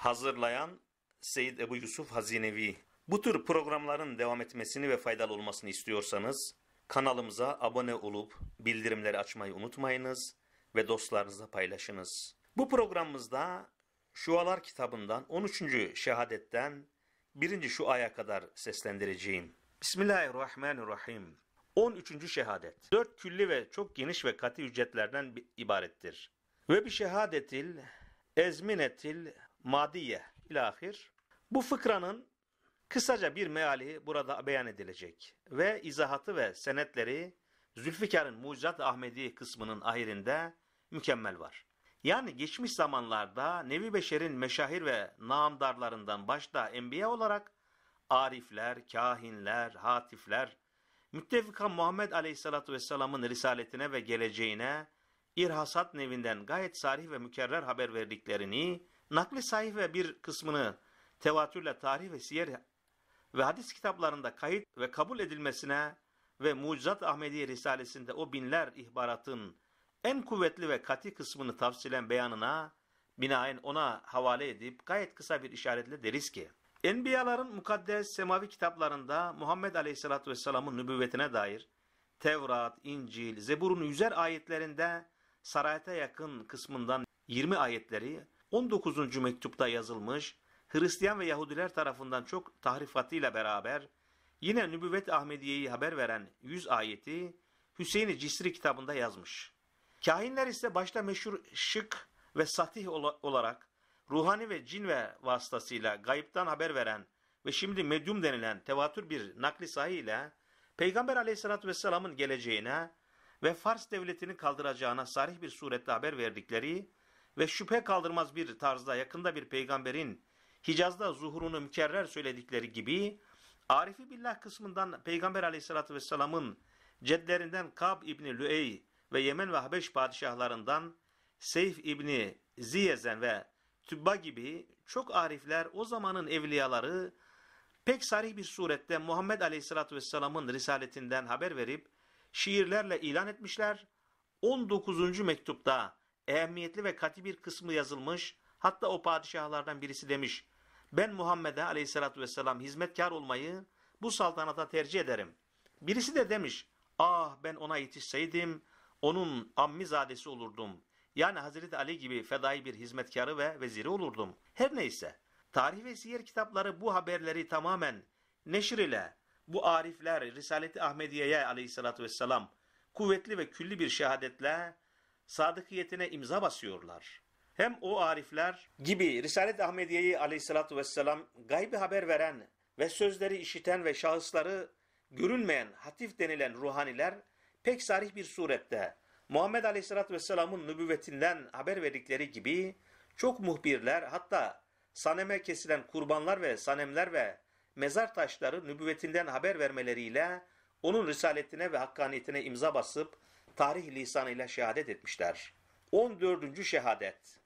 hazırlayan Seyyid Ebu Yusuf Hazinevi. Bu tür programların devam etmesini ve faydalı olmasını istiyorsanız kanalımıza abone olup bildirimleri açmayı unutmayınız ve dostlarınızla paylaşınız. Bu programımızda Şualar kitabından 13. şehadetten 1. şuaya kadar seslendireceğim. Bismillahirrahmanirrahim. 13. şehadet. Dört külli ve çok geniş ve katı ücretlerden ibarettir. Ve bir şehadetil ezminetil madiye ilahir. Bu fıkranın kısaca bir meali burada beyan edilecek ve izahatı ve senetleri Zülfikar'ın Mucidat Ahmedi kısmının ahirinde mükemmel var. Yani geçmiş zamanlarda Nevi Beşer'in meşahir ve namdarlarından başta enbiya olarak arifler, kahinler, hatifler, müttefikan Muhammed Aleyhisselatü Vesselam'ın risaletine ve geleceğine irhasat nevinden gayet sarih ve mükerrer haber verdiklerini Nakli sahih ve bir kısmını tevatürle tarih ve siyer ve hadis kitaplarında kayıt ve kabul edilmesine ve Mucizat Ahmediye Risalesinde o binler ihbaratın en kuvvetli ve kati kısmını tafsilen beyanına binaen ona havale edip gayet kısa bir işaretle deriz ki Enbiyaların mukaddes semavi kitaplarında Muhammed Aleyhisselatü Vesselam'ın nübüvvetine dair Tevrat, İncil, Zebur'un yüzer ayetlerinde sarayete yakın kısmından 20 ayetleri 19. mektupta yazılmış, Hristiyan ve Yahudiler tarafından çok tahrifatıyla beraber yine Nübüvvet Ahmediye'yi haber veren 100 ayeti Hüseyin-i Cisri kitabında yazmış. Kahinler ise başta meşhur şık ve satih olarak ruhani ve cin ve vasıtasıyla gayiptan haber veren ve şimdi medyum denilen tevatür bir nakli sahiyle Peygamber aleyhissalatü vesselamın geleceğine ve Fars devletini kaldıracağına sarih bir surette haber verdikleri ve şüphe kaldırmaz bir tarzda yakında bir peygamberin Hicaz'da zuhurunu mükerrer söyledikleri gibi Arifi Billah kısmından Peygamber aleyhissalatü vesselamın ceddlerinden Kab İbni Lüey ve Yemen ve Habeş padişahlarından Seyf İbni Ziyezen ve Tübba gibi çok arifler o zamanın evliyaları pek sarih bir surette Muhammed Aleyhisselatü Vesselam'ın risaletinden haber verip şiirlerle ilan etmişler. 19. mektupta ehemmiyetli ve katı bir kısmı yazılmış, hatta o padişahlardan birisi demiş, ben Muhammed'e aleyhissalatü vesselam hizmetkar olmayı bu saltanata tercih ederim. Birisi de demiş, ah ben ona yetişseydim, onun ammizadesi olurdum. Yani Hazreti Ali gibi fedai bir hizmetkarı ve veziri olurdum. Her neyse, tarih ve siyer kitapları bu haberleri tamamen neşir ile bu arifler Risaleti Ahmediye'ye aleyhissalatü vesselam kuvvetli ve külli bir şehadetle sadıkiyetine imza basıyorlar. Hem o arifler gibi Risalet-i Ahmediye'yi aleyhissalatü vesselam gaybi haber veren ve sözleri işiten ve şahısları görünmeyen hatif denilen ruhaniler pek sarih bir surette Muhammed aleyhissalatü vesselamın nübüvvetinden haber verdikleri gibi çok muhbirler hatta saneme kesilen kurbanlar ve sanemler ve mezar taşları nübüvvetinden haber vermeleriyle onun risaletine ve hakkaniyetine imza basıp tarih lisanıyla şehadet etmişler. 14. şehadet.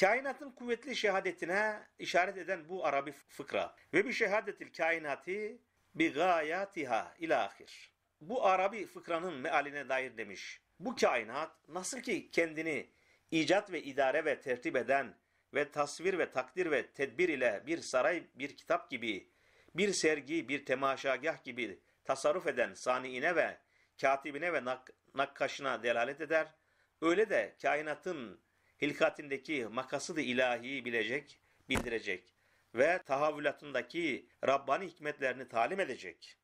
Kainatın kuvvetli şehadetine işaret eden bu Arabi fıkra ve bir şehadetil kainati bi gayatiha ilahir. ahir. Bu Arabi fıkranın mealine dair demiş. Bu kainat nasıl ki kendini icat ve idare ve tertip eden ve tasvir ve takdir ve tedbir ile bir saray, bir kitap gibi, bir sergi, bir temaşagah gibi tasarruf eden saniine ve katibine ve nak nakkaşına delalet eder. Öyle de kainatın hilkatindeki makasıd-ı ilahiyi bilecek, bildirecek ve tahavvülatındaki Rabbani hikmetlerini talim edecek.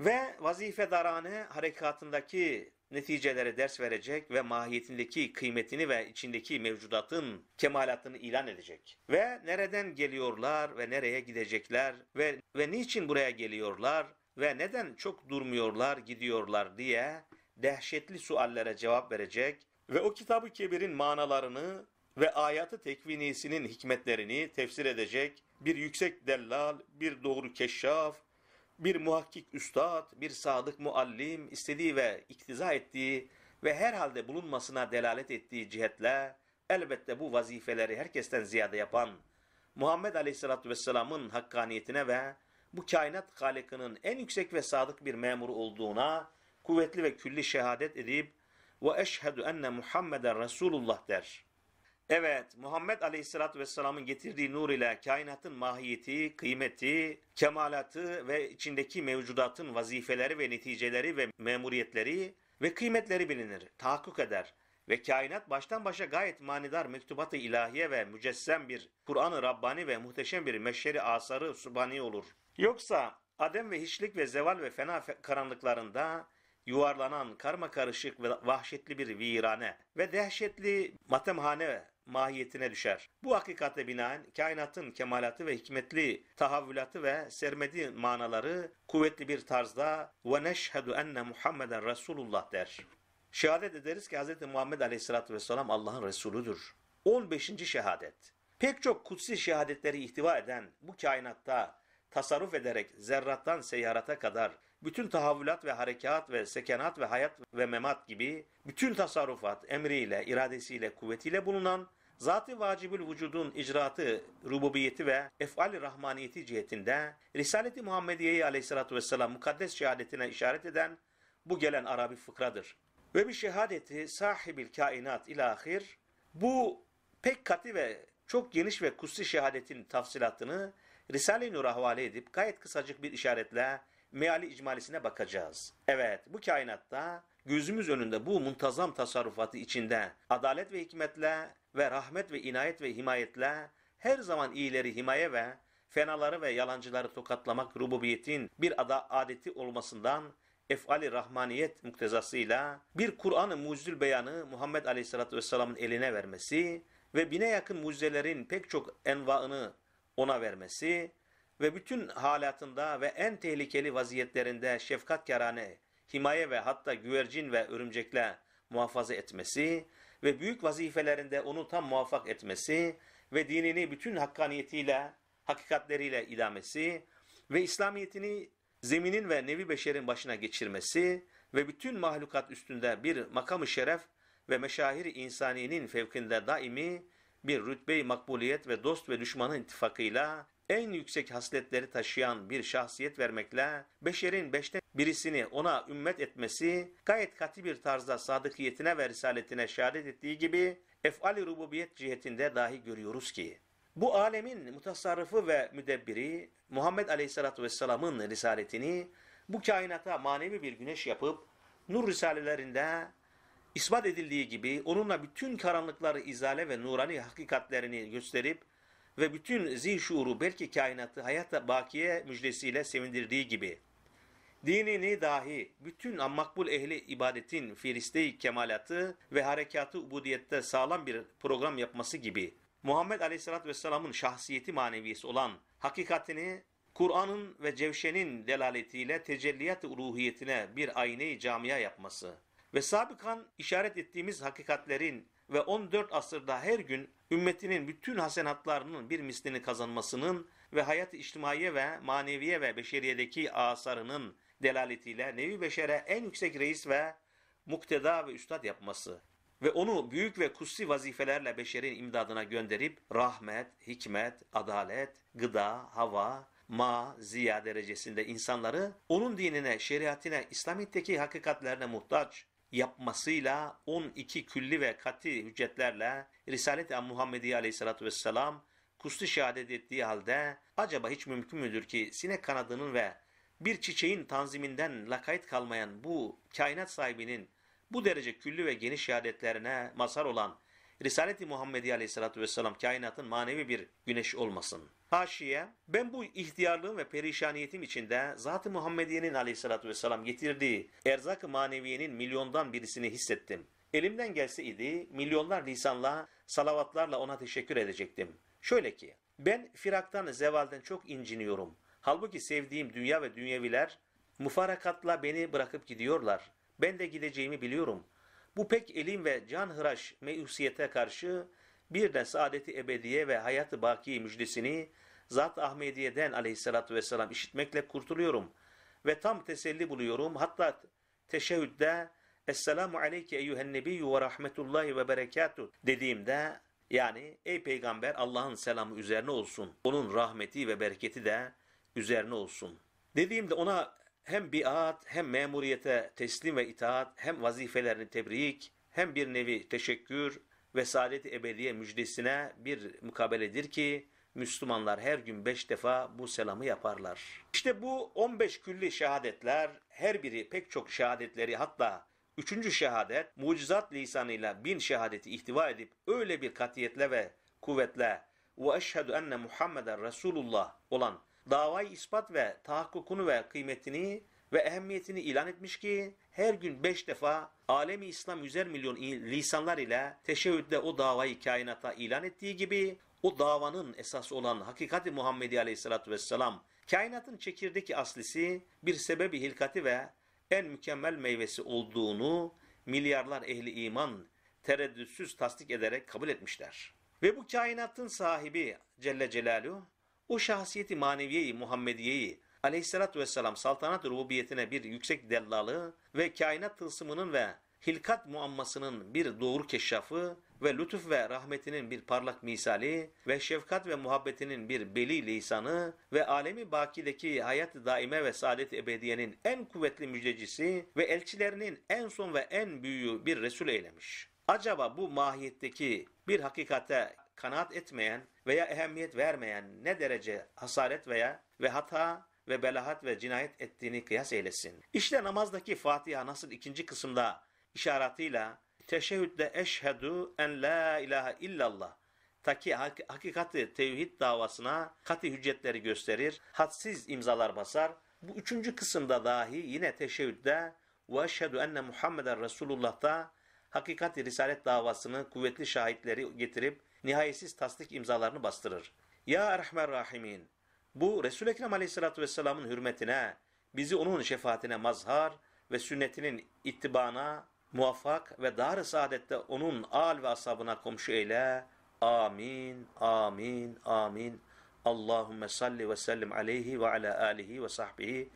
Ve vazife darane harekatındaki neticelere ders verecek ve mahiyetindeki kıymetini ve içindeki mevcudatın kemalatını ilan edecek. Ve nereden geliyorlar ve nereye gidecekler ve, ve niçin buraya geliyorlar ve neden çok durmuyorlar, gidiyorlar diye dehşetli suallere cevap verecek ve o kitabı kebirin manalarını ve ayatı tekvinisinin hikmetlerini tefsir edecek bir yüksek dellal, bir doğru keşşaf, bir muhakkik üstad, bir sadık muallim istediği ve iktiza ettiği ve herhalde bulunmasına delalet ettiği cihetle elbette bu vazifeleri herkesten ziyade yapan Muhammed Aleyhisselatü Vesselam'ın hakkaniyetine ve bu kainat halikinin en yüksek ve sadık bir memuru olduğuna kuvvetli ve külli şehadet edip ve eşhedü enne Muhammeden Resulullah der. Evet, Muhammed Aleyhisselatü Vesselam'ın getirdiği nur ile kainatın mahiyeti, kıymeti, kemalatı ve içindeki mevcudatın vazifeleri ve neticeleri ve memuriyetleri ve kıymetleri bilinir, tahakkuk eder ve kainat baştan başa gayet manidar mektubat-ı ilahiye ve mücessem bir Kur'an-ı Rabbani ve muhteşem bir meşheri asarı subani olur. Yoksa Adem ve hiçlik ve zeval ve fena karanlıklarında yuvarlanan karma karışık ve vahşetli bir virane ve dehşetli matemhane mahiyetine düşer. Bu hakikate binaen kainatın kemalatı ve hikmetli tahavvülatı ve sermedi manaları kuvvetli bir tarzda ve neşhedü enne Muhammeden Resulullah der. Şehadet ederiz ki Hz. Muhammed Aleyhisselatü Vesselam Allah'ın Resulüdür. 15. şehadet. Pek çok kutsi şehadetleri ihtiva eden bu kainatta tasarruf ederek zerrattan seyyarata kadar bütün tahavvülat ve harekat ve sekenat ve hayat ve memat gibi bütün tasarrufat emriyle, iradesiyle, kuvvetiyle bulunan Zat-ı vacibül vücudun icraatı, rububiyeti ve efal rahmaniyeti cihetinde Risaleti Muhammediye'yi aleyhissalatu vesselam mukaddes şehadetine işaret eden bu gelen Arabi fıkradır. Ve bir şehadeti sahibil kainat ilahir bu pek katı ve çok geniş ve kutsi şehadetin tafsilatını Risale-i Nur'a havale edip gayet kısacık bir işaretle meali icmalisine bakacağız. Evet, bu kainatta gözümüz önünde bu muntazam tasarrufatı içinde adalet ve hikmetle ve rahmet ve inayet ve himayetle her zaman iyileri himaye ve fenaları ve yalancıları tokatlamak rububiyetin bir ada adeti olmasından efali rahmaniyet muktezasıyla bir Kur'an-ı mucizül beyanı Muhammed Aleyhisselatü Vesselam'ın eline vermesi ve bine yakın mucizelerin pek çok envaını ona vermesi ve bütün halatında ve en tehlikeli vaziyetlerinde şefkatkarane, himaye ve hatta güvercin ve örümcekle muhafaza etmesi ve büyük vazifelerinde onu tam muvaffak etmesi ve dinini bütün hakkaniyetiyle, hakikatleriyle idamesi ve İslamiyetini zeminin ve nevi beşerin başına geçirmesi ve bütün mahlukat üstünde bir makamı şeref ve meşahir insaniyenin fevkinde daimi bir rütbe makbuliyet ve dost ve düşmanın ittifakıyla en yüksek hasletleri taşıyan bir şahsiyet vermekle beşerin beşten birisini ona ümmet etmesi gayet katı bir tarzda sadıkiyetine ve risaletine şehadet ettiği gibi efali rububiyet cihetinde dahi görüyoruz ki bu alemin mutasarrıfı ve müdebbiri Muhammed Aleyhisselatü Vesselam'ın risaletini bu kainata manevi bir güneş yapıp nur risalelerinde ispat edildiği gibi onunla bütün karanlıkları izale ve nurani hakikatlerini gösterip ve bütün zihşuuru belki kainatı hayata bakiye müjdesiyle sevindirdiği gibi dinini dahi bütün ammakbul ehli ibadetin firiste kemalatı ve harekatı ubudiyette sağlam bir program yapması gibi Muhammed Aleyhisselatü Vesselam'ın şahsiyeti maneviyesi olan hakikatini Kur'an'ın ve cevşenin delaletiyle tecelliyat ruhiyetine bir ayna-i camia yapması. Ve sabıkan işaret ettiğimiz hakikatlerin ve 14 asırda her gün ümmetinin bütün hasenatlarının bir mislini kazanmasının ve hayat-ı içtimaiye ve maneviye ve beşeriyedeki asarının delaletiyle nevi beşere en yüksek reis ve mukteda ve üstad yapması ve onu büyük ve kutsi vazifelerle beşerin imdadına gönderip rahmet, hikmet, adalet, gıda, hava, ma, ziya derecesinde insanları onun dinine, şeriatine, İslamiyet'teki hakikatlerine muhtaç yapmasıyla 12 külli ve kati hüccetlerle Risalet-i Muhammediye aleyhissalatü vesselam kustu şehadet ettiği halde acaba hiç mümkün müdür ki sinek kanadının ve bir çiçeğin tanziminden lakayt kalmayan bu kainat sahibinin bu derece küllü ve geniş şehadetlerine mazhar olan Risaleti Muhammed Aleyhisselatü vesselam kainatın manevi bir güneş olmasın. Haşiye, ben bu ihtiyarlığım ve perişaniyetim içinde Zat-ı Muhammediye'nin aleyhissalatü vesselam getirdiği erzak-ı maneviyenin milyondan birisini hissettim. Elimden gelse idi milyonlar lisanla, salavatlarla ona teşekkür edecektim. Şöyle ki, ben firaktan, zevalden çok inciniyorum. Halbuki sevdiğim dünya ve dünyeviler mufarakatla beni bırakıp gidiyorlar. Ben de gideceğimi biliyorum.'' Bu pek elim ve can hıraş meyusiyete karşı bir de saadeti ebediye ve hayatı baki müjdesini Zat Ahmediye'den aleyhissalatü vesselam işitmekle kurtuluyorum ve tam teselli buluyorum. Hatta teşehhüdde Esselamu aleyke eyyühen nebiyyü ve rahmetullahi ve berekatuh dediğimde yani ey peygamber Allah'ın selamı üzerine olsun. Onun rahmeti ve bereketi de üzerine olsun. Dediğimde ona hem biat hem memuriyete teslim ve itaat hem vazifelerini tebrik hem bir nevi teşekkür ve saadet-i ebediye müjdesine bir mukabeledir ki Müslümanlar her gün beş defa bu selamı yaparlar. İşte bu 15 külli şehadetler her biri pek çok şehadetleri hatta üçüncü şehadet mucizat lisanıyla bin şehadeti ihtiva edip öyle bir katiyetle ve kuvvetle ve eşhedü enne Muhammeden Resulullah olan davayı ispat ve tahakkukunu ve kıymetini ve ehemmiyetini ilan etmiş ki her gün beş defa alemi İslam 100 milyon lisanlar ile teşehhüdde o davayı kainata ilan ettiği gibi o davanın esas olan hakikati Muhammed Aleyhisselatü vesselam kainatın çekirdeki aslisi bir sebebi hilkati ve en mükemmel meyvesi olduğunu milyarlar ehli iman tereddütsüz tasdik ederek kabul etmişler. Ve bu kainatın sahibi Celle Celaluhu o şahsiyeti maneviyeyi, Muhammediyeyi aleyhissalatü vesselam saltanat rububiyetine bir yüksek dellalı ve kainat tılsımının ve hilkat muammasının bir doğru keşşafı ve lütuf ve rahmetinin bir parlak misali ve şefkat ve muhabbetinin bir beli lisanı ve alemi bakideki hayat daime ve saadet ebediyenin en kuvvetli müjdecisi ve elçilerinin en son ve en büyüğü bir Resul eylemiş. Acaba bu mahiyetteki bir hakikate kanaat etmeyen veya ehemmiyet vermeyen ne derece hasaret veya ve hata ve belahat ve cinayet ettiğini kıyas eylesin. İşte namazdaki Fatiha nasıl ikinci kısımda işaretiyle teşehhüdde eşhedü en la ilahe illallah ta hak hakikati tevhid davasına kati hüccetleri gösterir, hadsiz imzalar basar. Bu üçüncü kısımda dahi yine teşehhüdde ve eşhedü enne Muhammeden Resulullah'ta hakikati risalet davasını kuvvetli şahitleri getirip nihayetsiz tasdik imzalarını bastırır. Ya Erhamer Rahimin bu Resul-i Ekrem Aleyhisselatü Vesselam'ın hürmetine, bizi onun şefaatine mazhar ve sünnetinin ittibana muvaffak ve dar-ı saadette onun al ve asabına komşu eyle. Amin, amin, amin. Allahümme salli ve sellim aleyhi ve ala alihi ve sahbihi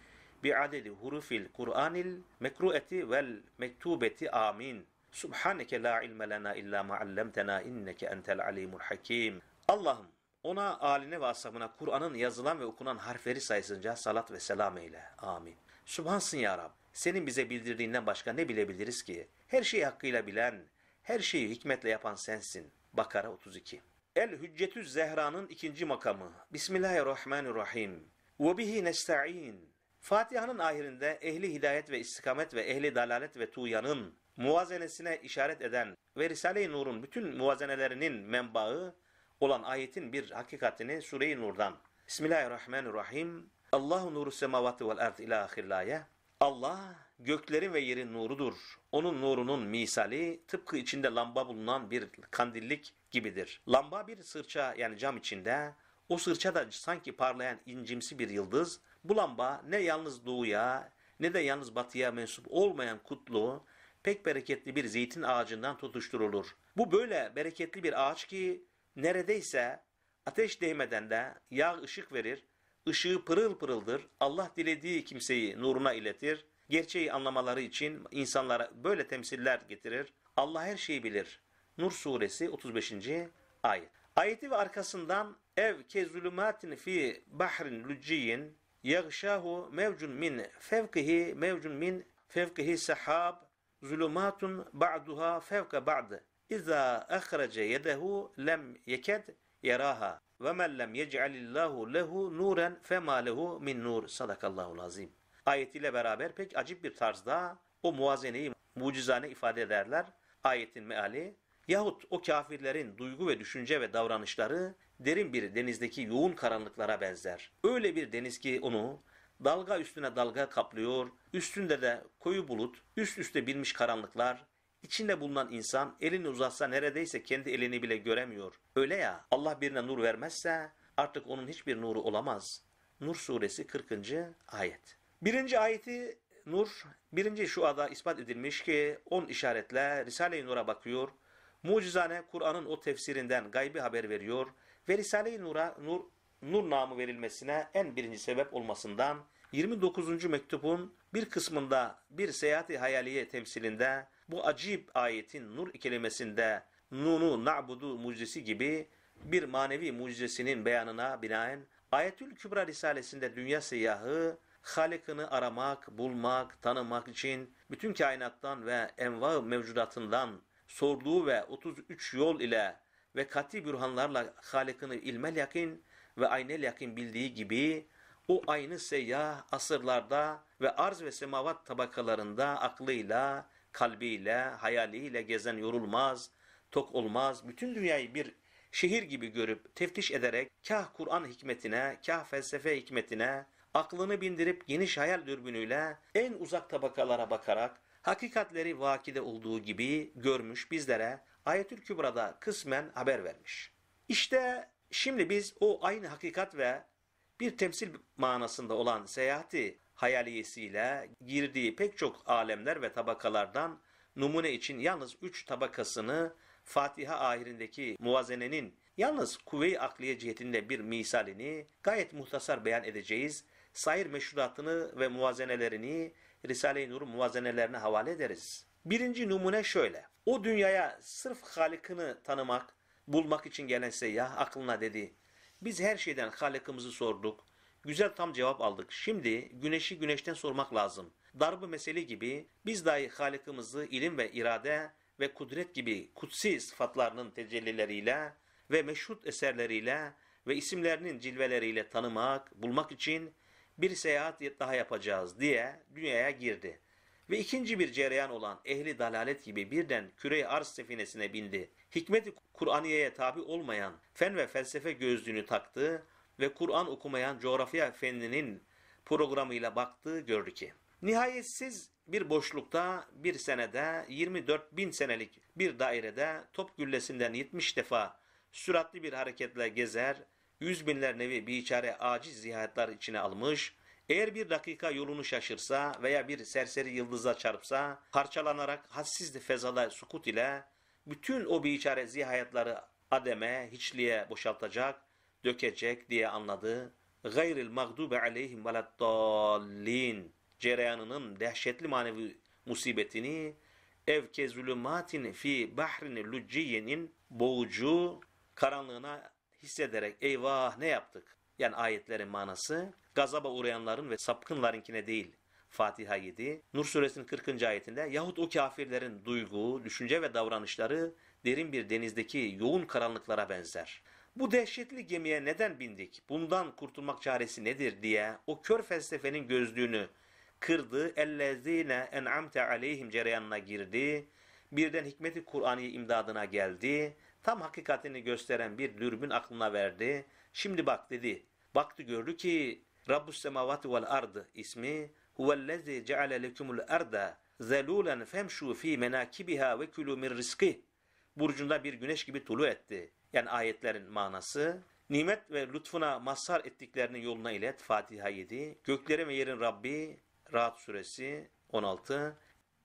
bi adedi hurufil Kur'anil mekrueti vel mektubeti amin.'' Subhaneke la ilme lena illa ma allamtena inneke entel alimul hakim. Allah'ım ona, aline ve ashabına Kur'an'ın yazılan ve okunan harfleri sayısınca salat ve selam eyle. Amin. Subhansın ya Rab. Senin bize bildirdiğinden başka ne bilebiliriz ki? Her şeyi hakkıyla bilen, her şeyi hikmetle yapan sensin. Bakara 32 El Hüccetü Zehra'nın ikinci makamı. Bismillahirrahmanirrahim. Ve bihi nesta'in. Fatiha'nın ahirinde ehli hidayet ve istikamet ve ehli dalalet ve tuğyanın muvazenesine işaret eden ve Risale-i Nur'un bütün muvazenelerinin menbaı olan ayetin bir hakikatini Sure-i Nur'dan. Bismillahirrahmanirrahim. Allahu nuru semavati vel ard ila ahirlaye. Allah göklerin ve yerin nurudur. Onun nurunun misali tıpkı içinde lamba bulunan bir kandillik gibidir. Lamba bir sırça yani cam içinde, o sırça da sanki parlayan incimsi bir yıldız. Bu lamba ne yalnız doğuya ne de yalnız batıya mensup olmayan kutlu, pek bereketli bir zeytin ağacından tutuşturulur. Bu böyle bereketli bir ağaç ki neredeyse ateş değmeden de yağ ışık verir, ışığı pırıl pırıldır, Allah dilediği kimseyi nuruna iletir, gerçeği anlamaları için insanlara böyle temsiller getirir. Allah her şeyi bilir. Nur suresi 35. ayet. Ayeti ve arkasından ev kezulümatin fi bahrin lücciyin yagşahu mevcun min fevkihi mevcun min fevkihi sahab zulumatun ba'duha fevka ba'dı. İza ahrece yedehu lem yeked yeraha ve men lem yec'alillahu lehu nuren fema lehu min nur. Sadakallahu lazim. Ayetiyle beraber pek acip bir tarzda o muazeneyi mucizane ifade ederler. Ayetin meali yahut o kafirlerin duygu ve düşünce ve davranışları derin bir denizdeki yoğun karanlıklara benzer. Öyle bir deniz ki onu Dalga üstüne dalga kaplıyor, üstünde de koyu bulut, üst üste binmiş karanlıklar, içinde bulunan insan elini uzatsa neredeyse kendi elini bile göremiyor. Öyle ya Allah birine nur vermezse artık onun hiçbir nuru olamaz. Nur suresi 40. ayet. Birinci ayeti Nur, birinci şu ada ispat edilmiş ki on işaretle Risale-i Nur'a bakıyor, mucizane Kur'an'ın o tefsirinden gaybi haber veriyor ve Risale-i Nur'a nur nur namı verilmesine en birinci sebep olmasından 29. mektubun bir kısmında bir seyahati hayaliye temsilinde bu acip ayetin nur kelimesinde nunu na'budu mucizesi gibi bir manevi mucizesinin beyanına binaen Ayetül Kübra Risalesinde dünya seyyahı Halikini aramak, bulmak, tanımak için bütün kainattan ve enva mevcudatından sorduğu ve 33 yol ile ve kati bürhanlarla Halikini ilmel yakin ve aynel yakın bildiği gibi o aynı seyyah asırlarda ve arz ve semavat tabakalarında aklıyla, kalbiyle, hayaliyle gezen yorulmaz, tok olmaz, bütün dünyayı bir şehir gibi görüp teftiş ederek kah Kur'an hikmetine, kah felsefe hikmetine, aklını bindirip geniş hayal dürbünüyle en uzak tabakalara bakarak hakikatleri vakide olduğu gibi görmüş bizlere Ayetül Kübra'da kısmen haber vermiş. İşte Şimdi biz o aynı hakikat ve bir temsil manasında olan seyahati hayaliyesiyle girdiği pek çok alemler ve tabakalardan numune için yalnız üç tabakasını Fatiha ahirindeki muvazenenin yalnız kuvve-i akliye cihetinde bir misalini gayet muhtasar beyan edeceğiz. Sair meşrudatını ve muvazenelerini Risale-i Nur muvazenelerine havale ederiz. Birinci numune şöyle. O dünyaya sırf Halik'ını tanımak, bulmak için gelen seyyah aklına dedi. Biz her şeyden Halık'ımızı sorduk. Güzel tam cevap aldık. Şimdi güneşi güneşten sormak lazım. Darbı mesele gibi biz dahi Halık'ımızı ilim ve irade ve kudret gibi kutsi sıfatlarının tecellileriyle ve meşhut eserleriyle ve isimlerinin cilveleriyle tanımak, bulmak için bir seyahat daha yapacağız diye dünyaya girdi. Ve ikinci bir cereyan olan ehli dalalet gibi birden küre arz sefinesine bindi hikmeti Kur'aniye'ye tabi olmayan fen ve felsefe gözlüğünü taktığı ve Kur'an okumayan coğrafya fenninin programıyla baktığı gördü ki. Nihayetsiz bir boşlukta bir senede 24 bin senelik bir dairede top güllesinden 70 defa süratli bir hareketle gezer, yüz binler nevi biçare aciz ziyaretler içine almış, eğer bir dakika yolunu şaşırsa veya bir serseri yıldıza çarpsa, parçalanarak hassizli fezala sukut ile bütün o biçare zihayetleri ademe, hiçliğe boşaltacak, dökecek diye anladı. Gayril mağdube aleyhim veladdallin cereyanının dehşetli manevi musibetini evke zulümatin fi bahrini lücciyenin boğucu karanlığına hissederek eyvah ne yaptık? Yani ayetlerin manası gazaba uğrayanların ve sapkınlarınkine değil Fatiha 7, Nur suresinin 40. ayetinde yahut o kafirlerin duygu, düşünce ve davranışları derin bir denizdeki yoğun karanlıklara benzer. Bu dehşetli gemiye neden bindik? Bundan kurtulmak çaresi nedir diye o kör felsefenin gözlüğünü kırdı. Ellezine en'amte aleyhim cereyanına girdi. Birden hikmeti Kur'an'ı imdadına geldi. Tam hakikatini gösteren bir dürbün aklına verdi. Şimdi bak dedi. Baktı gördü ki Rabbus semavati vel ardı ismi huvellezî ceale lekumul erda zelûlen femşû fî menâkibihâ ve külû min rizkih. Burcunda bir güneş gibi tulu etti. Yani ayetlerin manası. Nimet ve lütfuna mazhar ettiklerinin yoluna ilet. Fatiha 7. Göklerin ve yerin Rabbi. Rahat suresi 16.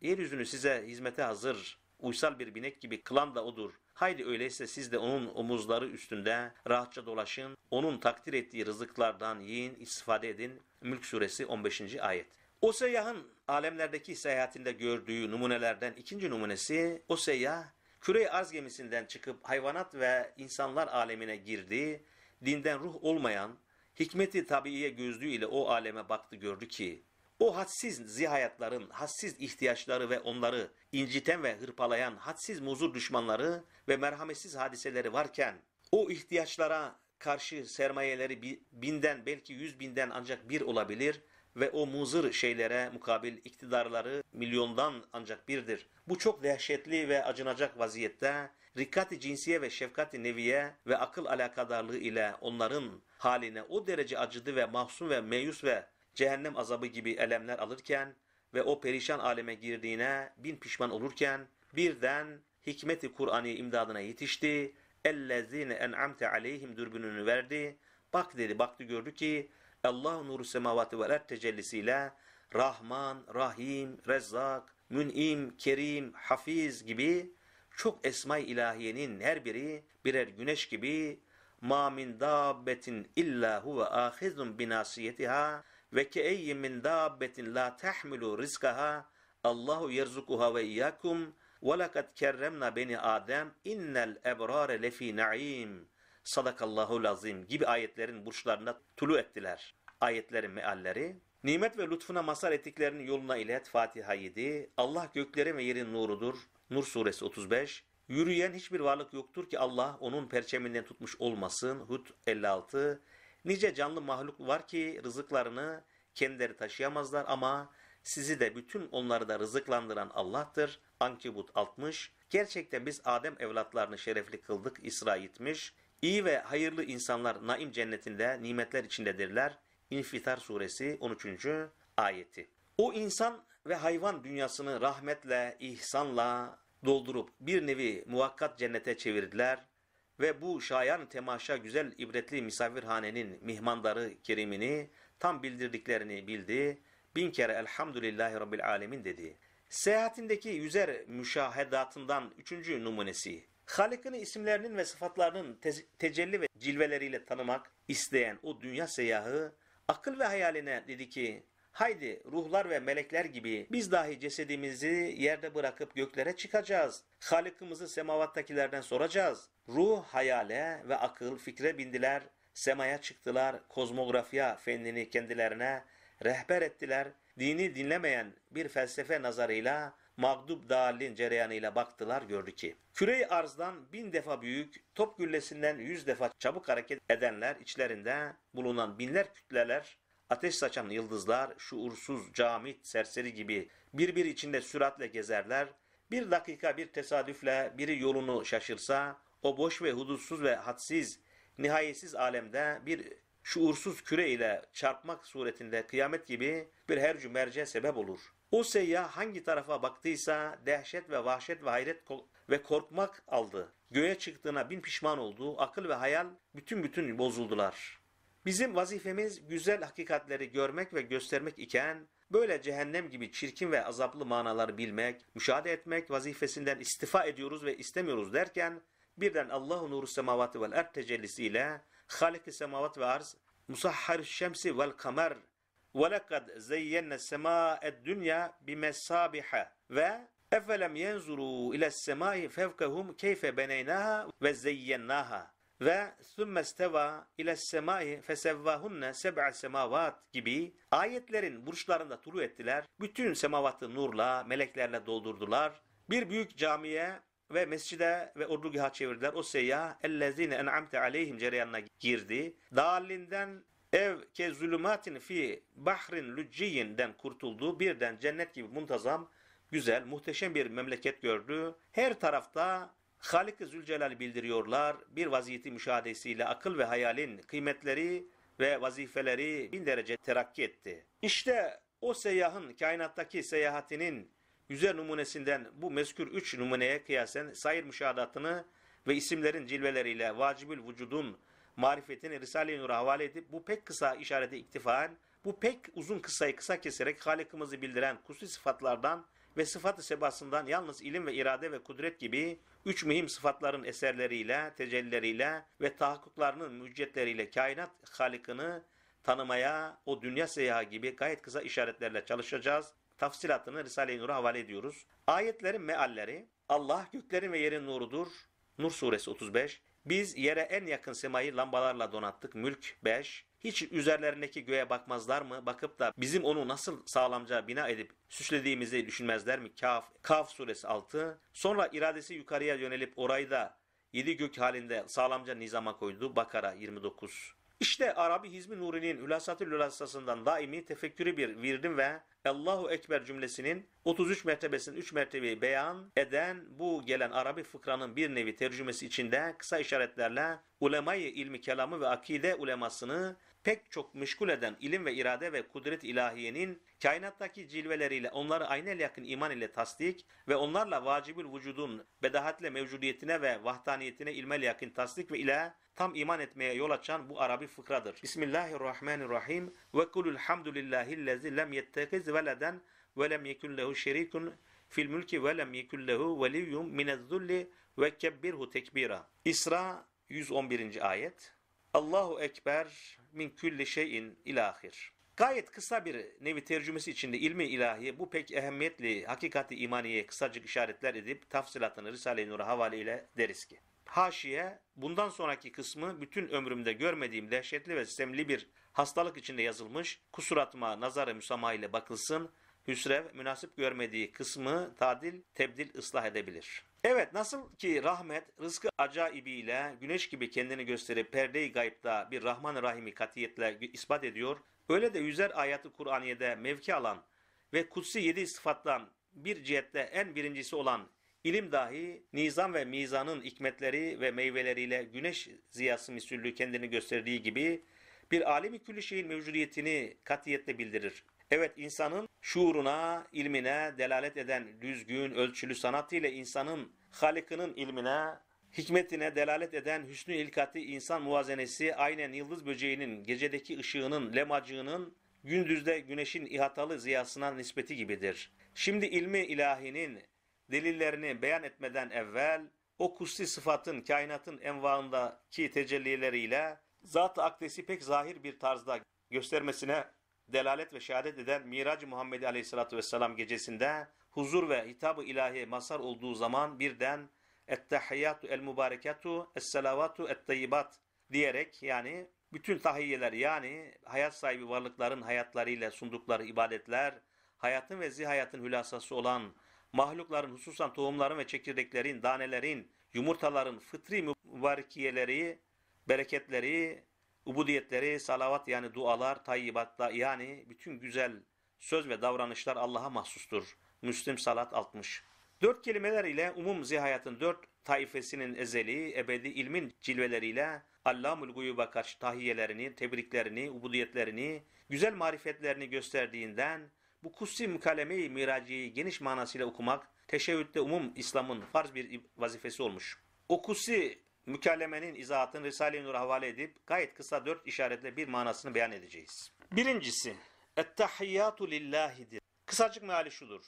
Yeryüzünü size hizmete hazır. Uysal bir binek gibi kılan da odur. Haydi öyleyse siz de onun omuzları üstünde rahatça dolaşın. Onun takdir ettiği rızıklardan yiyin, istifade edin. Mülk suresi 15. ayet. O seyyahın alemlerdeki seyahatinde gördüğü numunelerden ikinci numunesi o seyyah küre arz gemisinden çıkıp hayvanat ve insanlar alemine girdi, dinden ruh olmayan hikmeti tabiiye gözlüğü ile o aleme baktı gördü ki o hadsiz zihayatların, hadsiz ihtiyaçları ve onları inciten ve hırpalayan hadsiz muzur düşmanları ve merhametsiz hadiseleri varken o ihtiyaçlara karşı sermayeleri binden belki yüz binden ancak bir olabilir ve o muzır şeylere mukabil iktidarları milyondan ancak birdir. Bu çok dehşetli ve acınacak vaziyette rikkati cinsiye ve şefkati neviye ve akıl alakadarlığı ile onların haline o derece acıdı ve mahzun ve meyus ve cehennem azabı gibi elemler alırken ve o perişan aleme girdiğine bin pişman olurken birden hikmeti Kur'an'ı imdadına yetişti. Ellezine en'amte aleyhim dürbününü verdi. Bak dedi baktı gördü ki Allah nuru semavati vel er tecellisiyle Rahman, Rahim, Rezzak, Mün'im, Kerim, Hafiz gibi çok esma-i ilahiyenin her biri birer güneş gibi ma min dabbetin illa huve ahizun binasiyetiha ve ke eyyi min dabbetin la tahmilu rizkaha Allahu yerzukuha ve iyyakum ve lekad kerremna beni Adem innel ebrare lefi naim sadakallahu lazim gibi ayetlerin burçlarına tulu ettiler. Ayetlerin mealleri Nimet ve lütfuna mazhar ettiklerinin yoluna ilet Fatiha 7. Allah göklerin ve yerin nurudur. Nur suresi 35. Yürüyen hiçbir varlık yoktur ki Allah onun perçeminden tutmuş olmasın. Hud 56. Nice canlı mahluk var ki rızıklarını kendileri taşıyamazlar ama sizi de bütün onları da rızıklandıran Allah'tır. Ankibut 60. Gerçekten biz Adem evlatlarını şerefli kıldık. İsra 70. İyi ve hayırlı insanlar naim cennetinde nimetler içindedirler. İnfitar suresi 13. ayeti. O insan ve hayvan dünyasını rahmetle, ihsanla doldurup bir nevi muvakkat cennete çevirdiler ve bu şayan temaşa güzel ibretli misafirhanenin mihmandarı kerimini tam bildirdiklerini bildi. Bin kere elhamdülillahi rabbil alemin dedi. Seyahatindeki yüzer müşahedatından üçüncü numunesi Halik'ini isimlerinin ve sıfatlarının te tecelli ve cilveleriyle tanımak isteyen o dünya seyahı akıl ve hayaline dedi ki Haydi ruhlar ve melekler gibi biz dahi cesedimizi yerde bırakıp göklere çıkacağız. Halıkımızı semavattakilerden soracağız. Ruh hayale ve akıl fikre bindiler, semaya çıktılar, kozmografya fennini kendilerine rehber ettiler. Dini dinlemeyen bir felsefe nazarıyla mağdub dalin cereyanıyla baktılar gördü ki küre arzdan bin defa büyük, top güllesinden yüz defa çabuk hareket edenler içlerinde bulunan binler kütleler, ateş saçan yıldızlar, şuursuz, camit, serseri gibi birbir içinde süratle gezerler. Bir dakika bir tesadüfle biri yolunu şaşırsa, o boş ve hudutsuz ve hadsiz, nihayetsiz alemde bir şuursuz küre ile çarpmak suretinde kıyamet gibi bir hercü merce sebep olur.'' O seyyah hangi tarafa baktıysa dehşet ve vahşet ve hayret ve korkmak aldı. Göğe çıktığına bin pişman oldu. Akıl ve hayal bütün bütün bozuldular. Bizim vazifemiz güzel hakikatleri görmek ve göstermek iken böyle cehennem gibi çirkin ve azaplı manaları bilmek, müşahede etmek vazifesinden istifa ediyoruz ve istemiyoruz derken birden Allahu nuru semavati vel er tecellisiyle Halik-i semavat ve arz Musahhar şemsi vel kamer وَلَقَدْ زَيَّنَّ السَّمَاءَ الدُّنْيَا بِمَسَّابِحَ ve اَفَلَمْ يَنْزُرُوا اِلَى السَّمَاءِ فَوْكَهُمْ كَيْفَ بَنَيْنَاهَا وَزَيَّنَّاهَا ve ثُمَّ اسْتَوَى اِلَى السَّمَاءِ فَسَوَّاهُنَّ سَبْعَ semavat gibi ayetlerin burçlarında tulu ettiler. Bütün semavatı nurla, meleklerle doldurdular. Bir büyük camiye ve mescide ve ordugaha çevirdiler. O seyyah ellezine en'amte aleyhim cereyanına girdi. Dalinden ev ke zulümatin fi bahrin lücciyinden kurtuldu. Birden cennet gibi muntazam, güzel, muhteşem bir memleket gördü. Her tarafta Halik-i Zülcelal bildiriyorlar. Bir vaziyeti müşahadesiyle akıl ve hayalin kıymetleri ve vazifeleri bin derece terakki etti. İşte o seyyahın kainattaki seyahatinin güzel numunesinden bu mezkür üç numuneye kıyasen sayır müşahadatını ve isimlerin cilveleriyle vacibül vücudun Marifetini Risale-i Nur'a havale edip bu pek kısa işarete iktifaen, bu pek uzun kısayı kısa keserek Halikimizi bildiren kutsi sıfatlardan ve sıfatı sebasından yalnız ilim ve irade ve kudret gibi üç mühim sıfatların eserleriyle, tecellileriyle ve tahakkuklarının müccetleriyle kainat halikini tanımaya o dünya seyahi gibi gayet kısa işaretlerle çalışacağız. Tafsilatını Risale-i Nur'a havale ediyoruz. Ayetlerin mealleri Allah göklerin ve yerin nurudur. Nur suresi 35. Biz yere en yakın semayı lambalarla donattık. Mülk 5. Hiç üzerlerindeki göğe bakmazlar mı? Bakıp da bizim onu nasıl sağlamca bina edip süslediğimizi düşünmezler mi? Kaf, Kaf suresi 6. Sonra iradesi yukarıya yönelip orayı da yedi gök halinde sağlamca nizama koydu. Bakara 29. İşte Arabi Hizmi Nuri'nin Hülasatül Hülasasından daimi tefekkürü bir virdim ve Allahu Ekber cümlesinin 33 mertebesinin 3 mertebeyi beyan eden bu gelen Arabi fıkranın bir nevi tercümesi içinde kısa işaretlerle ulemayı ilmi kelamı ve akide ulemasını pek çok meşgul eden ilim ve irade ve kudret ilahiyenin kainattaki cilveleriyle onları aynel yakın iman ile tasdik ve onlarla vacibül vücudun bedahatle mevcudiyetine ve vahdaniyetine ilmel yakın tasdik ve ile tam iman etmeye yol açan bu Arabi fıkradır. Bismillahirrahmanirrahim ve kulul hamdülillahillezî lem yettekiz veleden ve lem yekun lehu şerikun fil mülki ve lem yekun lehu veliyyum minez zulli ve kebbirhu tekbira. İsra 111. ayet Allahu Ekber min külli şeyin ilahir. Gayet kısa bir nevi tercümesi içinde ilmi ilahi bu pek ehemmiyetli hakikati imaniye kısacık işaretler edip tafsilatını Risale-i Nur'a havale ile deriz ki. Haşiye bundan sonraki kısmı bütün ömrümde görmediğim dehşetli ve sistemli bir hastalık içinde yazılmış kusuratma nazarı müsamaha ile bakılsın hüsrev münasip görmediği kısmı tadil, tebdil, ıslah edebilir. Evet nasıl ki rahmet rızkı acaibiyle güneş gibi kendini gösterip perde-i gayipta bir rahman Rahim'i katiyetle ispat ediyor. Öyle de yüzer ayatı Kur'aniye'de mevki alan ve kutsi yedi sıfattan bir cihette en birincisi olan ilim dahi nizam ve mizanın hikmetleri ve meyveleriyle güneş ziyası misüllü kendini gösterdiği gibi bir alemi külli şeyin mevcudiyetini katiyetle bildirir. Evet insanın şuuruna, ilmine delalet eden düzgün, ölçülü sanatıyla insanın halikinin ilmine, hikmetine delalet eden hüsnü ilkati insan muvazenesi aynen yıldız böceğinin, gecedeki ışığının, lemacığının, gündüzde güneşin ihatalı ziyasına nispeti gibidir. Şimdi ilmi ilahinin delillerini beyan etmeden evvel, o kusti sıfatın kainatın envaındaki tecellileriyle zat-ı akdesi pek zahir bir tarzda göstermesine delalet ve şehadet eden Mirac-ı Muhammed Aleyhisselatü Vesselam gecesinde huzur ve hitab-ı ilahi masar olduğu zaman birden ettehiyyatu el mübarekatu es-selavatu diyerek yani bütün tahiyyeler yani hayat sahibi varlıkların hayatlarıyla sundukları ibadetler, hayatın ve zihayatın hülasası olan mahlukların hususan tohumların ve çekirdeklerin, danelerin, yumurtaların fıtri mübarekiyeleri, bereketleri Ubudiyetleri, salavat yani dualar, tayyibatla yani bütün güzel söz ve davranışlar Allah'a mahsustur. Müslim Salat 60. Dört kelimeler ile umum zihayatın dört taifesinin ezeli, ebedi ilmin cilveleriyle Allah'ın guyuba karşı tahiyelerini, tebriklerini, ubudiyetlerini, güzel marifetlerini gösterdiğinden bu kutsi mükaleme-i miraciyi geniş manasıyla okumak teşebbütte umum İslam'ın farz bir vazifesi olmuş. O kutsi mükalemenin izahatını Risale-i Nur'a havale edip gayet kısa dört işaretle bir manasını beyan edeceğiz. Birincisi, ettehiyyatu lillahidir. Kısacık meali şudur.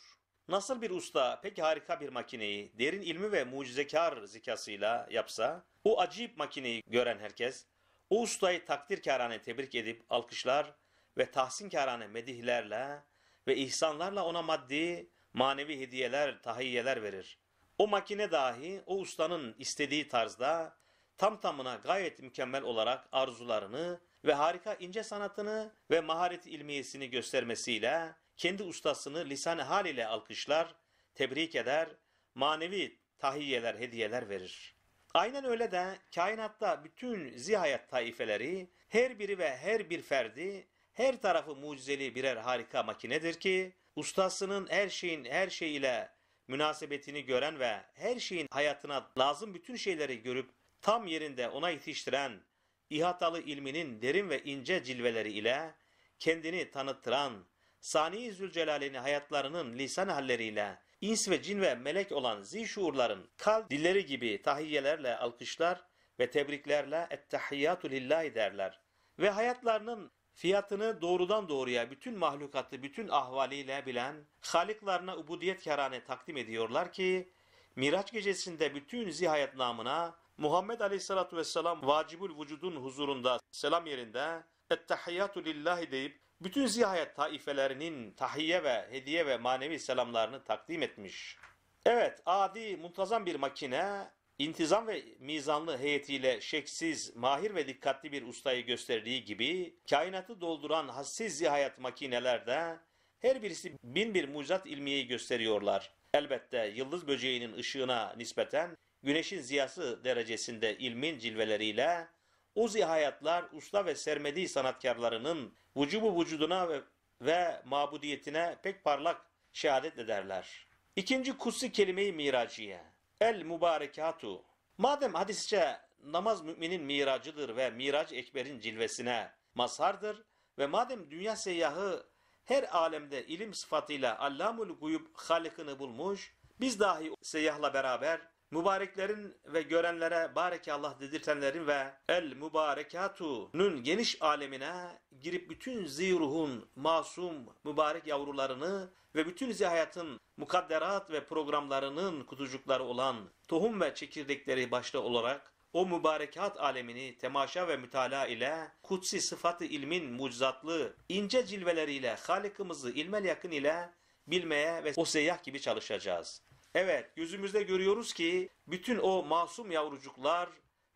Nasıl bir usta peki harika bir makineyi derin ilmi ve mucizekar zikasıyla yapsa, o acayip makineyi gören herkes, o ustayı takdir takdirkârane tebrik edip alkışlar ve tahsin tahsinkârane medihlerle ve ihsanlarla ona maddi, manevi hediyeler, tahiyyeler verir. O makine dahi o ustanın istediği tarzda tam tamına gayet mükemmel olarak arzularını ve harika ince sanatını ve maharet ilmiyesini göstermesiyle kendi ustasını lisan hal ile alkışlar, tebrik eder, manevi tahiyeler, hediyeler verir. Aynen öyle de kainatta bütün zihayat taifeleri, her biri ve her bir ferdi, her tarafı mucizeli birer harika makinedir ki, ustasının her şeyin her şeyiyle münasebetini gören ve her şeyin hayatına lazım bütün şeyleri görüp tam yerinde ona yetiştiren ihatalı ilminin derin ve ince cilveleri ile kendini tanıttıran Sani Zülcelal'ini hayatlarının lisan halleriyle ins ve cin ve melek olan zişuurların kal dilleri gibi tahiyelerle alkışlar ve tebriklerle ettehiyyatü lillahi derler ve hayatlarının fiyatını doğrudan doğruya bütün mahlukatı bütün ahvaliyle bilen haliklarına ubudiyet kerane takdim ediyorlar ki Miraç gecesinde bütün zihayet namına Muhammed Aleyhisselatü Vesselam vacibül vücudun huzurunda selam yerinde ettehiyyatü lillahi deyip bütün zihayet taifelerinin tahiyye ve hediye ve manevi selamlarını takdim etmiş. Evet adi muntazam bir makine İntizam ve mizanlı heyetiyle şeksiz, mahir ve dikkatli bir ustayı gösterdiği gibi kainatı dolduran hassiz zihayat makinelerde her birisi bin bir mucizat ilmiyeyi gösteriyorlar. Elbette yıldız böceğinin ışığına nispeten güneşin ziyası derecesinde ilmin cilveleriyle o zihayatlar usta ve sermedi sanatkarlarının vücubu vücuduna ve, ve mabudiyetine pek parlak şehadet ederler. İkinci kutsi kelime-i miraciye. El mübarekatu. Madem hadisçe namaz müminin miracıdır ve mirac ekberin cilvesine mazhardır ve madem dünya seyyahı her alemde ilim sıfatıyla Allamul Guyub Halık'ını bulmuş, biz dahi seyyahla beraber mübareklerin ve görenlere bareke Allah dedirtenlerin ve el mübarekatu'nun geniş alemine girip bütün ziyruhun masum mübarek yavrularını ve bütün zihayatın mukadderat ve programlarının kutucukları olan tohum ve çekirdekleri başta olarak o mübarekat alemini temaşa ve mütala ile kutsi sıfatı ilmin muczatlı ince cilveleriyle Halık'ımızı ilmel yakın ile bilmeye ve o seyyah gibi çalışacağız. Evet gözümüzde görüyoruz ki bütün o masum yavrucuklar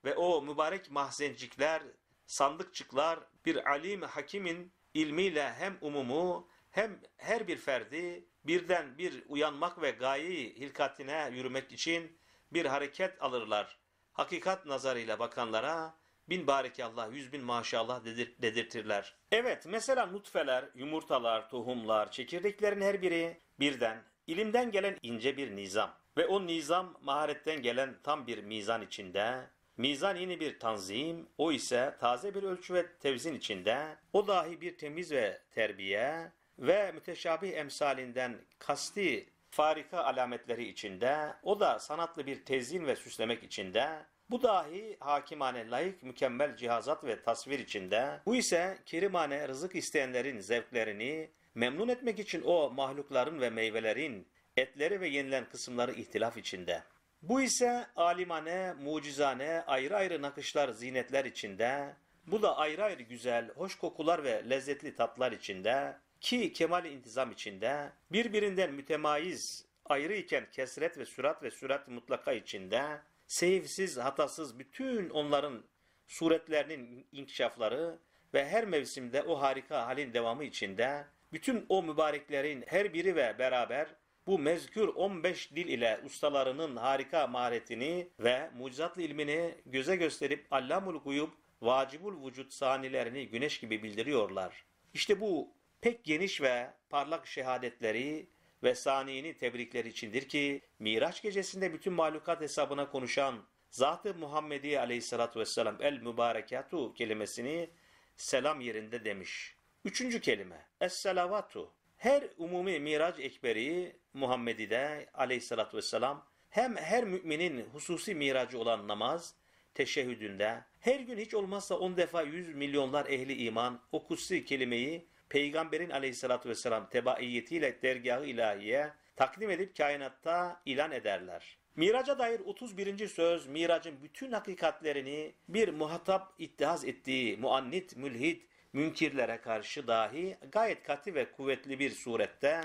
ve o mübarek mahzencikler, sandıkçıklar bir alim hakimin ilmiyle hem umumu hem her bir ferdi birden bir uyanmak ve gayi hilkatine yürümek için bir hareket alırlar. Hakikat nazarıyla bakanlara bin barekallah, yüz bin maşallah dedir dedirtirler. Evet mesela nutfeler, yumurtalar, tohumlar, çekirdeklerin her biri birden İlimden gelen ince bir nizam ve o nizam maharetten gelen tam bir mizan içinde, mizan yeni bir tanzim, o ise taze bir ölçü ve tevzin içinde, o dahi bir temiz ve terbiye ve müteşabih emsalinden kasti farika alametleri içinde, o da sanatlı bir tezin ve süslemek içinde, bu dahi hakimane layık mükemmel cihazat ve tasvir içinde, bu ise kerimane rızık isteyenlerin zevklerini memnun etmek için o mahlukların ve meyvelerin etleri ve yenilen kısımları ihtilaf içinde. Bu ise alimane, mucizane, ayrı ayrı nakışlar, zinetler içinde, bu da ayrı ayrı güzel, hoş kokular ve lezzetli tatlar içinde ki kemal intizam içinde, birbirinden mütemayiz, ayrı iken kesret ve sürat ve sürat mutlaka içinde, seyifsiz, hatasız bütün onların suretlerinin inkişafları ve her mevsimde o harika halin devamı içinde bütün o mübareklerin her biri ve beraber bu mezkür 15 dil ile ustalarının harika maharetini ve mucizatlı ilmini göze gösterip Allamul Guyub vacibul vücut sanilerini güneş gibi bildiriyorlar. İşte bu pek geniş ve parlak şehadetleri ve saniyeni tebrikler içindir ki Miraç gecesinde bütün mahlukat hesabına konuşan Zat-ı Muhammedi aleyhissalatü vesselam el mübarekatu kelimesini selam yerinde demiş. Üçüncü kelime. Es-selavatu. Her umumi miraç ekberi Muhammedi'de aleyhissalatü vesselam hem her müminin hususi miracı olan namaz, teşehhüdünde her gün hiç olmazsa on defa yüz milyonlar ehli iman o kutsi kelimeyi Peygamberin aleyhissalatü vesselam tebaiyetiyle dergahı ilahiye takdim edip kainatta ilan ederler. Miraca dair 31. söz, miracın bütün hakikatlerini bir muhatap ittihaz ettiği muannit, mülhid, münkirlere karşı dahi gayet katı ve kuvvetli bir surette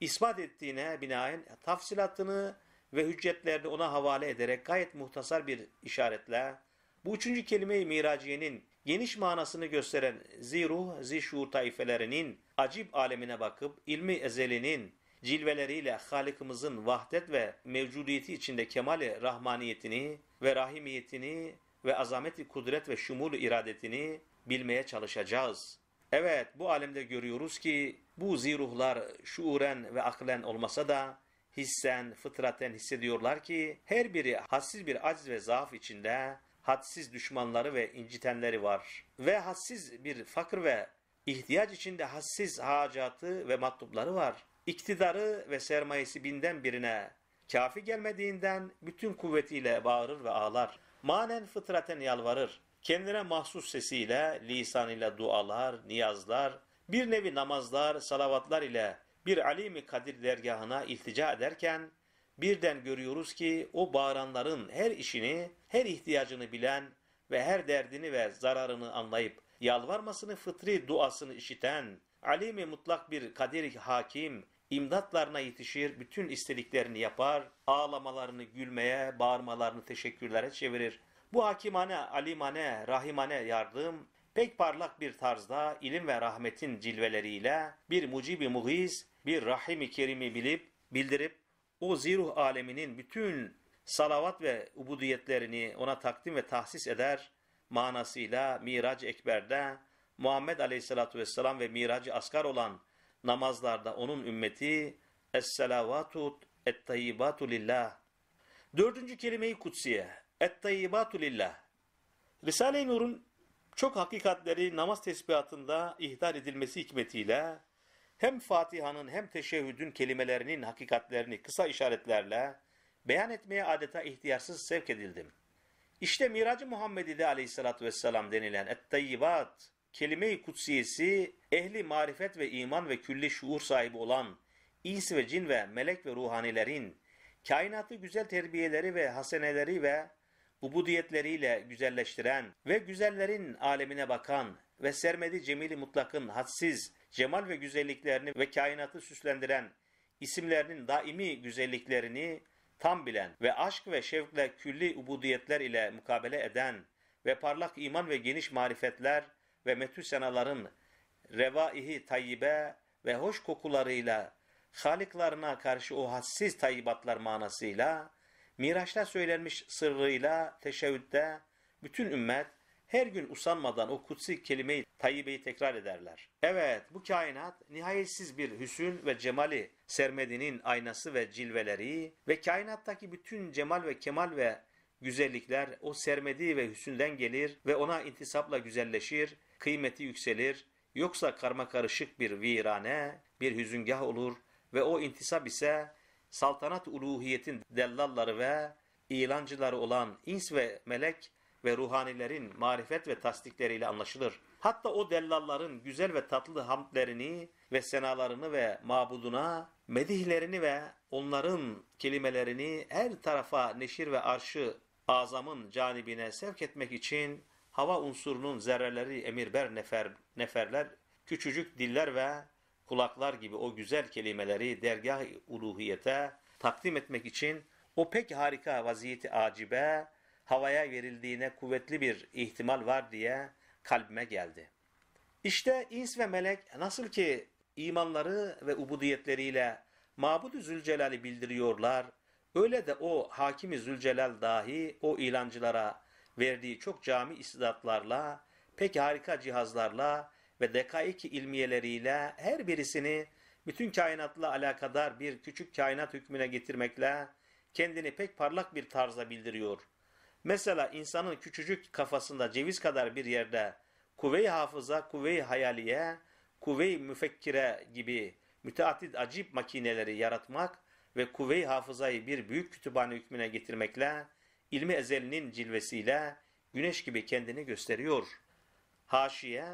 ispat ettiğine binaen tafsilatını ve hüccetlerini ona havale ederek gayet muhtasar bir işaretle bu üçüncü kelime-i miraciyenin geniş manasını gösteren ziruh, zişur taifelerinin acip alemine bakıp ilmi ezelinin cilveleriyle halikimizin vahdet ve mevcudiyeti içinde kemali rahmaniyetini ve rahimiyetini ve azameti kudret ve şumul iradetini bilmeye çalışacağız. Evet bu alemde görüyoruz ki bu ziruhlar şuuren ve aklen olmasa da hissen, fıtraten hissediyorlar ki her biri hassiz bir aciz ve zaaf içinde hadsiz düşmanları ve incitenleri var. Ve hassiz bir fakir ve ihtiyaç içinde hassiz hacatı ve matlupları var. İktidarı ve sermayesi binden birine kafi gelmediğinden bütün kuvvetiyle bağırır ve ağlar. Manen fıtraten yalvarır kendine mahsus sesiyle, lisanıyla dualar, niyazlar, bir nevi namazlar, salavatlar ile bir alimi kadir dergahına iltica ederken, birden görüyoruz ki o bağıranların her işini, her ihtiyacını bilen ve her derdini ve zararını anlayıp, yalvarmasını fıtri duasını işiten, alimi mutlak bir kadir hakim, imdatlarına yetişir, bütün istediklerini yapar, ağlamalarını gülmeye, bağırmalarını teşekkürlere çevirir. Bu hakimane, alimane, rahimane yardım pek parlak bir tarzda ilim ve rahmetin cilveleriyle bir mucibi muhis, bir rahimi kerimi bilip, bildirip o ziruh aleminin bütün salavat ve ubudiyetlerini ona takdim ve tahsis eder manasıyla Mirac Ekber'de Muhammed Aleyhisselatü Vesselam ve Mirac-ı Asgar olan namazlarda onun ümmeti Es-salavatu et-tayyibatu lillah. Dördüncü kelimeyi kutsiye Et-tayyibatu lillah. Risale-i Nur'un çok hakikatleri namaz tesbihatında ihdar edilmesi hikmetiyle hem Fatiha'nın hem teşehhüdün kelimelerinin hakikatlerini kısa işaretlerle beyan etmeye adeta ihtiyarsız sevk edildim. İşte Miracı Muhammedi'de aleyhissalatü vesselam denilen ettayyibat, kelime-i kutsiyesi ehli marifet ve iman ve külli şuur sahibi olan ins ve cin ve melek ve ruhanilerin kainatı güzel terbiyeleri ve haseneleri ve ubudiyetleriyle güzelleştiren ve güzellerin alemine bakan ve sermedi cemili mutlakın hadsiz cemal ve güzelliklerini ve kainatı süslendiren isimlerinin daimi güzelliklerini tam bilen ve aşk ve şevkle külli ubudiyetler ile mukabele eden ve parlak iman ve geniş marifetler ve metü senaların revaihi tayyibe ve hoş kokularıyla haliklarına karşı o hassiz tayyibatlar manasıyla Miraç'ta söylenmiş sırrıyla teşebbütte bütün ümmet her gün usanmadan o kutsi kelimeyi tayyibeyi tekrar ederler. Evet bu kainat nihayetsiz bir hüsün ve cemali sermedinin aynası ve cilveleri ve kainattaki bütün cemal ve kemal ve güzellikler o sermedi ve hüsünden gelir ve ona intisapla güzelleşir, kıymeti yükselir. Yoksa karma karışık bir virane, bir hüzüngah olur ve o intisap ise saltanat uluhiyetin dellalları ve ilancıları olan ins ve melek ve ruhanilerin marifet ve tasdikleriyle anlaşılır. Hatta o dellalların güzel ve tatlı hamdlerini ve senalarını ve mabuduna, medihlerini ve onların kelimelerini her tarafa neşir ve arşı azamın canibine sevk etmek için hava unsurunun zerreleri emirber nefer, neferler, küçücük diller ve kulaklar gibi o güzel kelimeleri dergah uluhiyete takdim etmek için o pek harika vaziyeti acibe havaya verildiğine kuvvetli bir ihtimal var diye kalbime geldi. İşte ins ve melek nasıl ki imanları ve ubudiyetleriyle Mabud-u Zülcelal'i bildiriyorlar, öyle de o Hakimi Zülcelal dahi o ilancılara verdiği çok cami istidatlarla, pek harika cihazlarla ve dekaik ilmiyeleriyle her birisini bütün kainatla alakadar bir küçük kainat hükmüne getirmekle kendini pek parlak bir tarza bildiriyor. Mesela insanın küçücük kafasında ceviz kadar bir yerde kuvve-i hafıza, kuvve-i hayaliye, kuvve-i müfekkire gibi müteaddit acip makineleri yaratmak ve kuvve-i hafızayı bir büyük kütüphane hükmüne getirmekle ilmi ezelinin cilvesiyle güneş gibi kendini gösteriyor. Haşiye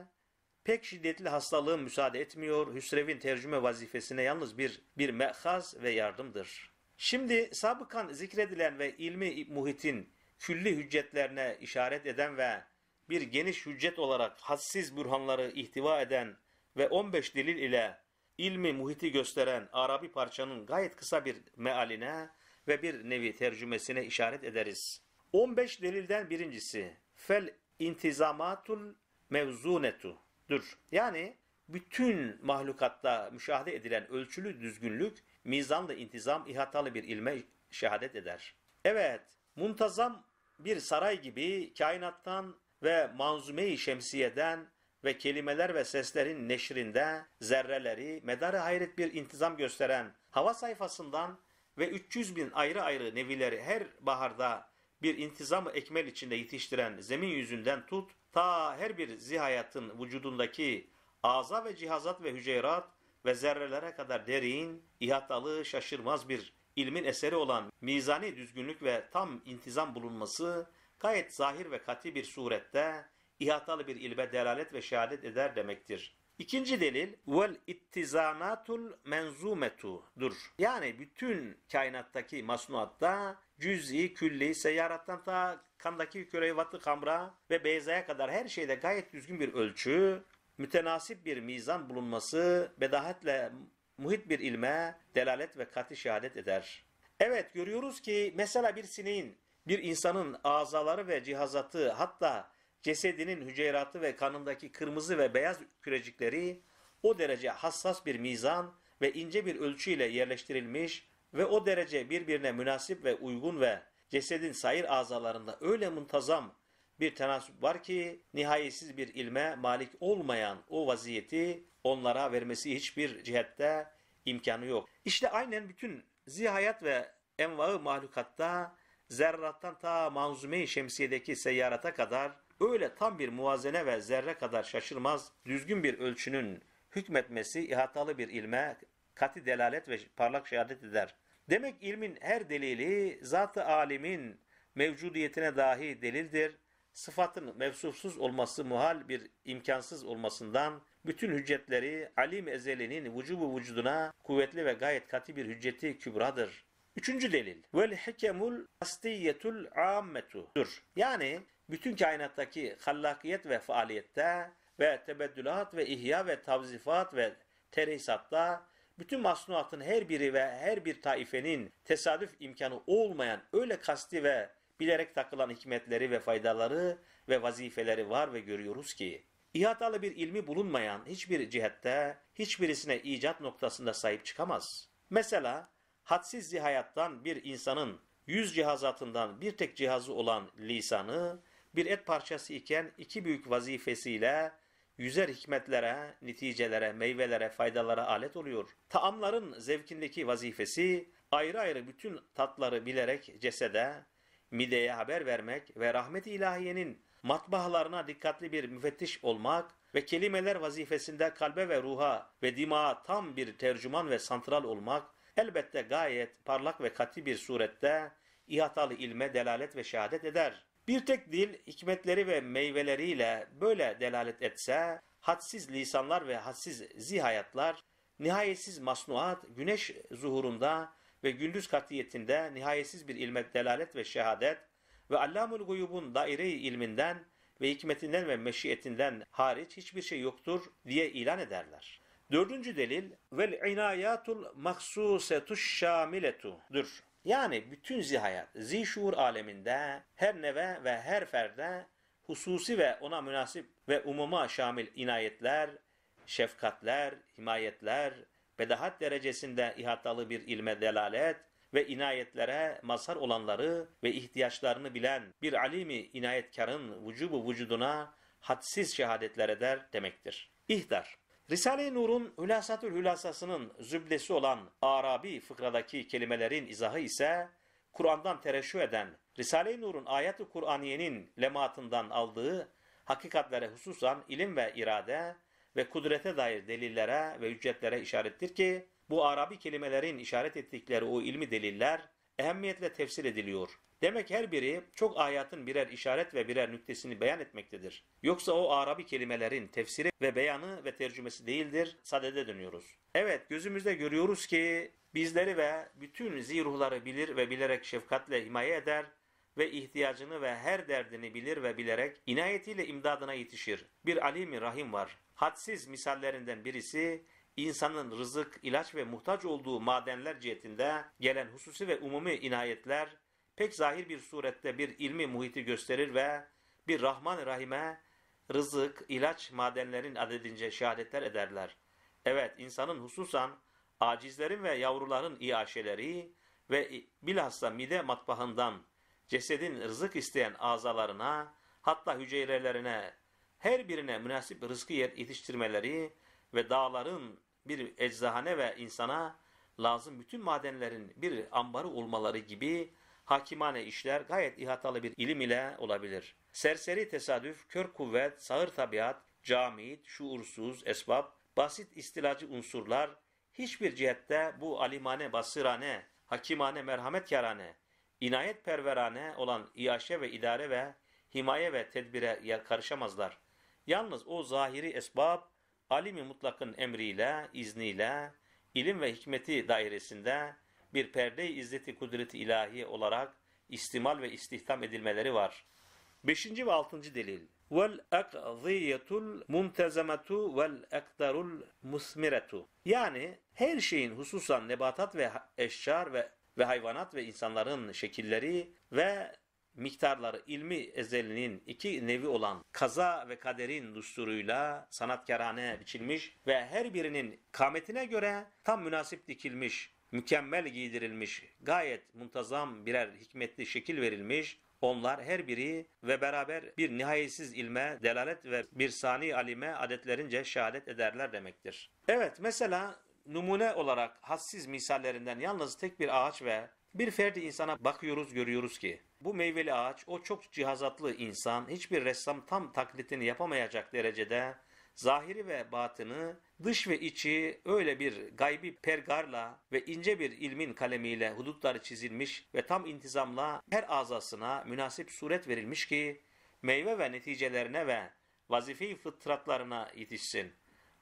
Pek şiddetli hastalığın müsaade etmiyor. Hüsrev'in tercüme vazifesine yalnız bir, bir mehaz ve yardımdır. Şimdi sabıkan zikredilen ve ilmi muhitin külli hüccetlerine işaret eden ve bir geniş hüccet olarak hassiz bürhanları ihtiva eden ve 15 delil ile ilmi muhiti gösteren Arabi parçanın gayet kısa bir mealine ve bir nevi tercümesine işaret ederiz. 15 delilden birincisi fel intizamatul mevzunetu dur. Yani bütün mahlukatta müşahede edilen ölçülü düzgünlük, mizanla intizam ihatalı bir ilme şehadet eder. Evet, muntazam bir saray gibi kainattan ve manzume-i şemsiyeden ve kelimeler ve seslerin neşrinde zerreleri medarı hayret bir intizam gösteren hava sayfasından ve 300 bin ayrı ayrı nevileri her baharda bir intizam ekmel içinde yetiştiren zemin yüzünden tut, Ta her bir zihayatın vücudundaki aza ve cihazat ve hüceyrat ve zerrelere kadar derin, ihatalı, şaşırmaz bir ilmin eseri olan mizani düzgünlük ve tam intizam bulunması gayet zahir ve kati bir surette ihatalı bir ilme delalet ve şehadet eder demektir. İkinci delil vel ittizanatul menzumetudur. Yani bütün kainattaki masnuatta cüz'i, külli, seyyarattan ta kandaki kürevatlı kamra ve beyzaya kadar her şeyde gayet düzgün bir ölçü, mütenasip bir mizan bulunması bedahatle muhit bir ilme delalet ve katı şehadet eder. Evet görüyoruz ki mesela bir sineğin, bir insanın azaları ve cihazatı hatta cesedinin hüceyratı ve kanındaki kırmızı ve beyaz kürecikleri o derece hassas bir mizan ve ince bir ölçüyle yerleştirilmiş ve o derece birbirine münasip ve uygun ve cesedin sair azalarında öyle muntazam bir tenasüp var ki nihayetsiz bir ilme malik olmayan o vaziyeti onlara vermesi hiçbir cihette imkanı yok. İşte aynen bütün zihayat ve envaı mahlukatta zerrattan ta manzume-i şemsiyedeki seyyarata kadar öyle tam bir muvazene ve zerre kadar şaşırmaz düzgün bir ölçünün hükmetmesi ihatalı bir ilme kati delalet ve parlak şehadet eder. Demek ilmin her delili zat-ı alimin mevcudiyetine dahi delildir. Sıfatın mevsufsuz olması muhal bir imkansız olmasından bütün hüccetleri alim ezelinin vücubu vücuduna kuvvetli ve gayet katı bir hücceti kübradır. Üçüncü delil. Vel hikemul asliyetul ammetudur. Yani bütün kainattaki hallakiyet ve faaliyette ve tebeddülat ve ihya ve tavzifat ve terhisatta bütün masnuatın her biri ve her bir taifenin tesadüf imkanı olmayan öyle kasti ve bilerek takılan hikmetleri ve faydaları ve vazifeleri var ve görüyoruz ki ihatalı bir ilmi bulunmayan hiçbir cihette hiçbirisine icat noktasında sahip çıkamaz. Mesela hadsiz zihayattan bir insanın yüz cihazatından bir tek cihazı olan lisanı bir et parçası iken iki büyük vazifesiyle yüzer hikmetlere, neticelere, meyvelere, faydalara alet oluyor. Taamların zevkindeki vazifesi ayrı ayrı bütün tatları bilerek cesede, mideye haber vermek ve rahmet-i ilahiyenin matbahlarına dikkatli bir müfettiş olmak ve kelimeler vazifesinde kalbe ve ruha ve dimağa tam bir tercüman ve santral olmak elbette gayet parlak ve katı bir surette ihatalı ilme delalet ve şehadet eder. Bir tek dil hikmetleri ve meyveleriyle böyle delalet etse, hadsiz lisanlar ve hadsiz zihayatlar, nihayetsiz masnuat, güneş zuhurunda ve gündüz katiyetinde nihayetsiz bir ilmet delalet ve şehadet ve Allamul Guyub'un daire ilminden ve hikmetinden ve meşiyetinden hariç hiçbir şey yoktur diye ilan ederler. Dördüncü delil vel inayatul maksusetu şamiletu'dur. Yani bütün zihayat, zişuur aleminde her neve ve her ferde hususi ve ona münasip ve umuma şamil inayetler, şefkatler, himayetler, bedahat derecesinde ihatalı bir ilme delalet ve inayetlere mazhar olanları ve ihtiyaçlarını bilen bir alimi inayetkarın vücubu vücuduna hadsiz şehadetlere der demektir. İhdar Risale-i Nur'un Hülasatül Hülasasının zübdesi olan Arabi fıkradaki kelimelerin izahı ise Kur'an'dan tereşü eden Risale-i Nur'un ayet-i Kur'aniyenin lematından aldığı hakikatlere hususan ilim ve irade ve kudrete dair delillere ve hüccetlere işarettir ki bu Arabi kelimelerin işaret ettikleri o ilmi deliller ehemmiyetle tefsir ediliyor. Demek her biri çok ayatın birer işaret ve birer nüktesini beyan etmektedir. Yoksa o Arabi kelimelerin tefsiri ve beyanı ve tercümesi değildir. Sadede dönüyoruz. Evet gözümüzde görüyoruz ki bizleri ve bütün ziruhları bilir ve bilerek şefkatle himaye eder ve ihtiyacını ve her derdini bilir ve bilerek inayetiyle imdadına yetişir. Bir alim rahim var. Hadsiz misallerinden birisi insanın rızık, ilaç ve muhtaç olduğu madenler cihetinde gelen hususi ve umumi inayetler pek zahir bir surette bir ilmi muhiti gösterir ve bir Rahman Rahim'e rızık, ilaç madenlerin adedince şehadetler ederler. Evet insanın hususan acizlerin ve yavruların iaşeleri ve bilhassa mide matbahından cesedin rızık isteyen azalarına hatta hücrelerine her birine münasip rızkı yetiştirmeleri ve dağların bir eczahane ve insana lazım bütün madenlerin bir ambarı olmaları gibi hakimane işler gayet ihatalı bir ilim ile olabilir. Serseri tesadüf, kör kuvvet, sağır tabiat, camit, şuursuz, esbab, basit istilacı unsurlar hiçbir cihette bu alimane, basırane, hakimane, merhametkarane, perverane olan iaşe ve idare ve himaye ve tedbire yer karışamazlar. Yalnız o zahiri esbab, alimi mutlakın emriyle, izniyle, ilim ve hikmeti dairesinde bir perde izzeti kudreti ilahi olarak istimal ve istihdam edilmeleri var. Beşinci ve altıncı delil. Vel akziyetul muntezemetu vel ektarul musmiretu. Yani her şeyin hususan nebatat ve eşyar ve ve hayvanat ve insanların şekilleri ve miktarları ilmi ezelinin iki nevi olan kaza ve kaderin dusturuyla sanatkarane biçilmiş ve her birinin kametine göre tam münasip dikilmiş mükemmel giydirilmiş, gayet muntazam birer hikmetli şekil verilmiş, onlar her biri ve beraber bir nihayetsiz ilme delalet ve bir sani alime adetlerince şehadet ederler demektir. Evet mesela numune olarak hassiz misallerinden yalnız tek bir ağaç ve bir ferdi insana bakıyoruz görüyoruz ki bu meyveli ağaç o çok cihazatlı insan hiçbir ressam tam taklitini yapamayacak derecede zahiri ve batını, dış ve içi öyle bir gaybi pergarla ve ince bir ilmin kalemiyle hudutları çizilmiş ve tam intizamla her azasına münasip suret verilmiş ki, meyve ve neticelerine ve vazife-i fıtratlarına yetişsin.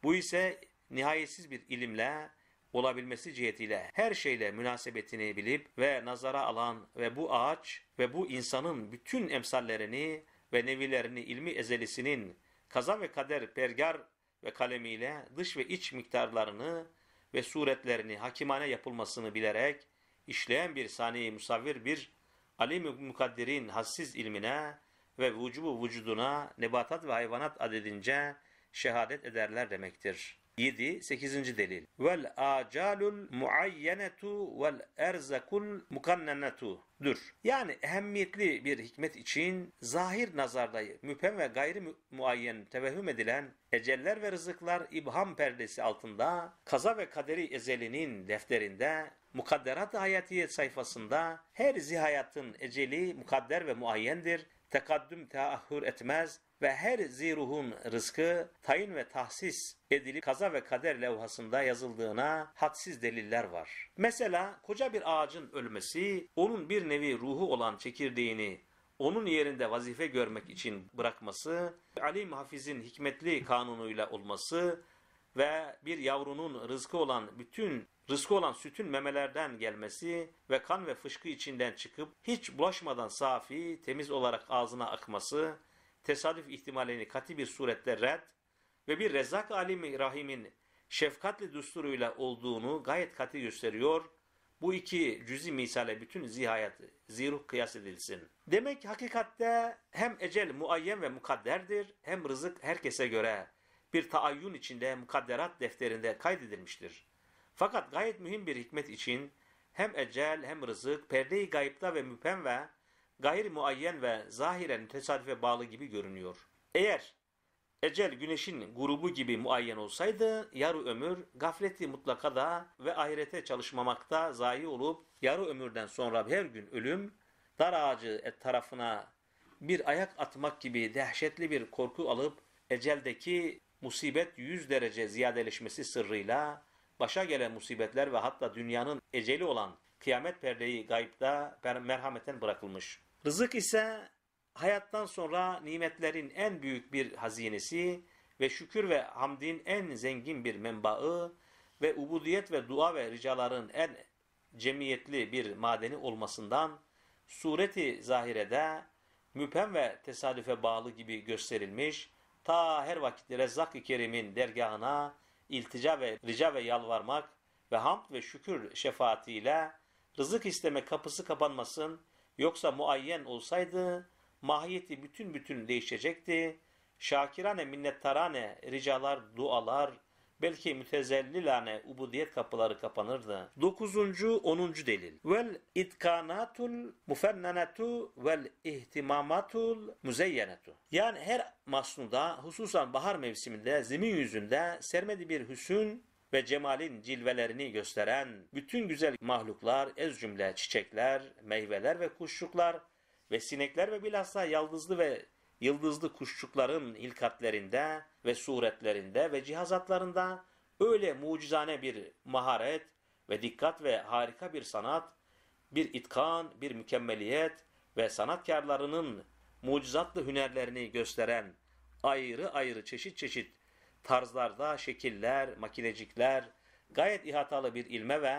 Bu ise nihayetsiz bir ilimle, olabilmesi cihetiyle her şeyle münasebetini bilip ve nazara alan ve bu ağaç ve bu insanın bütün emsallerini ve nevilerini ilmi ezelisinin kaza ve kader pergar ve kalemiyle dış ve iç miktarlarını ve suretlerini hakimane yapılmasını bilerek işleyen bir saniye musavvir bir alim-i mukaddirin hassiz ilmine ve vücubu vücuduna nebatat ve hayvanat adedince şehadet ederler demektir. 7. 8. delil. Vel acalul muayyenetu vel erzakul mukannenetu dur. Yani ehemmiyetli bir hikmet için zahir nazarda müphem ve gayri muayyen tevehhüm edilen eceller ve rızıklar ibham perdesi altında kaza ve kaderi ezelinin defterinde mukadderat hayatiye sayfasında her zihayatın eceli mukadder ve muayyendir. Tekaddüm taahhür etmez ve her ziruhun rızkı tayin ve tahsis edilip kaza ve kader levhasında yazıldığına hadsiz deliller var. Mesela koca bir ağacın ölmesi onun bir nevi ruhu olan çekirdeğini onun yerinde vazife görmek için bırakması, alim hafizin hikmetli kanunuyla olması ve bir yavrunun rızkı olan bütün rızkı olan sütün memelerden gelmesi ve kan ve fışkı içinden çıkıp hiç bulaşmadan safi, temiz olarak ağzına akması tesadüf ihtimalini katı bir surette red ve bir rezak alimi rahimin şefkatli düsturuyla olduğunu gayet katı gösteriyor. Bu iki cüzi misale bütün zihayat, ziruh kıyas edilsin. Demek hakikatte hem ecel muayyen ve mukadderdir hem rızık herkese göre bir taayyun içinde mukadderat defterinde kaydedilmiştir. Fakat gayet mühim bir hikmet için hem ecel hem rızık perde-i gayipta ve müphem ve gayri muayyen ve zahiren tesadüfe bağlı gibi görünüyor. Eğer ecel güneşin grubu gibi muayyen olsaydı yarı ömür gafleti mutlaka da ve ahirete çalışmamakta zayi olup yarı ömürden sonra her gün ölüm dar ağacı et tarafına bir ayak atmak gibi dehşetli bir korku alıp eceldeki musibet 100 derece ziyadeleşmesi sırrıyla başa gelen musibetler ve hatta dünyanın eceli olan kıyamet perdeyi gayipta merhameten bırakılmış. Rızık ise hayattan sonra nimetlerin en büyük bir hazinesi ve şükür ve hamdin en zengin bir menbaı ve ubudiyet ve dua ve ricaların en cemiyetli bir madeni olmasından sureti zahirede müphem ve tesadüfe bağlı gibi gösterilmiş, ta her vakit Rezzak-ı Kerim'in dergahına iltica ve rica ve yalvarmak ve hamd ve şükür şefaatiyle rızık isteme kapısı kapanmasın Yoksa muayyen olsaydı mahiyeti bütün bütün değişecekti. Şakirane minnettarane ricalar, dualar, belki mütezellilane ubudiyet kapıları kapanırdı. 9. 10. delil. Vel itkanatul mufennenetu vel ihtimamatul muzeyyenetu. Yani her masnuda hususan bahar mevsiminde zemin yüzünde sermedi bir hüsün ve cemalin cilvelerini gösteren bütün güzel mahluklar, ez cümle çiçekler, meyveler ve kuşçuklar ve sinekler ve bilhassa yaldızlı ve yıldızlı kuşçukların hilkatlerinde ve suretlerinde ve cihazatlarında öyle mucizane bir maharet ve dikkat ve harika bir sanat, bir itkan, bir mükemmeliyet ve sanatkarlarının mucizatlı hünerlerini gösteren ayrı ayrı çeşit çeşit tarzlarda, şekiller, makinecikler gayet ihatalı bir ilme ve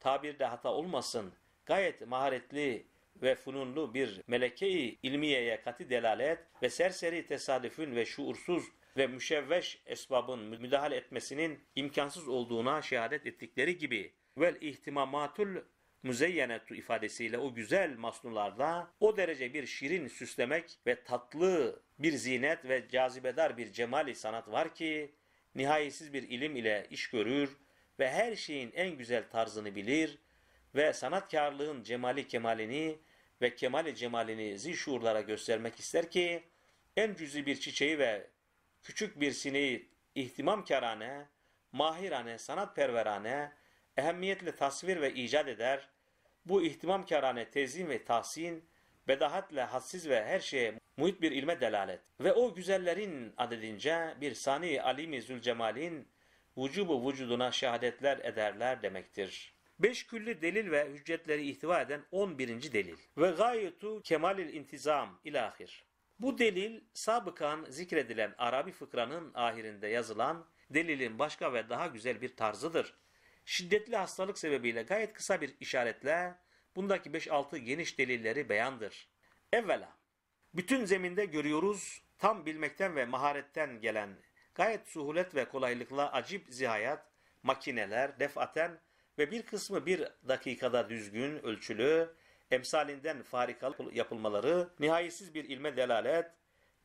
tabirde hata olmasın gayet maharetli ve fununlu bir meleke-i ilmiyeye kati delalet ve serseri tesadüfün ve şuursuz ve müşevveş esbabın müdahale etmesinin imkansız olduğuna şehadet ettikleri gibi vel ihtimamatul müzeyyenetu ifadesiyle o güzel masnularda o derece bir şirin süslemek ve tatlı bir zinet ve cazibedar bir cemali sanat var ki nihayetsiz bir ilim ile iş görür ve her şeyin en güzel tarzını bilir ve sanatkarlığın cemali kemalini ve kemali cemalini zişurlara göstermek ister ki en cüzi bir çiçeği ve küçük bir sineği ihtimamkarane, mahirane, sanatperverane, ehemmiyetle tasvir ve icat eder bu ihtimam ihtimamkarane tezim ve tahsin, bedahatle hassiz ve her şeye muhit bir ilme delalet ve o güzellerin adedince bir sani alimi zülcemalin vücubu vücuduna şehadetler ederler demektir. Beş külli delil ve hüccetleri ihtiva eden on birinci delil ve gayetu kemalil intizam ilahir. Bu delil sabıkan zikredilen Arabi fıkranın ahirinde yazılan delilin başka ve daha güzel bir tarzıdır şiddetli hastalık sebebiyle gayet kısa bir işaretle bundaki 5-6 geniş delilleri beyandır. Evvela, bütün zeminde görüyoruz tam bilmekten ve maharetten gelen gayet suhulet ve kolaylıkla acip zihayat, makineler defaten ve bir kısmı bir dakikada düzgün, ölçülü, emsalinden farikalı yapılmaları, nihayetsiz bir ilme delalet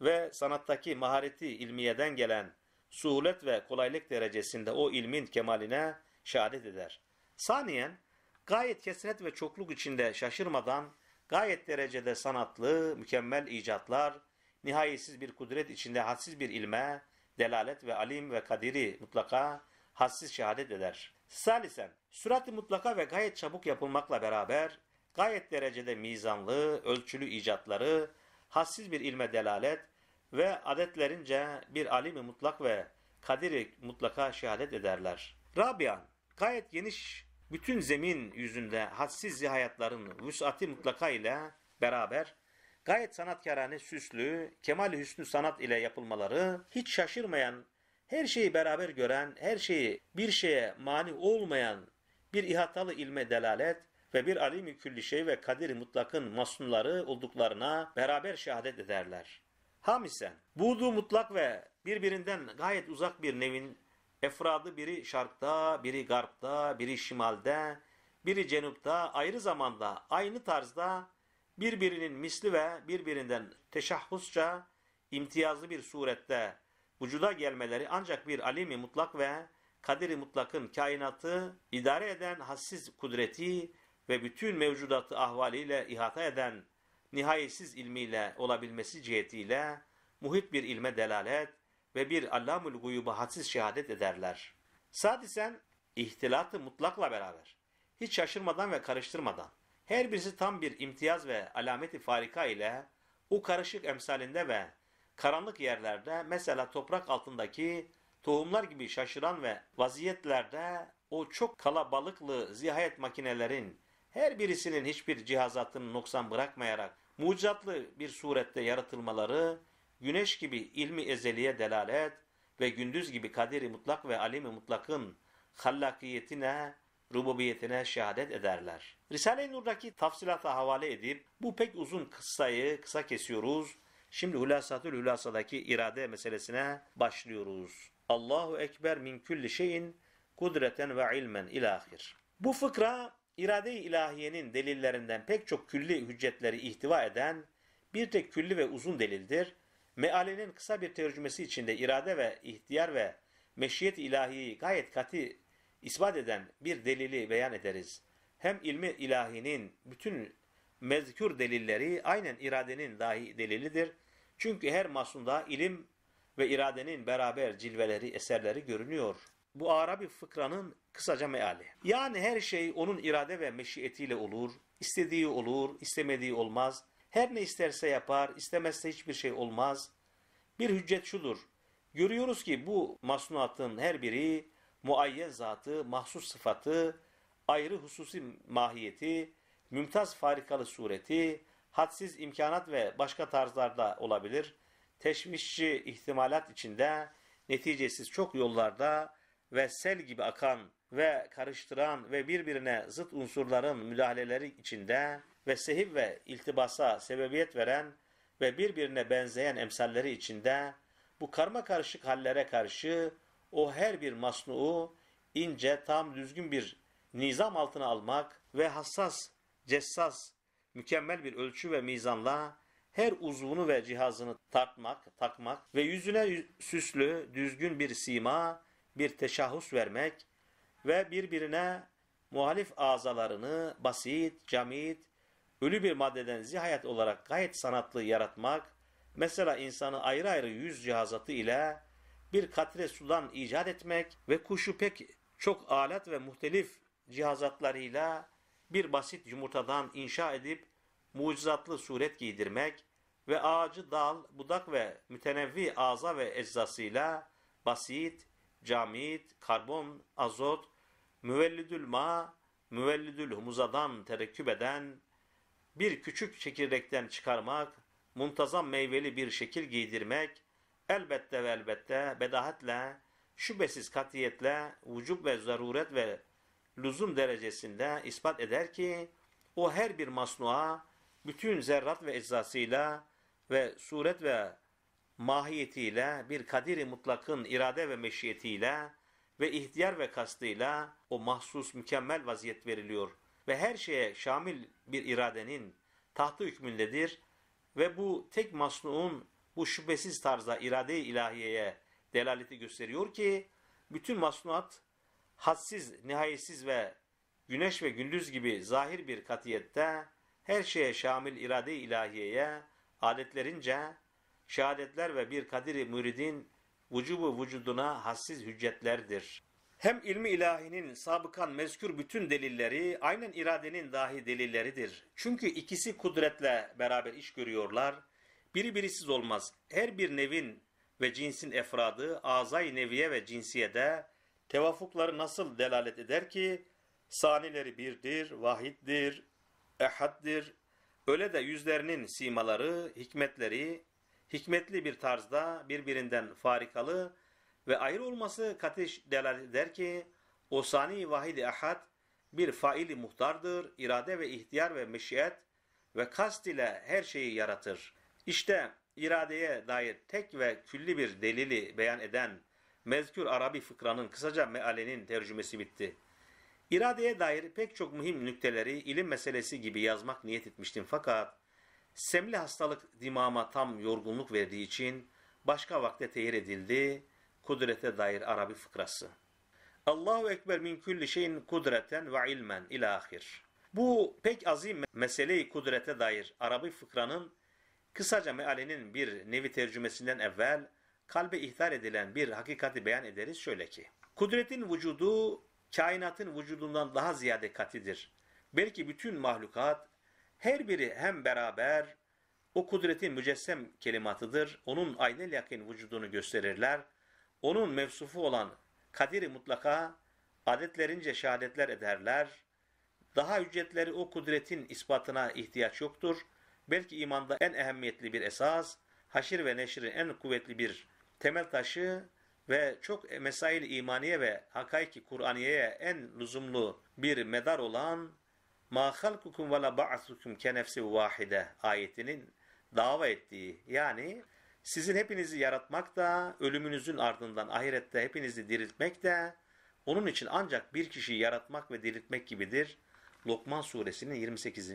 ve sanattaki mahareti ilmiyeden gelen suhulet ve kolaylık derecesinde o ilmin kemaline şehadet eder. Saniyen, gayet kesinet ve çokluk içinde şaşırmadan, gayet derecede sanatlı, mükemmel icatlar, nihayetsiz bir kudret içinde hadsiz bir ilme, delalet ve alim ve kadiri mutlaka hassiz şehadet eder. Salisen, sürat mutlaka ve gayet çabuk yapılmakla beraber, gayet derecede mizanlı, ölçülü icatları, hassiz bir ilme delalet ve adetlerince bir alimi mutlak ve kadiri mutlaka şehadet ederler. Rabian, gayet geniş bütün zemin yüzünde hadsiz hayatların vüsati mutlaka ile beraber gayet sanatkarane süslü, kemal hüsnü sanat ile yapılmaları hiç şaşırmayan, her şeyi beraber gören, her şeyi bir şeye mani olmayan bir ihatalı ilme delalet ve bir alim-i külli şey ve kadir mutlakın masumları olduklarına beraber şehadet ederler. Hamisen, buğdu mutlak ve birbirinden gayet uzak bir nevin Efradı biri şarkta, biri garpta, biri şimalde, biri cenupta ayrı zamanda aynı tarzda birbirinin misli ve birbirinden teşahhusça imtiyazlı bir surette vücuda gelmeleri ancak bir alimi mutlak ve kadiri mutlakın kainatı idare eden hassiz kudreti ve bütün mevcudatı ahvaliyle ihata eden nihayetsiz ilmiyle olabilmesi cihetiyle muhit bir ilme delalet ve bir allamül guyuba hadsiz şehadet ederler. Sadisen ihtilatı mutlakla beraber, hiç şaşırmadan ve karıştırmadan, her birisi tam bir imtiyaz ve alameti farika ile o karışık emsalinde ve karanlık yerlerde mesela toprak altındaki tohumlar gibi şaşıran ve vaziyetlerde o çok kalabalıklı zihayet makinelerin her birisinin hiçbir cihazatını noksan bırakmayarak mucizatlı bir surette yaratılmaları güneş gibi ilmi ezeliye delalet ve gündüz gibi kaderi mutlak ve alimi mutlakın hallakiyetine, rububiyetine şehadet ederler. Risale-i Nur'daki tafsilata havale edip bu pek uzun kıssayı kısa kesiyoruz. Şimdi Hulasatül Hulasa'daki irade meselesine başlıyoruz. Allahu Ekber min külli şeyin kudreten ve ilmen ilahir. Bu fıkra irade-i ilahiyenin delillerinden pek çok külli hüccetleri ihtiva eden bir tek külli ve uzun delildir Mealenin kısa bir tercümesi içinde irade ve ihtiyar ve meşiyet ilahiyi gayet katı ispat eden bir delili beyan ederiz. Hem ilmi ilahinin bütün mezkür delilleri aynen iradenin dahi delilidir. Çünkü her masumda ilim ve iradenin beraber cilveleri, eserleri görünüyor. Bu Arabi fıkranın kısaca meali. Yani her şey onun irade ve meşiyetiyle olur, istediği olur, istemediği olmaz.'' Her ne isterse yapar, istemezse hiçbir şey olmaz. Bir hüccet şudur. Görüyoruz ki bu masnuatın her biri muayyen zatı, mahsus sıfatı, ayrı hususi mahiyeti, mümtaz farikalı sureti, hadsiz imkanat ve başka tarzlarda olabilir. Teşmişçi ihtimalat içinde, neticesiz çok yollarda ve sel gibi akan ve karıştıran ve birbirine zıt unsurların müdahaleleri içinde ve sehip ve iltibasa sebebiyet veren ve birbirine benzeyen emsalleri içinde bu karma karışık hallere karşı o her bir masnuu ince tam düzgün bir nizam altına almak ve hassas, cessas, mükemmel bir ölçü ve mizanla her uzvunu ve cihazını tartmak, takmak ve yüzüne süslü, düzgün bir sima, bir teşahhus vermek ve birbirine muhalif azalarını basit, camit, ölü bir maddeden zihayat olarak gayet sanatlı yaratmak, mesela insanı ayrı ayrı yüz cihazatı ile bir katre sudan icat etmek ve kuşu pek çok alet ve muhtelif cihazatlarıyla bir basit yumurtadan inşa edip mucizatlı suret giydirmek ve ağacı dal, budak ve mütenevvi ağza ve eczasıyla basit, camit, karbon, azot, müvellidül ma, müvellidül humuzadan terekküp eden bir küçük çekirdekten çıkarmak, muntazam meyveli bir şekil giydirmek, elbette ve elbette bedahatle, şüphesiz katiyetle, vücub ve zaruret ve lüzum derecesinde ispat eder ki, o her bir masnua, bütün zerrat ve eczasıyla ve suret ve mahiyetiyle bir kadiri mutlakın irade ve meşiyetiyle ve ihtiyar ve kastıyla o mahsus mükemmel vaziyet veriliyor ve her şeye şamil bir iradenin tahtı hükmündedir ve bu tek masnuun bu şüphesiz tarzda irade-i ilahiyeye delaleti gösteriyor ki bütün masnuat hadsiz, nihayetsiz ve güneş ve gündüz gibi zahir bir katiyette her şeye şamil irade-i ilahiyeye adetlerince şehadetler ve bir kadiri müridin vücubu vücuduna hassiz hüccetlerdir. Hem ilmi ilahinin sabıkan mezkür bütün delilleri aynen iradenin dahi delilleridir. Çünkü ikisi kudretle beraber iş görüyorlar. Biri birisiz olmaz. Her bir nevin ve cinsin efradı azay neviye ve cinsiyede tevafukları nasıl delalet eder ki sanileri birdir, vahiddir, ehaddir. Öyle de yüzlerinin simaları, hikmetleri, hikmetli bir tarzda birbirinden farikalı ve ayrı olması katiş delalet eder ki o sani vahid-i ahad bir faili muhtardır, irade ve ihtiyar ve meşiyet ve kast ile her şeyi yaratır. İşte iradeye dair tek ve külli bir delili beyan eden mezkür Arabi fıkranın kısaca mealenin tercümesi bitti. İradeye dair pek çok mühim nükteleri ilim meselesi gibi yazmak niyet etmiştim fakat Semli hastalık dimama tam yorgunluk verdiği için başka vakte tehir edildi. Kudrete dair Arabi fıkrası. Allahu Ekber min külli şeyin kudreten ve ilmen ilahir. Bu pek azim meseleyi kudrete dair Arabi fıkranın kısaca mealinin bir nevi tercümesinden evvel kalbe ihtar edilen bir hakikati beyan ederiz şöyle ki. Kudretin vücudu kainatın vücudundan daha ziyade katidir. Belki bütün mahlukat her biri hem beraber o kudretin mücessem kelimatıdır. Onun aynel yakın vücudunu gösterirler. Onun mevsufu olan kadiri mutlaka adetlerince şehadetler ederler. Daha ücretleri o kudretin ispatına ihtiyaç yoktur. Belki imanda en ehemmiyetli bir esas, haşir ve neşrin en kuvvetli bir temel taşı ve çok mesail imaniye ve hakaiki Kur'aniye'ye en lüzumlu bir medar olan ma halkukum ve la ba'sukum ke ayetinin dava ettiği yani sizin hepinizi yaratmak da ölümünüzün ardından ahirette hepinizi diriltmek de onun için ancak bir kişiyi yaratmak ve diriltmek gibidir. Lokman suresinin 28.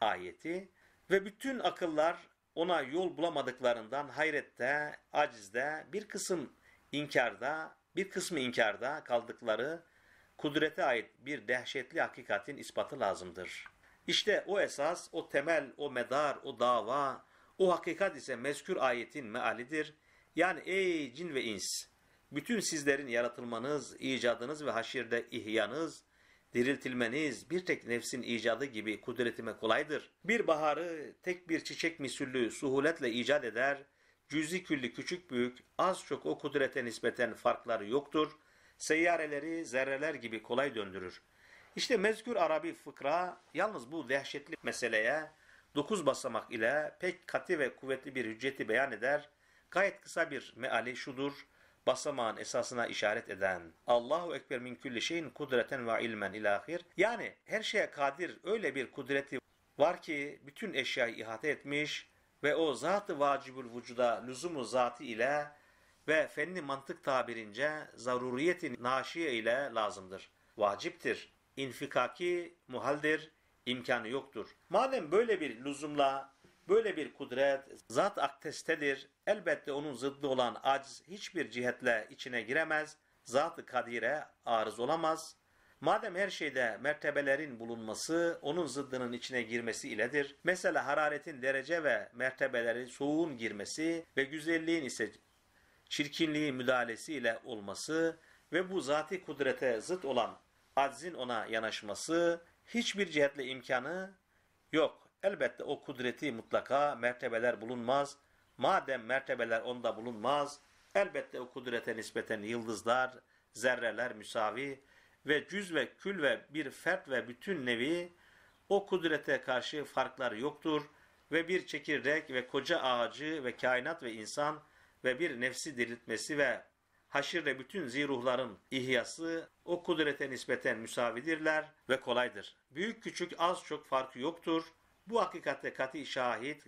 ayeti ve bütün akıllar ona yol bulamadıklarından hayrette, acizde, bir kısım inkarda, bir kısmı inkarda kaldıkları kudrete ait bir dehşetli hakikatin ispatı lazımdır. İşte o esas, o temel, o medar, o dava, o hakikat ise mezkür ayetin mealidir. Yani ey cin ve ins, bütün sizlerin yaratılmanız, icadınız ve haşirde ihyanız, diriltilmeniz bir tek nefsin icadı gibi kudretime kolaydır. Bir baharı tek bir çiçek misüllü suhuletle icat eder, cüzi külli küçük büyük az çok o kudrete nispeten farkları yoktur. Seyyareleri zerreler gibi kolay döndürür. İşte mezkür Arabi fıkra yalnız bu dehşetli meseleye dokuz basamak ile pek katı ve kuvvetli bir hücceti beyan eder. Gayet kısa bir meali şudur. Basamağın esasına işaret eden Allahu Ekber min külli şeyin kudreten ve ilmen ilahir. Yani her şeye kadir öyle bir kudreti var ki bütün eşyayı ihate etmiş ve o zat-ı vacibül vücuda lüzumu zatı ile ve fenni mantık tabirince zaruriyeti naşiye ile lazımdır. Vaciptir. İnfikaki muhaldir. imkanı yoktur. Madem böyle bir lüzumla Böyle bir kudret zat aktestedir. Elbette onun zıddı olan aciz hiçbir cihetle içine giremez. Zat-ı kadire arız olamaz. Madem her şeyde mertebelerin bulunması onun zıddının içine girmesi iledir. Mesela hararetin derece ve mertebeleri soğuğun girmesi ve güzelliğin ise çirkinliği müdahalesiyle olması ve bu zati kudrete zıt olan aczin ona yanaşması hiçbir cihetle imkanı yok. Elbette o kudreti mutlaka mertebeler bulunmaz. Madem mertebeler onda bulunmaz, elbette o kudrete nispeten yıldızlar, zerreler müsavi ve cüz ve kül ve bir fert ve bütün nevi o kudrete karşı farklar yoktur ve bir çekirdek ve koca ağacı ve kainat ve insan ve bir nefsi diriltmesi ve haşirle bütün ziruhların ihyası o kudrete nispeten müsavidirler ve kolaydır. Büyük küçük az çok farkı yoktur. Bu hakikatte kati şahit,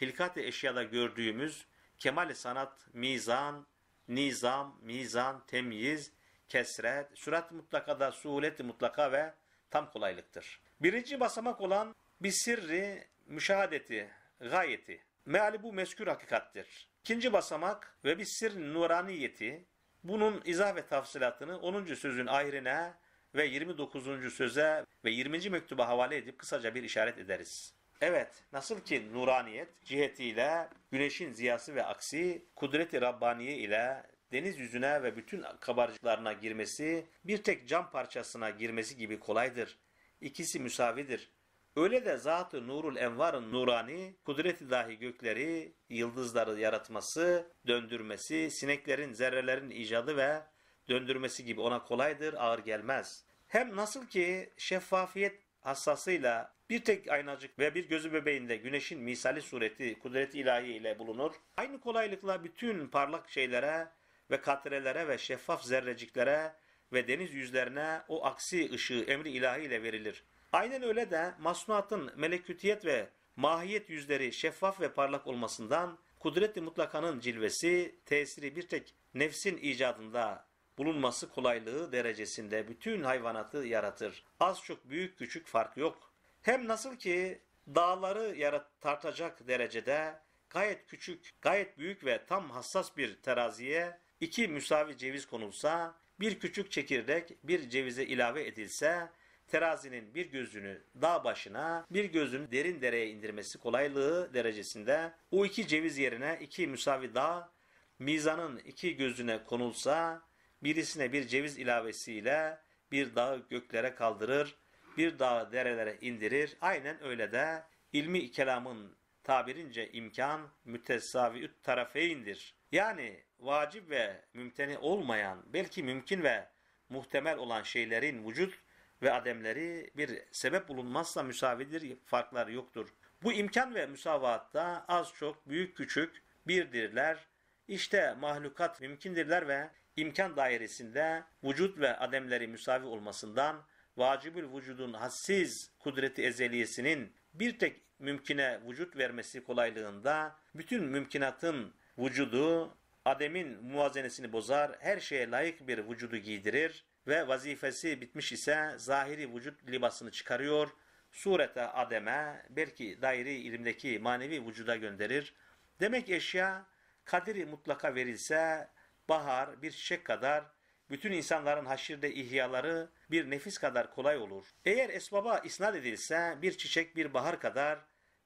hilkat eşyada gördüğümüz kemal sanat, mizan, nizam, mizan, temyiz, kesret, sürat mutlaka da suhulet mutlaka ve tam kolaylıktır. Birinci basamak olan bir sirri, müşahadeti, gayeti. Meali bu meskür hakikattir. İkinci basamak ve bir sir nuraniyeti bunun izah ve tafsilatını 10. sözün ayrine ve 29. söze ve 20. mektuba havale edip kısaca bir işaret ederiz. Evet, nasıl ki nuraniyet cihetiyle güneşin ziyası ve aksi, kudreti Rabbaniye ile deniz yüzüne ve bütün kabarcıklarına girmesi, bir tek cam parçasına girmesi gibi kolaydır. İkisi müsavidir. Öyle de zatı Nurul Envar'ın nurani, kudreti dahi gökleri, yıldızları yaratması, döndürmesi, sineklerin, zerrelerin icadı ve döndürmesi gibi ona kolaydır, ağır gelmez. Hem nasıl ki şeffafiyet hassasıyla bir tek aynacık ve bir gözü bebeğinde güneşin misali sureti kudreti i ilahi ile bulunur. Aynı kolaylıkla bütün parlak şeylere ve katrelere ve şeffaf zerreciklere ve deniz yüzlerine o aksi ışığı emri ilahi ile verilir. Aynen öyle de masnuatın melekütiyet ve mahiyet yüzleri şeffaf ve parlak olmasından kudret-i mutlakanın cilvesi, tesiri bir tek nefsin icadında bulunması kolaylığı derecesinde bütün hayvanatı yaratır. Az çok büyük küçük fark yok. Hem nasıl ki dağları yarat tartacak derecede gayet küçük, gayet büyük ve tam hassas bir teraziye iki müsavi ceviz konulsa, bir küçük çekirdek bir cevize ilave edilse terazinin bir gözünü dağ başına, bir gözünü derin dereye indirmesi kolaylığı derecesinde o iki ceviz yerine iki müsavi dağ mizanın iki gözüne konulsa birisine bir ceviz ilavesiyle bir dağı göklere kaldırır, bir dağı derelere indirir. Aynen öyle de ilmi kelamın tabirince imkan mütesaviüt tarafeyindir. Yani vacip ve mümteni olmayan, belki mümkün ve muhtemel olan şeylerin vücut ve ademleri bir sebep bulunmazsa müsavidir, farklar yoktur. Bu imkan ve müsavatta az çok, büyük küçük birdirler. İşte mahlukat mümkündirler ve imkan dairesinde vücut ve ademleri müsavi olmasından vacibül vücudun hassiz kudreti ezeliyesinin bir tek mümkine vücut vermesi kolaylığında bütün mümkünatın vücudu ademin muvazenesini bozar, her şeye layık bir vücudu giydirir ve vazifesi bitmiş ise zahiri vücut libasını çıkarıyor, surete ademe, belki dairi ilimdeki manevi vücuda gönderir. Demek eşya kadiri mutlaka verilse bahar bir çiçek kadar bütün insanların haşirde ihyaları bir nefis kadar kolay olur. Eğer esbaba isnat edilse bir çiçek bir bahar kadar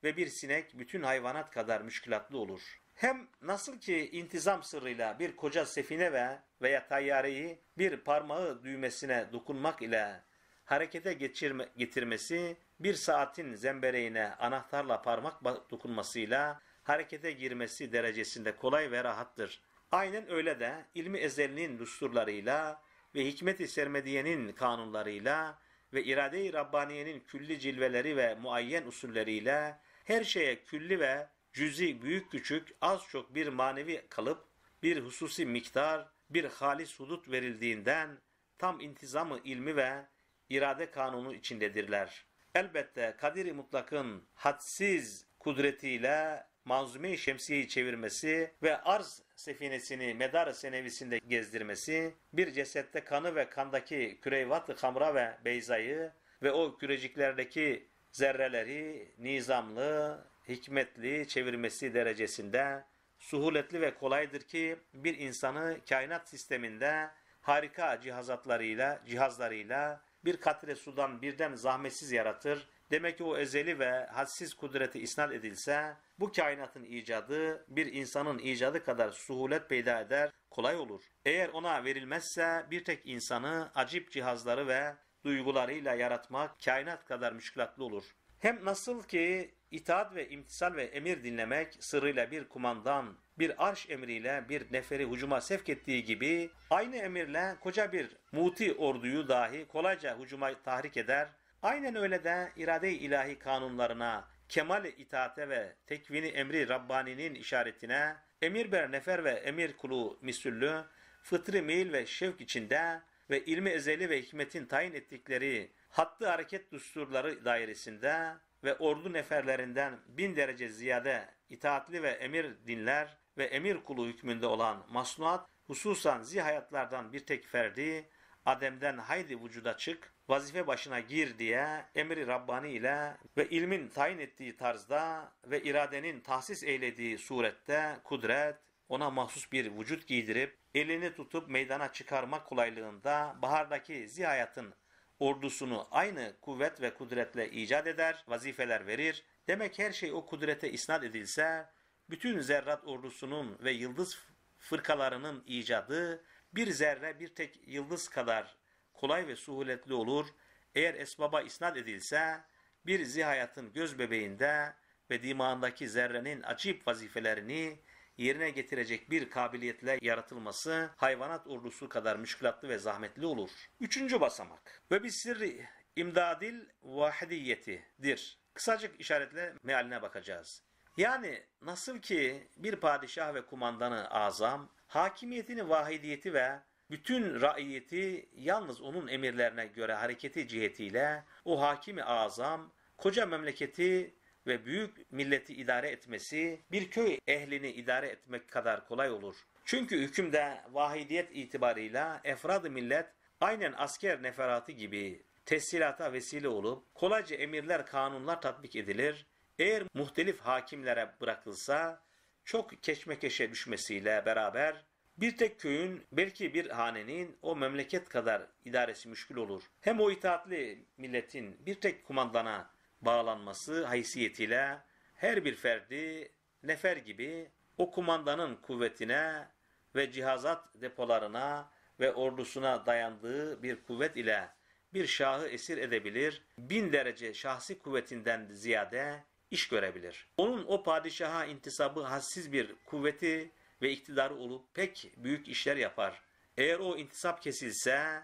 ve bir sinek bütün hayvanat kadar müşkilatlı olur. Hem nasıl ki intizam sırrıyla bir koca sefine ve veya tayyareyi bir parmağı düğmesine dokunmak ile harekete geçirme, getirmesi, bir saatin zembereğine anahtarla parmak dokunmasıyla harekete girmesi derecesinde kolay ve rahattır. Aynen öyle de ilmi ezelinin düsturlarıyla ve hikmet-i sermediyenin kanunlarıyla ve irade-i Rabbaniye'nin külli cilveleri ve muayyen usulleriyle her şeye külli ve cüzi büyük küçük az çok bir manevi kalıp bir hususi miktar bir halis hudut verildiğinden tam intizamı ilmi ve irade kanunu içindedirler. Elbette Kadir-i Mutlak'ın hadsiz kudretiyle manzume-i şemsiyeyi çevirmesi ve arz sefinesini medar senevisinde gezdirmesi, bir cesette kanı ve kandaki küreyvat-ı hamra ve beyzayı ve o kürecikler'deki zerreleri nizamlı, hikmetli çevirmesi derecesinde suhuletli ve kolaydır ki bir insanı kainat sisteminde harika cihazatlarıyla, cihazlarıyla bir katre sudan birden zahmetsiz yaratır. Demek ki o ezeli ve hadsiz kudreti isnat edilse bu kainatın icadı bir insanın icadı kadar suhulet peyda eder, kolay olur. Eğer ona verilmezse bir tek insanı acip cihazları ve duygularıyla yaratmak kainat kadar müşkilatlı olur. Hem nasıl ki itaat ve imtisal ve emir dinlemek sırrıyla bir kumandan, bir arş emriyle bir neferi hücuma sevk ettiği gibi aynı emirle koca bir muti orduyu dahi kolayca hücuma tahrik eder. Aynen öyle de irade-i ilahi kanunlarına, kemal itaate ve tekvini emri Rabbani'nin işaretine, emir ber nefer ve emir kulu misüllü, fıtri meyil ve şevk içinde ve ilmi ezeli ve hikmetin tayin ettikleri hattı hareket düsturları dairesinde ve ordu neferlerinden bin derece ziyade itaatli ve emir dinler ve emir kulu hükmünde olan masnuat, hususan zihayatlardan bir tek ferdi, Adem'den haydi vücuda çık, vazife başına gir diye emri Rabbani ile ve ilmin tayin ettiği tarzda ve iradenin tahsis eylediği surette kudret, ona mahsus bir vücut giydirip, elini tutup meydana çıkarmak kolaylığında bahardaki zihayatın ordusunu aynı kuvvet ve kudretle icat eder, vazifeler verir. Demek her şey o kudrete isnat edilse, bütün zerrat ordusunun ve yıldız fırkalarının icadı bir zerre bir tek yıldız kadar kolay ve suhuletli olur. Eğer esbaba isnat edilse, bir zihayatın göz bebeğinde ve dimağındaki zerrenin acip vazifelerini yerine getirecek bir kabiliyetle yaratılması hayvanat ordusu kadar müşkülatlı ve zahmetli olur. Üçüncü basamak ve bir sirri imdadil vahidiyetidir. Kısacık işaretle mealine bakacağız. Yani nasıl ki bir padişah ve kumandanı azam, hakimiyetini vahidiyeti ve bütün raiyeti yalnız onun emirlerine göre hareketi cihetiyle o hakimi azam, koca memleketi ve büyük milleti idare etmesi bir köy ehlini idare etmek kadar kolay olur. Çünkü hükümde vahidiyet itibarıyla efradı millet aynen asker neferatı gibi tescilata vesile olup kolayca emirler kanunlar tatbik edilir. Eğer muhtelif hakimlere bırakılsa çok keşmekeşe düşmesiyle beraber bir tek köyün belki bir hanenin o memleket kadar idaresi müşkül olur. Hem o itaatli milletin bir tek kumandana bağlanması haysiyetiyle her bir ferdi nefer gibi o kumandanın kuvvetine ve cihazat depolarına ve ordusuna dayandığı bir kuvvet ile bir şahı esir edebilir, bin derece şahsi kuvvetinden ziyade iş görebilir. Onun o padişaha intisabı hassiz bir kuvveti ve iktidarı olup pek büyük işler yapar. Eğer o intisap kesilse,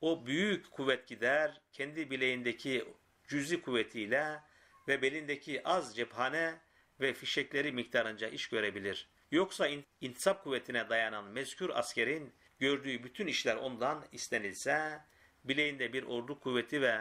o büyük kuvvet gider, kendi bileğindeki cüzi kuvvetiyle ve belindeki az cephane ve fişekleri miktarınca iş görebilir. Yoksa intisap kuvvetine dayanan mezkür askerin gördüğü bütün işler ondan istenilse, bileğinde bir ordu kuvveti ve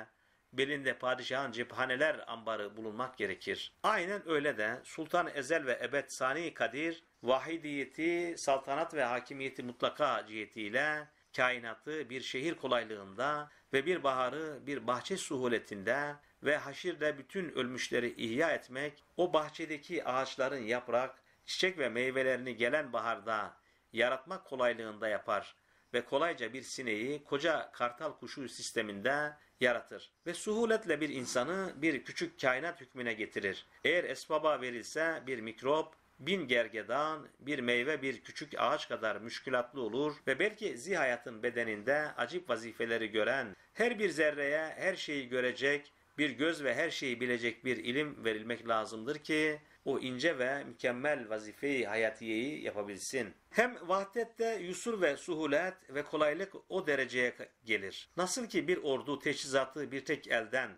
belinde padişahın cephaneler ambarı bulunmak gerekir. Aynen öyle de Sultan Ezel ve Ebed Sani Kadir vahidiyeti, saltanat ve hakimiyeti mutlaka cihetiyle kainatı bir şehir kolaylığında ve bir baharı bir bahçe suhuletinde ve haşirde bütün ölmüşleri ihya etmek, o bahçedeki ağaçların yaprak, çiçek ve meyvelerini gelen baharda yaratmak kolaylığında yapar ve kolayca bir sineği koca kartal kuşu sisteminde yaratır ve suhuletle bir insanı bir küçük kainat hükmüne getirir. Eğer esbaba verilse bir mikrop bin gergedan, bir meyve bir küçük ağaç kadar müşkülatlı olur ve belki zihayatın bedeninde acip vazifeleri gören, her bir zerreye her şeyi görecek, bir göz ve her şeyi bilecek bir ilim verilmek lazımdır ki o ince ve mükemmel vazifeyi hayatiyeyi yapabilsin. Hem vahdette yusur ve suhulet ve kolaylık o dereceye gelir. Nasıl ki bir ordu teçhizatı bir tek elden,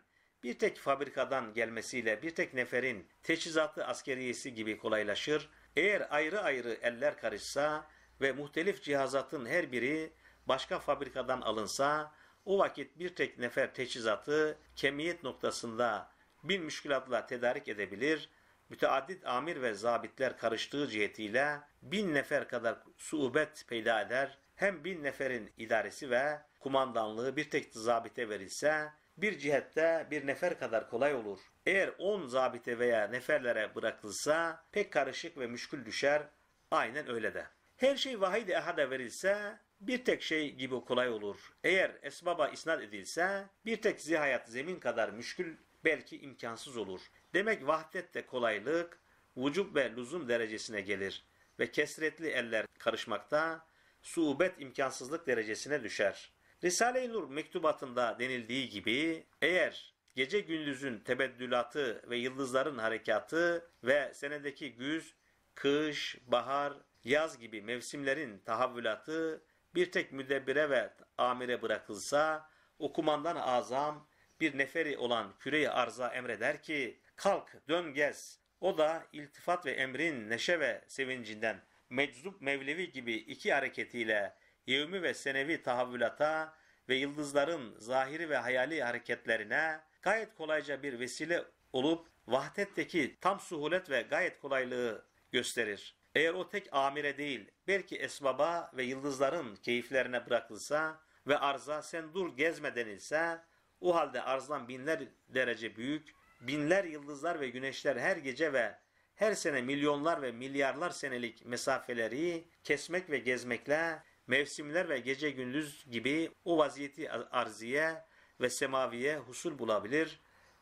bir tek fabrikadan gelmesiyle bir tek neferin teçhizatlı askeriyesi gibi kolaylaşır. Eğer ayrı ayrı eller karışsa ve muhtelif cihazatın her biri başka fabrikadan alınsa o vakit bir tek nefer teçhizatı kemiyet noktasında bin müşkülatla tedarik edebilir, müteaddit amir ve zabitler karıştığı cihetiyle bin nefer kadar suubet peyda eder, hem bin neferin idaresi ve kumandanlığı bir tek zabite verilse bir cihette bir nefer kadar kolay olur. Eğer 10 zabite veya neferlere bırakılsa pek karışık ve müşkül düşer. Aynen öyle de. Her şey vahide ahada verilse bir tek şey gibi kolay olur. Eğer esbaba isnat edilse bir tek zihayat zemin kadar müşkül belki imkansız olur. Demek vahdette kolaylık, vücub ve lüzum derecesine gelir ve kesretli eller karışmakta suubet imkansızlık derecesine düşer. Risale-i Nur mektubatında denildiği gibi eğer gece gündüzün tebeddülatı ve yıldızların harekatı ve senedeki güz, kış, bahar, yaz gibi mevsimlerin tahavvülatı bir tek müdebbire ve amire bırakılsa okumandan azam bir neferi olan küreyi arza emreder ki kalk dön gez. O da iltifat ve emrin neşe ve sevincinden meczup mevlevi gibi iki hareketiyle yevmi ve senevi tahavvülata ve yıldızların zahiri ve hayali hareketlerine gayet kolayca bir vesile olup vahdetteki tam suhulet ve gayet kolaylığı gösterir. Eğer o tek amire değil, belki esbaba ve yıldızların keyiflerine bırakılsa ve arza sen dur gezme denilse, o halde arzdan binler derece büyük, binler yıldızlar ve güneşler her gece ve her sene milyonlar ve milyarlar senelik mesafeleri kesmek ve gezmekle mevsimler ve gece gündüz gibi o vaziyeti arziye ve semaviye husul bulabilir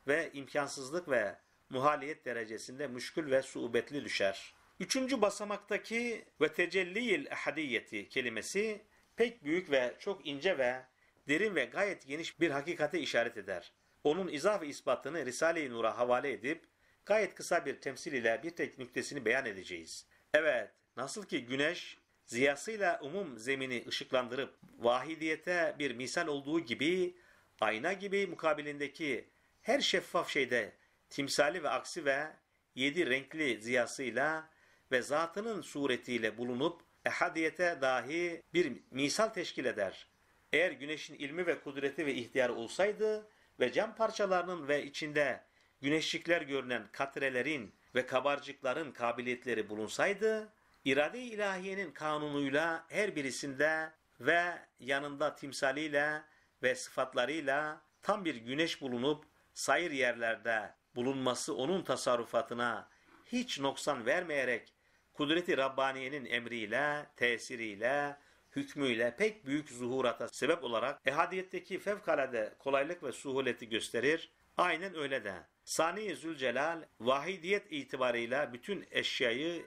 ve imkansızlık ve muhaliyet derecesinde müşkül ve suubetli düşer. Üçüncü basamaktaki ve tecelliyil ehadiyeti kelimesi pek büyük ve çok ince ve derin ve gayet geniş bir hakikate işaret eder. Onun izah ve ispatını Risale-i Nur'a havale edip gayet kısa bir temsil ile bir tek nüktesini beyan edeceğiz. Evet, nasıl ki güneş ziyasıyla umum zemini ışıklandırıp vahidiyete bir misal olduğu gibi ayna gibi mukabilindeki her şeffaf şeyde timsali ve aksi ve yedi renkli ziyasıyla ve zatının suretiyle bulunup ehadiyete dahi bir misal teşkil eder. Eğer güneşin ilmi ve kudreti ve ihtiyar olsaydı ve cam parçalarının ve içinde güneşlikler görünen katrelerin ve kabarcıkların kabiliyetleri bulunsaydı, irade-i ilahiyenin kanunuyla her birisinde ve yanında timsaliyle ve sıfatlarıyla tam bir güneş bulunup sayır yerlerde bulunması onun tasarrufatına hiç noksan vermeyerek kudreti Rabbaniye'nin emriyle, tesiriyle, hükmüyle pek büyük zuhurata sebep olarak ehadiyetteki fevkalade kolaylık ve suhuleti gösterir. Aynen öyle de. Saniye Zülcelal vahidiyet itibarıyla bütün eşyayı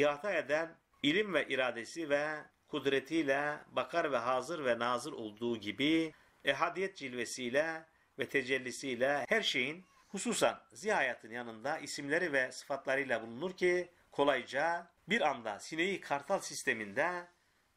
ihata eden ilim ve iradesi ve kudretiyle bakar ve hazır ve nazır olduğu gibi ehadiyet cilvesiyle ve tecellisiyle her şeyin hususan zihayatın yanında isimleri ve sıfatlarıyla bulunur ki kolayca bir anda sineği kartal sisteminde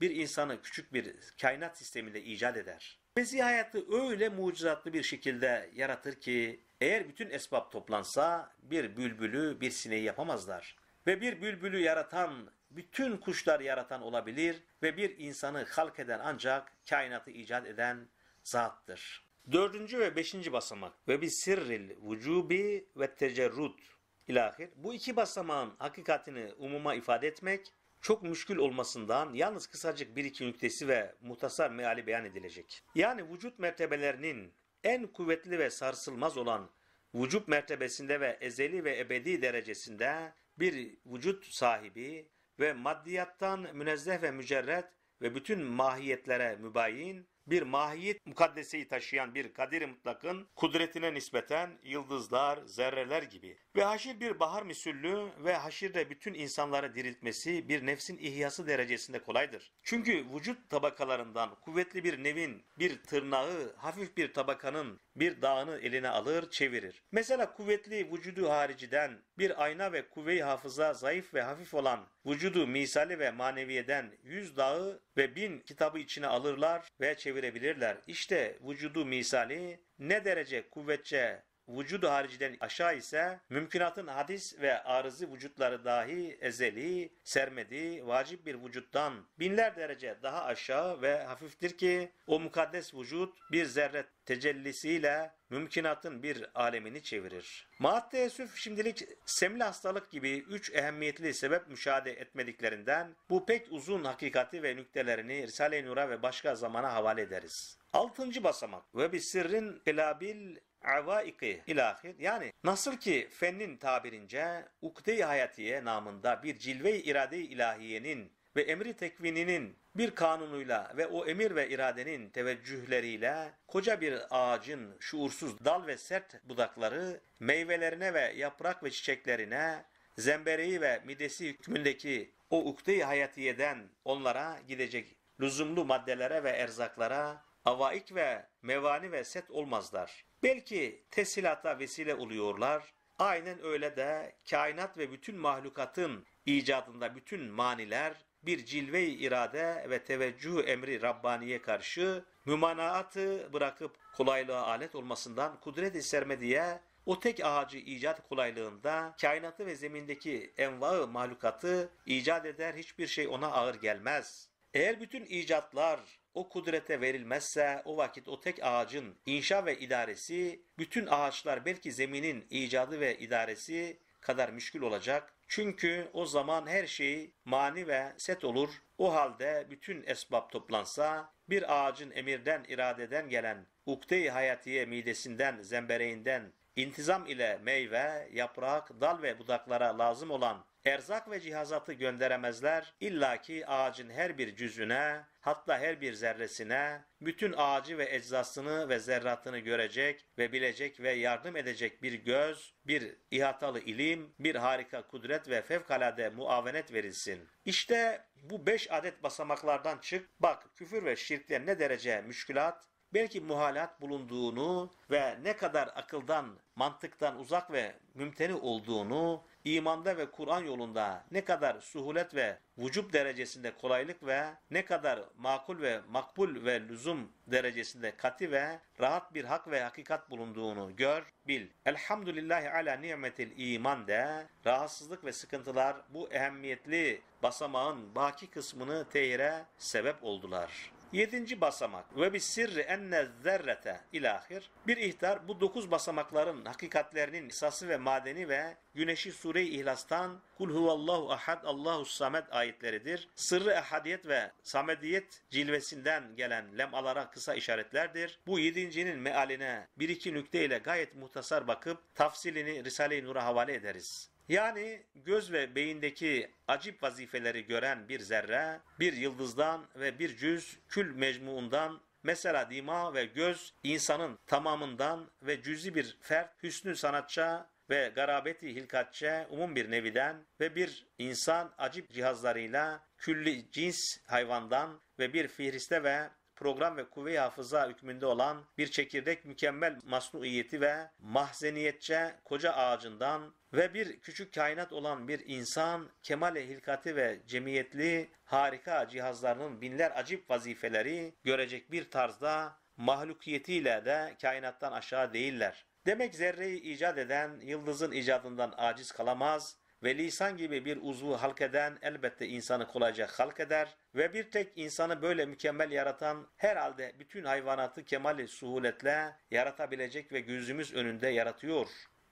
bir insanı küçük bir kainat sistemiyle icat eder. Ve zihayatı öyle mucizatlı bir şekilde yaratır ki eğer bütün esbab toplansa bir bülbülü bir sineği yapamazlar. Ve bir bülbülü yaratan, bütün kuşlar yaratan olabilir ve bir insanı halk eden ancak kainatı icat eden zattır. Dördüncü ve beşinci basamak ve bir sirril vücubi ve tecerrud ilahir. Bu iki basamağın hakikatini umuma ifade etmek çok müşkül olmasından yalnız kısacık bir iki nüktesi ve muhtasar meali beyan edilecek. Yani vücut mertebelerinin en kuvvetli ve sarsılmaz olan vücut mertebesinde ve ezeli ve ebedi derecesinde bir vücut sahibi ve maddiyattan münezzeh ve mücerret ve bütün mahiyetlere mübayin bir mahiyet mukaddeseyi taşıyan bir kadir mutlakın kudretine nispeten yıldızlar, zerreler gibi ve haşir bir bahar misüllü ve haşirde bütün insanları diriltmesi bir nefsin ihyası derecesinde kolaydır. Çünkü vücut tabakalarından kuvvetli bir nevin, bir tırnağı, hafif bir tabakanın bir dağını eline alır çevirir. Mesela kuvvetli vücudu hariciden bir ayna ve kuvve-i hafıza zayıf ve hafif olan vücudu misali ve maneviyeden yüz dağı ve bin kitabı içine alırlar ve çevirebilirler. İşte vücudu misali ne derece kuvvetçe Vücudu hariciden aşağı ise mümkünatın hadis ve arızı vücutları dahi ezeli, sermedi, vacip bir vücuttan binler derece daha aşağı ve hafiftir ki o mukaddes vücut bir zerre tecellisiyle mümkünatın bir alemini çevirir. Maat teessüf şimdilik semli hastalık gibi üç ehemmiyetli sebep müşahede etmediklerinden bu pek uzun hakikati ve nüktelerini Risale-i Nur'a ve başka zamana havale ederiz. Altıncı basamak ve bir sirrin kelabil avaiki ilahir yani nasıl ki fennin tabirince ukde-i hayatiye namında bir cilve-i irade ilahiyenin ve emri tekvininin bir kanunuyla ve o emir ve iradenin teveccühleriyle koca bir ağacın şuursuz dal ve sert budakları meyvelerine ve yaprak ve çiçeklerine zembereği ve midesi hükmündeki o ukde-i hayatiyeden onlara gidecek lüzumlu maddelere ve erzaklara avaik ve mevani ve set olmazlar. Belki tesihata vesile oluyorlar. Aynen öyle de kainat ve bütün mahlukatın icadında bütün maniler bir cilve irade ve teveccüh emri Rabbani'ye karşı mümanaatı bırakıp kolaylığa alet olmasından kudret-i sermediye o tek ağacı icat kolaylığında kainatı ve zemindeki envağı mahlukatı icat eder hiçbir şey ona ağır gelmez. Eğer bütün icatlar o kudrete verilmezse o vakit o tek ağacın inşa ve idaresi, bütün ağaçlar belki zeminin icadı ve idaresi kadar müşkül olacak. Çünkü o zaman her şey mani ve set olur. O halde bütün esbab toplansa, bir ağacın emirden, iradeden gelen ukde-i hayatiye midesinden, zembereğinden, intizam ile meyve, yaprak, dal ve budaklara lazım olan erzak ve cihazatı gönderemezler. İlla ki ağacın her bir cüzüne, hatta her bir zerresine, bütün ağacı ve eczasını ve zerratını görecek ve bilecek ve yardım edecek bir göz, bir ihatalı ilim, bir harika kudret ve fevkalade muavenet verilsin. İşte bu beş adet basamaklardan çık, bak küfür ve şirkler ne derece müşkülat, belki muhalat bulunduğunu ve ne kadar akıldan, mantıktan uzak ve mümteni olduğunu, imanda ve Kur'an yolunda ne kadar suhulet ve vücub derecesinde kolaylık ve ne kadar makul ve makbul ve lüzum derecesinde kati ve rahat bir hak ve hakikat bulunduğunu gör, bil. Elhamdülillahi ala nimetil iman de rahatsızlık ve sıkıntılar bu ehemmiyetli basamağın baki kısmını tehire sebep oldular. Yedinci basamak ve bir sirri enne zerrete ilahir. Bir ihtar bu dokuz basamakların hakikatlerinin esası ve madeni ve güneşi Sure-i İhlas'tan Kul huvallahu ahad Allahu samed ayetleridir. Sırrı ehadiyet ve samediyet cilvesinden gelen lemalara kısa işaretlerdir. Bu yedincinin mealine bir iki nükte ile gayet muhtasar bakıp tafsilini Risale-i Nur'a havale ederiz. Yani göz ve beyindeki acip vazifeleri gören bir zerre, bir yıldızdan ve bir cüz kül mecmuundan Mesela dima ve göz insanın tamamından ve cüzi bir fert hüsnü sanatça ve garabeti hilkatçe umum bir neviden ve bir insan acip cihazlarıyla külli cins hayvandan ve bir fihriste ve program ve kuvve hafıza hükmünde olan bir çekirdek mükemmel masnuiyeti ve mahzeniyetçe koca ağacından ve bir küçük kainat olan bir insan kemale hilkati ve cemiyetli harika cihazlarının binler acip vazifeleri görecek bir tarzda mahlukiyetiyle de kainattan aşağı değiller. Demek zerreyi icat eden yıldızın icadından aciz kalamaz, ve lisan gibi bir uzvu halk eden elbette insanı kolayca halk eder ve bir tek insanı böyle mükemmel yaratan herhalde bütün hayvanatı kemali suhuletle yaratabilecek ve gözümüz önünde yaratıyor.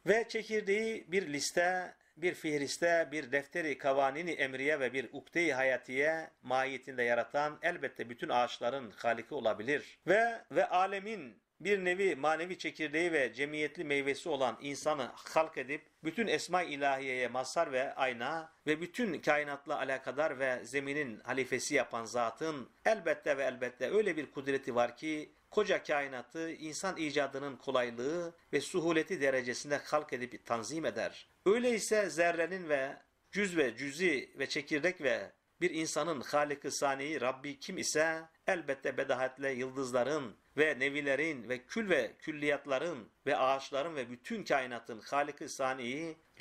Ve çekirdeği bir liste, bir fihriste, bir defteri kavanini emriye ve bir ukde-i hayatiye mahiyetinde yaratan elbette bütün ağaçların haliki olabilir. Ve ve alemin bir nevi manevi çekirdeği ve cemiyetli meyvesi olan insanı halk edip bütün esma ilahiyeye mazhar ve ayna ve bütün kainatla alakadar ve zeminin halifesi yapan zatın elbette ve elbette öyle bir kudreti var ki koca kainatı insan icadının kolaylığı ve suhuleti derecesinde halk edip tanzim eder. Öyleyse zerrenin ve cüz ve cüzi ve çekirdek ve bir insanın Halik-i Rabbi kim ise elbette bedahatle yıldızların ve nevilerin ve kül ve külliyatların ve ağaçların ve bütün kainatın Halik-i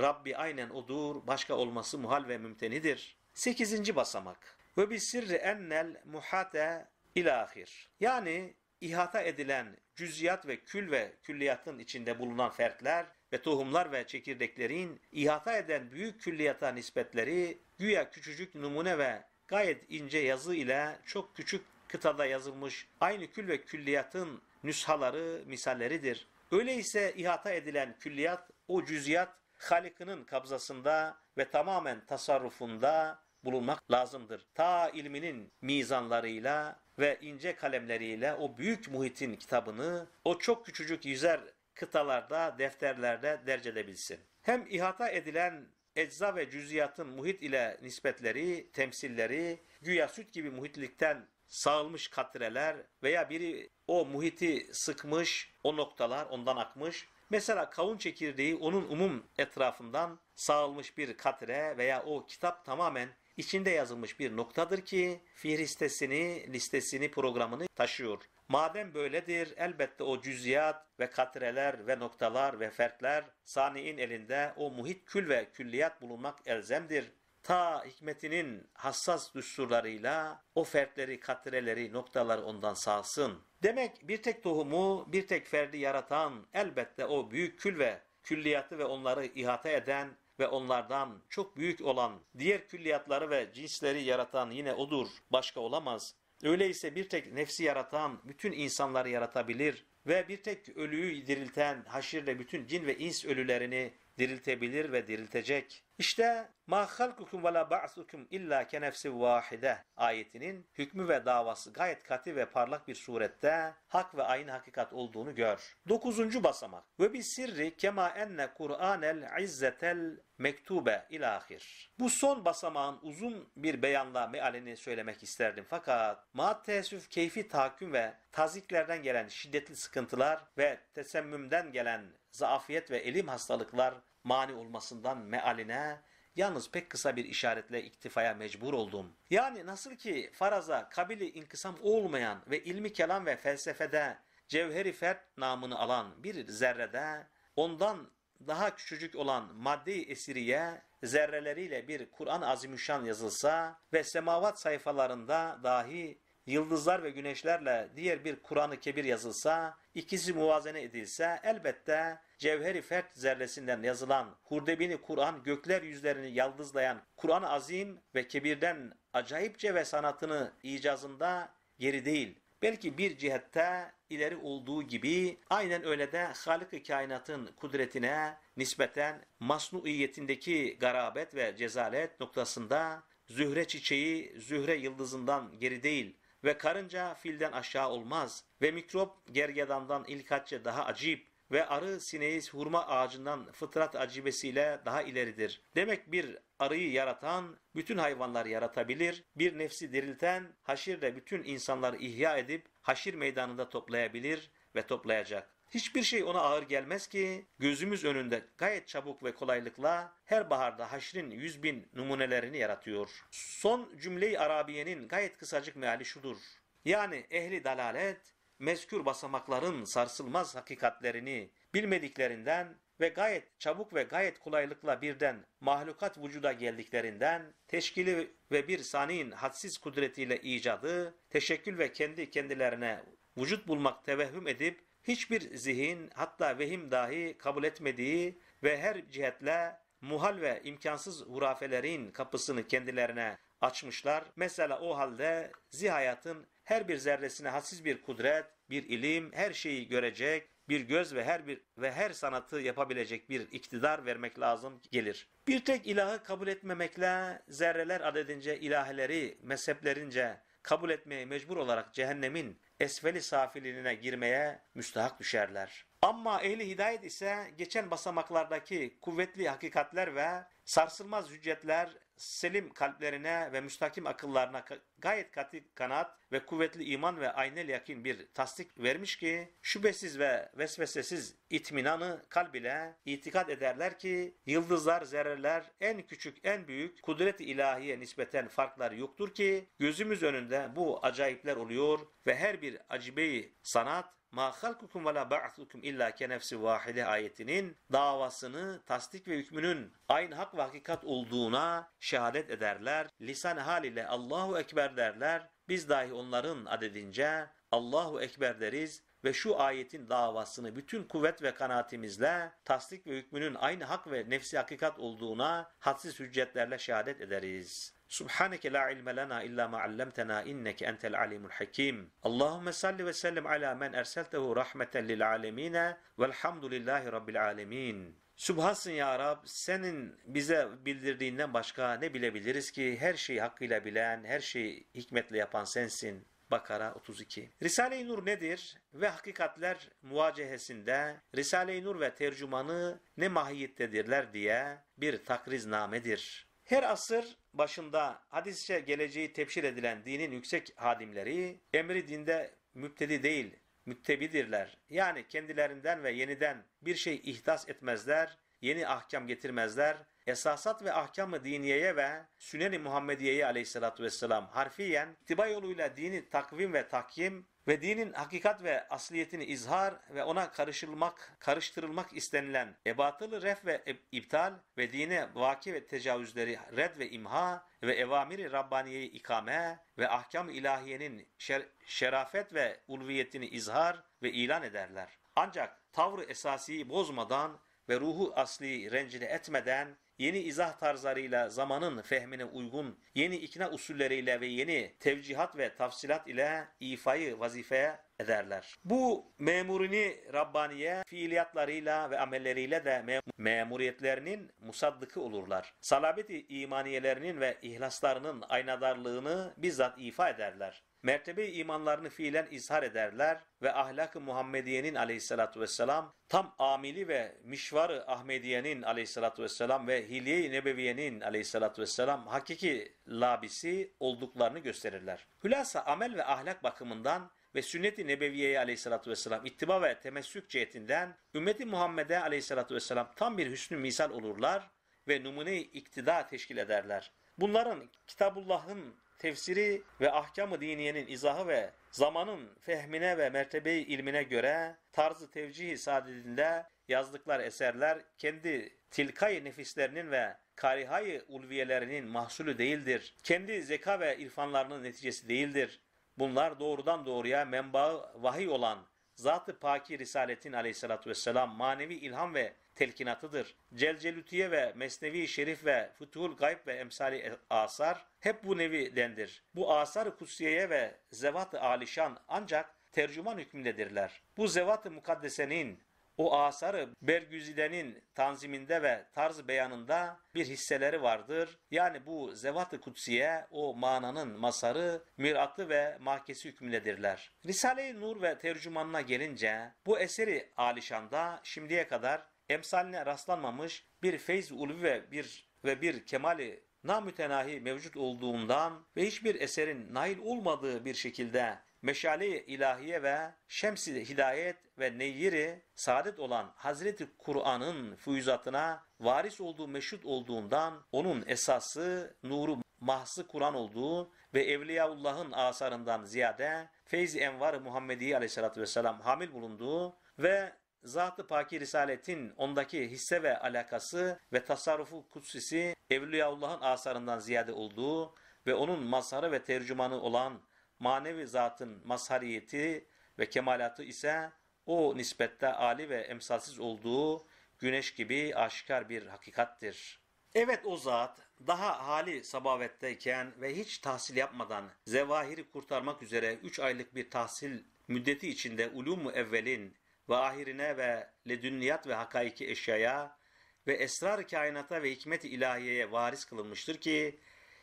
Rabbi aynen odur, başka olması muhal ve mümtenidir. Sekizinci basamak. Ve bi sirri ennel muhate ilahir. Yani ihata edilen cüziyat ve kül ve külliyatın içinde bulunan fertler ve tohumlar ve çekirdeklerin ihata eden büyük külliyata nispetleri güya küçücük numune ve gayet ince yazı ile çok küçük kıtada yazılmış aynı kül ve külliyatın nüshaları, misalleridir. Öyleyse ihata edilen külliyat o cüziyat Halik'inin kabzasında ve tamamen tasarrufunda bulunmak lazımdır. Ta ilminin mizanlarıyla ve ince kalemleriyle o büyük muhitin kitabını, o çok küçücük yüzer kıtalarda, defterlerde dercelebilsin. Hem ihata edilen ecza ve cüziyatın muhit ile nispetleri, temsilleri, güya süt gibi muhitlikten sağılmış katreler veya biri o muhiti sıkmış, o noktalar ondan akmış. Mesela kavun çekirdeği onun umum etrafından sağılmış bir katre veya o kitap tamamen içinde yazılmış bir noktadır ki fihristesini, listesini, programını taşıyor. Madem böyledir elbette o cüziyat ve katreler ve noktalar ve fertler saniin elinde o muhit kül ve külliyat bulunmak elzemdir. Ta hikmetinin hassas düsturlarıyla o fertleri, katreleri, noktaları ondan sağsın. Demek bir tek tohumu, bir tek ferdi yaratan elbette o büyük kül ve külliyatı ve onları ihata eden ve onlardan çok büyük olan diğer külliyatları ve cinsleri yaratan yine odur. Başka olamaz. Öyleyse bir tek nefsi yaratan bütün insanları yaratabilir ve bir tek ölüyü dirilten haşirle bütün cin ve ins ölülerini diriltebilir ve diriltecek. İşte ma halkukum ve la ba'sukum illa kenefsi vahide ayetinin hükmü ve davası gayet kati ve parlak bir surette hak ve aynı hakikat olduğunu gör. Dokuzuncu basamak. Ve bi sirri kema enne Kur'anel izzetel mektube ilahir. Bu son basamağın uzun bir beyanla mealini söylemek isterdim. Fakat ma teessüf keyfi tahakküm ve taziklerden gelen şiddetli sıkıntılar ve tesemmümden gelen zaafiyet ve elim hastalıklar mani olmasından mealine yalnız pek kısa bir işaretle iktifaya mecbur oldum. Yani nasıl ki faraza kabili inkısam olmayan ve ilmi kelam ve felsefede cevheri fert namını alan bir zerrede ondan daha küçücük olan maddi esiriye zerreleriyle bir Kur'an azimüşşan yazılsa ve semavat sayfalarında dahi yıldızlar ve güneşlerle diğer bir Kur'an-ı Kebir yazılsa, ikisi muvazene edilse elbette cevheri fert zerresinden yazılan hurdebini Kur'an gökler yüzlerini yaldızlayan Kur'an-ı Azim ve Kebir'den acayipçe ve sanatını icazında geri değil. Belki bir cihette ileri olduğu gibi aynen öyle de Halık-ı Kainat'ın kudretine nispeten masnuiyetindeki garabet ve cezalet noktasında zühre çiçeği zühre yıldızından geri değil. Ve karınca filden aşağı olmaz. Ve mikrop gergedandan ilkaçça daha acip. Ve arı sineği hurma ağacından fıtrat acibesiyle daha ileridir. Demek bir arıyı yaratan bütün hayvanlar yaratabilir. Bir nefsi dirilten haşirle bütün insanlar ihya edip haşir meydanında toplayabilir ve toplayacak. Hiçbir şey ona ağır gelmez ki gözümüz önünde gayet çabuk ve kolaylıkla her baharda haşrin yüz bin numunelerini yaratıyor. Son cümleyi Arabiye'nin gayet kısacık meali şudur. Yani ehli dalalet mezkür basamakların sarsılmaz hakikatlerini bilmediklerinden ve gayet çabuk ve gayet kolaylıkla birden mahlukat vücuda geldiklerinden teşkili ve bir saniyin hadsiz kudretiyle icadı, teşekkül ve kendi kendilerine vücut bulmak tevehhüm edip hiçbir zihin hatta vehim dahi kabul etmediği ve her cihetle muhal ve imkansız hurafelerin kapısını kendilerine açmışlar. Mesela o halde zihayatın her bir zerresine hassiz bir kudret, bir ilim, her şeyi görecek, bir göz ve her bir ve her sanatı yapabilecek bir iktidar vermek lazım gelir. Bir tek ilahı kabul etmemekle zerreler adedince ilahileri mezheplerince kabul etmeye mecbur olarak cehennemin esveli safiliğine girmeye müstahak düşerler. Ama ehli hidayet ise geçen basamaklardaki kuvvetli hakikatler ve Sarsılmaz hüccetler selim kalplerine ve müstakim akıllarına gayet katı kanaat ve kuvvetli iman ve aynel yakin bir tasdik vermiş ki şüphesiz ve vesvesesiz itminanı kalb ile itikat ederler ki yıldızlar, zerreler en küçük en büyük kudret-i ilahiye nispeten farklar yoktur ki gözümüz önünde bu acayipler oluyor ve her bir acibeyi sanat ma halkukum ve la ba'thukum illa ke nefsi vahide ayetinin davasını, tasdik ve hükmünün aynı hak ve hakikat olduğuna şehadet ederler. Lisan hal ile Allahu Ekber derler. Biz dahi onların adedince Allahu Ekber deriz ve şu ayetin davasını bütün kuvvet ve kanaatimizle tasdik ve hükmünün aynı hak ve nefsi hakikat olduğuna hadsiz hüccetlerle şehadet ederiz. Subhaneke la ilme lena illa ma allamtena inneke entel alimul hakim. Allahumme salli ve sellim ala men erseltehu rahmeten lil alemine velhamdülillahi rabbil alemin. Subhansın ya Rab, senin bize bildirdiğinden başka ne bilebiliriz ki? Her şeyi hakkıyla bilen, her şeyi hikmetle yapan sensin. Bakara 32. Risale-i Nur nedir ve hakikatler muvacehesinde Risale-i Nur ve tercümanı ne mahiyettedirler diye bir takriznamedir. Her asır başında hadisçe geleceği tepşir edilen dinin yüksek hadimleri emri dinde müptedi değil, müttebidirler. Yani kendilerinden ve yeniden bir şey ihdas etmezler, yeni ahkam getirmezler. Esasat ve ahkamı diniyeye ve Sünneni Muhammediye'ye aleyhissalatü vesselam harfiyen itibar yoluyla dini takvim ve takyim ve dinin hakikat ve asliyetini izhar ve ona karışılmak, karıştırılmak istenilen ebatılı ref ve iptal ve dine vaki ve tecavüzleri red ve imha ve evamiri Rabbaniye'yi ikame ve ahkam ilahiyenin şer, şerafet ve ulviyetini izhar ve ilan ederler. Ancak tavrı esasiyi bozmadan ve ruhu asli rencide etmeden yeni izah tarzlarıyla zamanın fehmine uygun, yeni ikna usulleriyle ve yeni tevcihat ve tafsilat ile ifayı vazifeye ederler. Bu memurini Rabbaniye fiiliyatlarıyla ve amelleriyle de memuriyetlerinin musaddıkı olurlar. Salabeti imaniyelerinin ve ihlaslarının aynadarlığını bizzat ifa ederler mertebe imanlarını fiilen izhar ederler ve ahlak-ı Muhammediye'nin aleyhissalatü vesselam, tam amili ve mişvarı Ahmediye'nin aleyhissalatü vesselam ve Hilye-i Nebeviye'nin aleyhissalatü vesselam hakiki labisi olduklarını gösterirler. Hülasa amel ve ahlak bakımından ve sünnet-i nebeviyeye aleyhissalatü vesselam ittiba ve temessük cihetinden ümmeti Muhammed'e aleyhissalatü vesselam tam bir hüsnü misal olurlar ve numune-i iktida teşkil ederler. Bunların Kitabullah'ın tefsiri ve ahkamı diniyenin izahı ve zamanın fehmine ve mertebe ilmine göre tarzı tevcihi sadedinde yazdıkları eserler kendi tilkay nefislerinin ve karihayı ulviyelerinin mahsulü değildir. Kendi zeka ve irfanlarının neticesi değildir. Bunlar doğrudan doğruya menbaı vahiy olan Zat-ı Paki Risaletin aleyhissalatü vesselam manevi ilham ve telkinatıdır. Celcelütiye ve Mesnevi Şerif ve Futuhul Gayb ve Emsali Asar hep bu nevidendir. Bu asar Kutsiye'ye ve Zevat-ı Alişan ancak tercüman hükmündedirler. Bu Zevat-ı Mukaddese'nin o asarı Bergüzide'nin tanziminde ve tarz beyanında bir hisseleri vardır. Yani bu zevat-ı kutsiye o mananın masarı, miratı ve mahkesi hükmündedirler. Risale-i Nur ve tercümanına gelince bu eseri alişanda şimdiye kadar emsaline rastlanmamış bir feyz ulvi ve bir ve bir kemali namütenahi mevcut olduğundan ve hiçbir eserin nail olmadığı bir şekilde meşale ilahiye ve şemsi hidayet ve neyiri saadet olan Hazreti Kur'an'ın füyüzatına varis olduğu meşhut olduğundan onun esası nuru mahsı Kur'an olduğu ve Evliyaullah'ın asarından ziyade feyz Envar-ı Muhammediye aleyhissalatü vesselam hamil bulunduğu ve Zat-ı Paki Risalet'in ondaki hisse ve alakası ve tasarrufu kutsisi Evliyaullah'ın asarından ziyade olduğu ve onun mazharı ve tercümanı olan manevi zatın mazhariyeti ve kemalatı ise o nispette âli ve emsalsiz olduğu güneş gibi aşikar bir hakikattir. Evet o zat daha hali sabavetteyken ve hiç tahsil yapmadan zevahiri kurtarmak üzere 3 aylık bir tahsil müddeti içinde ulum evvelin ve ahirine ve ledünniyat ve hakaiki eşyaya ve esrar kainata ve hikmet-i ilahiyeye varis kılınmıştır ki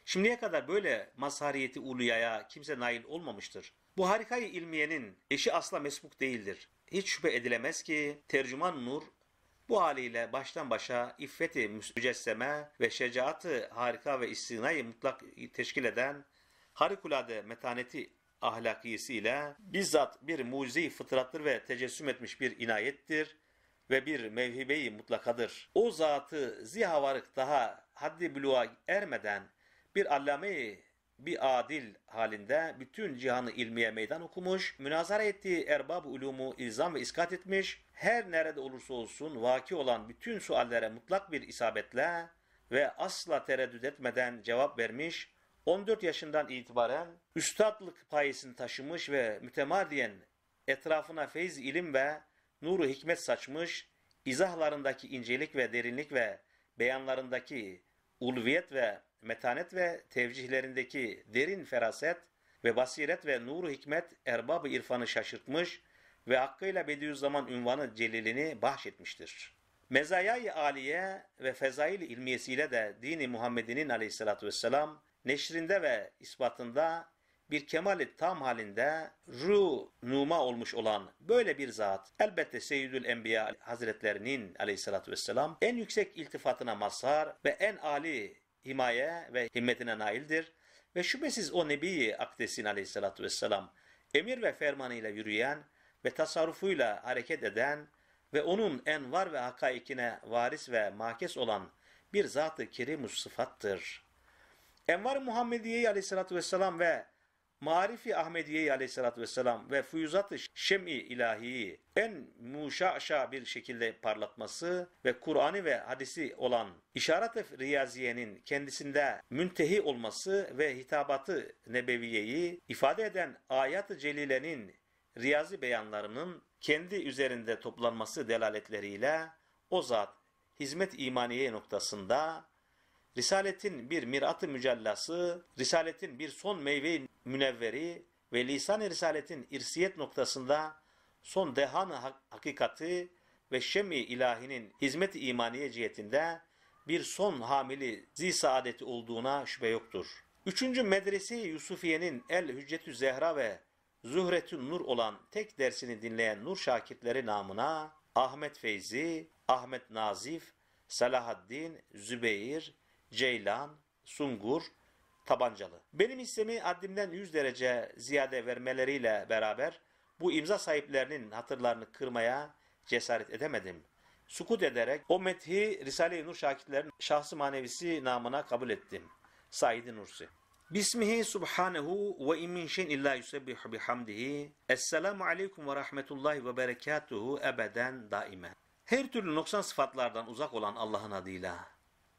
şimdiye kadar böyle mazhariyeti uluyaya kimse nail olmamıştır. Bu harikayı ilmiyenin eşi asla mesbuk değildir. Hiç şüphe edilemez ki tercüman Nur bu haliyle baştan başa iffeti mücesseme ve şecaatı harika ve istinayı mutlak teşkil eden harikulade metaneti ahlakiyesiyle bizzat bir mucize fıtrattır ve tecessüm etmiş bir inayettir ve bir mevhibeyi mutlakadır. O zatı zihavarık daha haddi buluğa ermeden bir allameyi bir adil halinde bütün cihanı ilmiye meydan okumuş, münazara ettiği erbab ulumu ilzam ve iskat etmiş, her nerede olursa olsun vaki olan bütün suallere mutlak bir isabetle ve asla tereddüt etmeden cevap vermiş, 14 yaşından itibaren üstadlık payesini taşımış ve mütemadiyen etrafına feyz ilim ve nuru hikmet saçmış, izahlarındaki incelik ve derinlik ve beyanlarındaki ulviyet ve metanet ve tevcihlerindeki derin feraset ve basiret ve nuru hikmet erbabı irfanı şaşırtmış ve hakkıyla Bediüzzaman ünvanı celilini bahşetmiştir. mezayay aliye ve fezail ilmiyesiyle de dini Muhammed'inin aleyhissalatü vesselam neşrinde ve ispatında bir kemali tam halinde ru numa olmuş olan böyle bir zat elbette Seyyidül Enbiya Hazretlerinin aleyhissalatü vesselam en yüksek iltifatına mazhar ve en âli himaye ve himmetine naildir. Ve şüphesiz o Nebi-i Akdesin aleyhissalatü vesselam emir ve fermanıyla yürüyen ve tasarrufuyla hareket eden ve onun en var ve hakaikine varis ve makes olan bir zat-ı kerimus sıfattır.'' Envar-ı Muhammediye aleyhissalatü vesselam ve Marifi Ahmediye aleyhissalatü vesselam ve Fuyuzat-ı Şem'i ilahiyi en muşaşa bir şekilde parlatması ve Kur'an'ı ve hadisi olan işaret-i riyaziyenin kendisinde müntehi olması ve hitabatı nebeviyeyi ifade eden ayat-ı celilenin riyazi beyanlarının kendi üzerinde toplanması delaletleriyle o zat hizmet imaniye noktasında Risaletin bir miratı mücellası, Risaletin bir son meyve münevveri ve lisan-ı Risaletin irsiyet noktasında son dehan-ı hakikati ve şemi ilahinin hizmet-i imaniye cihetinde bir son hamili zi saadeti olduğuna şüphe yoktur. Üçüncü medresi Yusufiye'nin El Hüccetü Zehra ve Zühretün Nur olan tek dersini dinleyen Nur şakirtleri namına Ahmet Feyzi, Ahmet Nazif, Salahaddin, Zübeyir, ceylan, sungur, tabancalı. Benim hissemi addimden 100 derece ziyade vermeleriyle beraber bu imza sahiplerinin hatırlarını kırmaya cesaret edemedim. Sukut ederek o methi Risale-i Nur şakitlerin şahsı manevisi namına kabul ettim. Said-i Nursi. Bismihi subhanehu ve immin şeyin illa yusebbihu bihamdihi. Esselamu aleyküm ve rahmetullahi ve berekatuhu ebeden daime. Her türlü noksan sıfatlardan uzak olan Allah'ın adıyla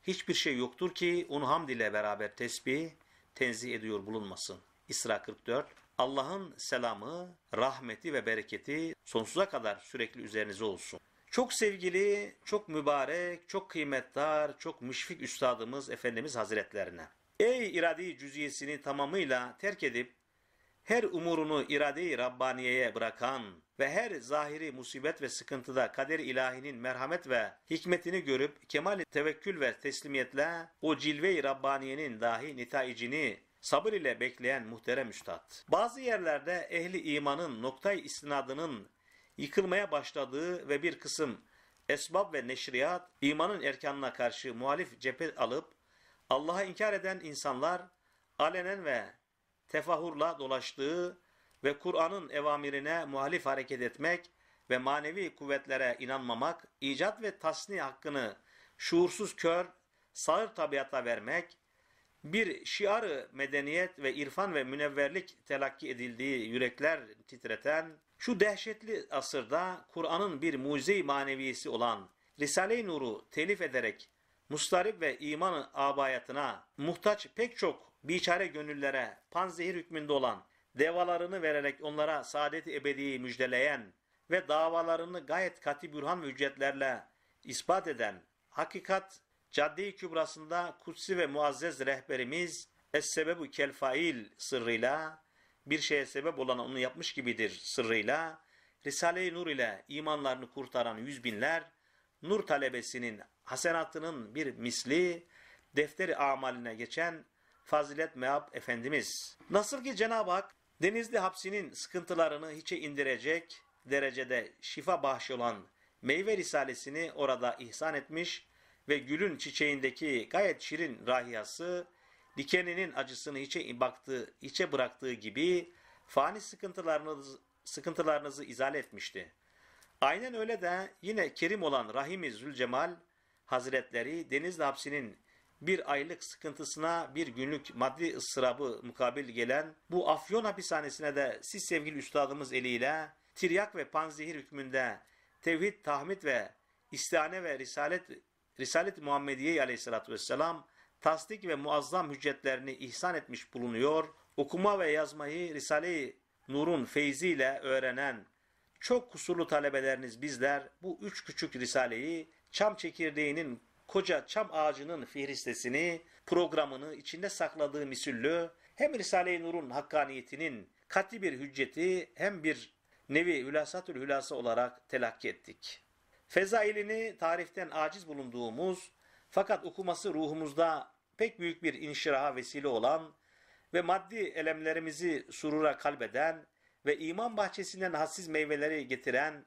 hiçbir şey yoktur ki onu hamd ile beraber tesbih, tenzih ediyor bulunmasın. İsra 44 Allah'ın selamı, rahmeti ve bereketi sonsuza kadar sürekli üzerinize olsun. Çok sevgili, çok mübarek, çok kıymetdar, çok müşfik üstadımız Efendimiz Hazretlerine. Ey iradi cüziyesini tamamıyla terk edip her umurunu irade-i Rabbaniye'ye bırakan ve her zahiri musibet ve sıkıntıda kader ilahinin merhamet ve hikmetini görüp kemal tevekkül ve teslimiyetle o cilve-i Rabbaniye'nin dahi nitaicini sabır ile bekleyen muhterem üstad. Bazı yerlerde ehli imanın noktay istinadının yıkılmaya başladığı ve bir kısım esbab ve neşriyat imanın erkanına karşı muhalif cephe alıp Allah'a inkar eden insanlar alenen ve tefahurla dolaştığı ve Kur'an'ın evamirine muhalif hareket etmek ve manevi kuvvetlere inanmamak, icat ve tasni hakkını şuursuz kör, sağır tabiata vermek, bir şiarı medeniyet ve irfan ve münevverlik telakki edildiği yürekler titreten, şu dehşetli asırda Kur'an'ın bir mucize maneviyesi olan Risale-i Nur'u telif ederek mustarip ve iman abayatına muhtaç pek çok biçare gönüllere panzehir hükmünde olan devalarını vererek onlara saadeti ebediyi müjdeleyen ve davalarını gayet kati bürhan ve hüccetlerle ispat eden hakikat Cadde-i Kübrasında kutsi ve muazzez rehberimiz Es-Sebebu Kelfail sırrıyla bir şeye sebep olan onu yapmış gibidir sırrıyla Risale-i Nur ile imanlarını kurtaran yüz binler nur talebesinin hasenatının bir misli defteri amaline geçen Fazilet Meab Efendimiz. Nasıl ki Cenab-ı Hak Denizli hapsinin sıkıntılarını hiçe indirecek derecede şifa bahşi olan meyve risalesini orada ihsan etmiş ve gülün çiçeğindeki gayet şirin rahiyası, dikeninin acısını hiçe baktığı, içe bıraktığı gibi fani sıkıntılarınız, sıkıntılarınızı izale etmişti. Aynen öyle de yine kerim olan Rahim-i Zülcemal Hazretleri Denizli hapsinin bir aylık sıkıntısına bir günlük maddi ıstırabı mukabil gelen bu Afyon hapishanesine de siz sevgili üstadımız eliyle Tiryak ve Panzehir hükmünde tevhid, tahmid ve istihane ve risalet Risalet-i Muhammediye aleyhissalatü vesselam tasdik ve muazzam hüccetlerini ihsan etmiş bulunuyor. Okuma ve yazmayı Risale-i Nur'un feyziyle öğrenen çok kusurlu talebeleriniz bizler bu üç küçük risaleyi çam çekirdeğinin koca çam ağacının fihristesini, programını içinde sakladığı misüllü hem Risale-i Nur'un hakkaniyetinin katli bir hücceti hem bir nevi hülasatül hülasa olarak telakki ettik. Fezailini tariften aciz bulunduğumuz fakat okuması ruhumuzda pek büyük bir inşiraha vesile olan ve maddi elemlerimizi surura kalbeden ve iman bahçesinden hassiz meyveleri getiren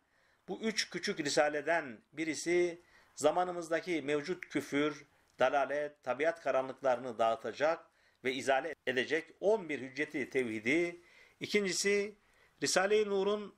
bu üç küçük risaleden birisi zamanımızdaki mevcut küfür, dalalet, tabiat karanlıklarını dağıtacak ve izale edecek 11 hücceti tevhidi, İkincisi Risale-i Nur'un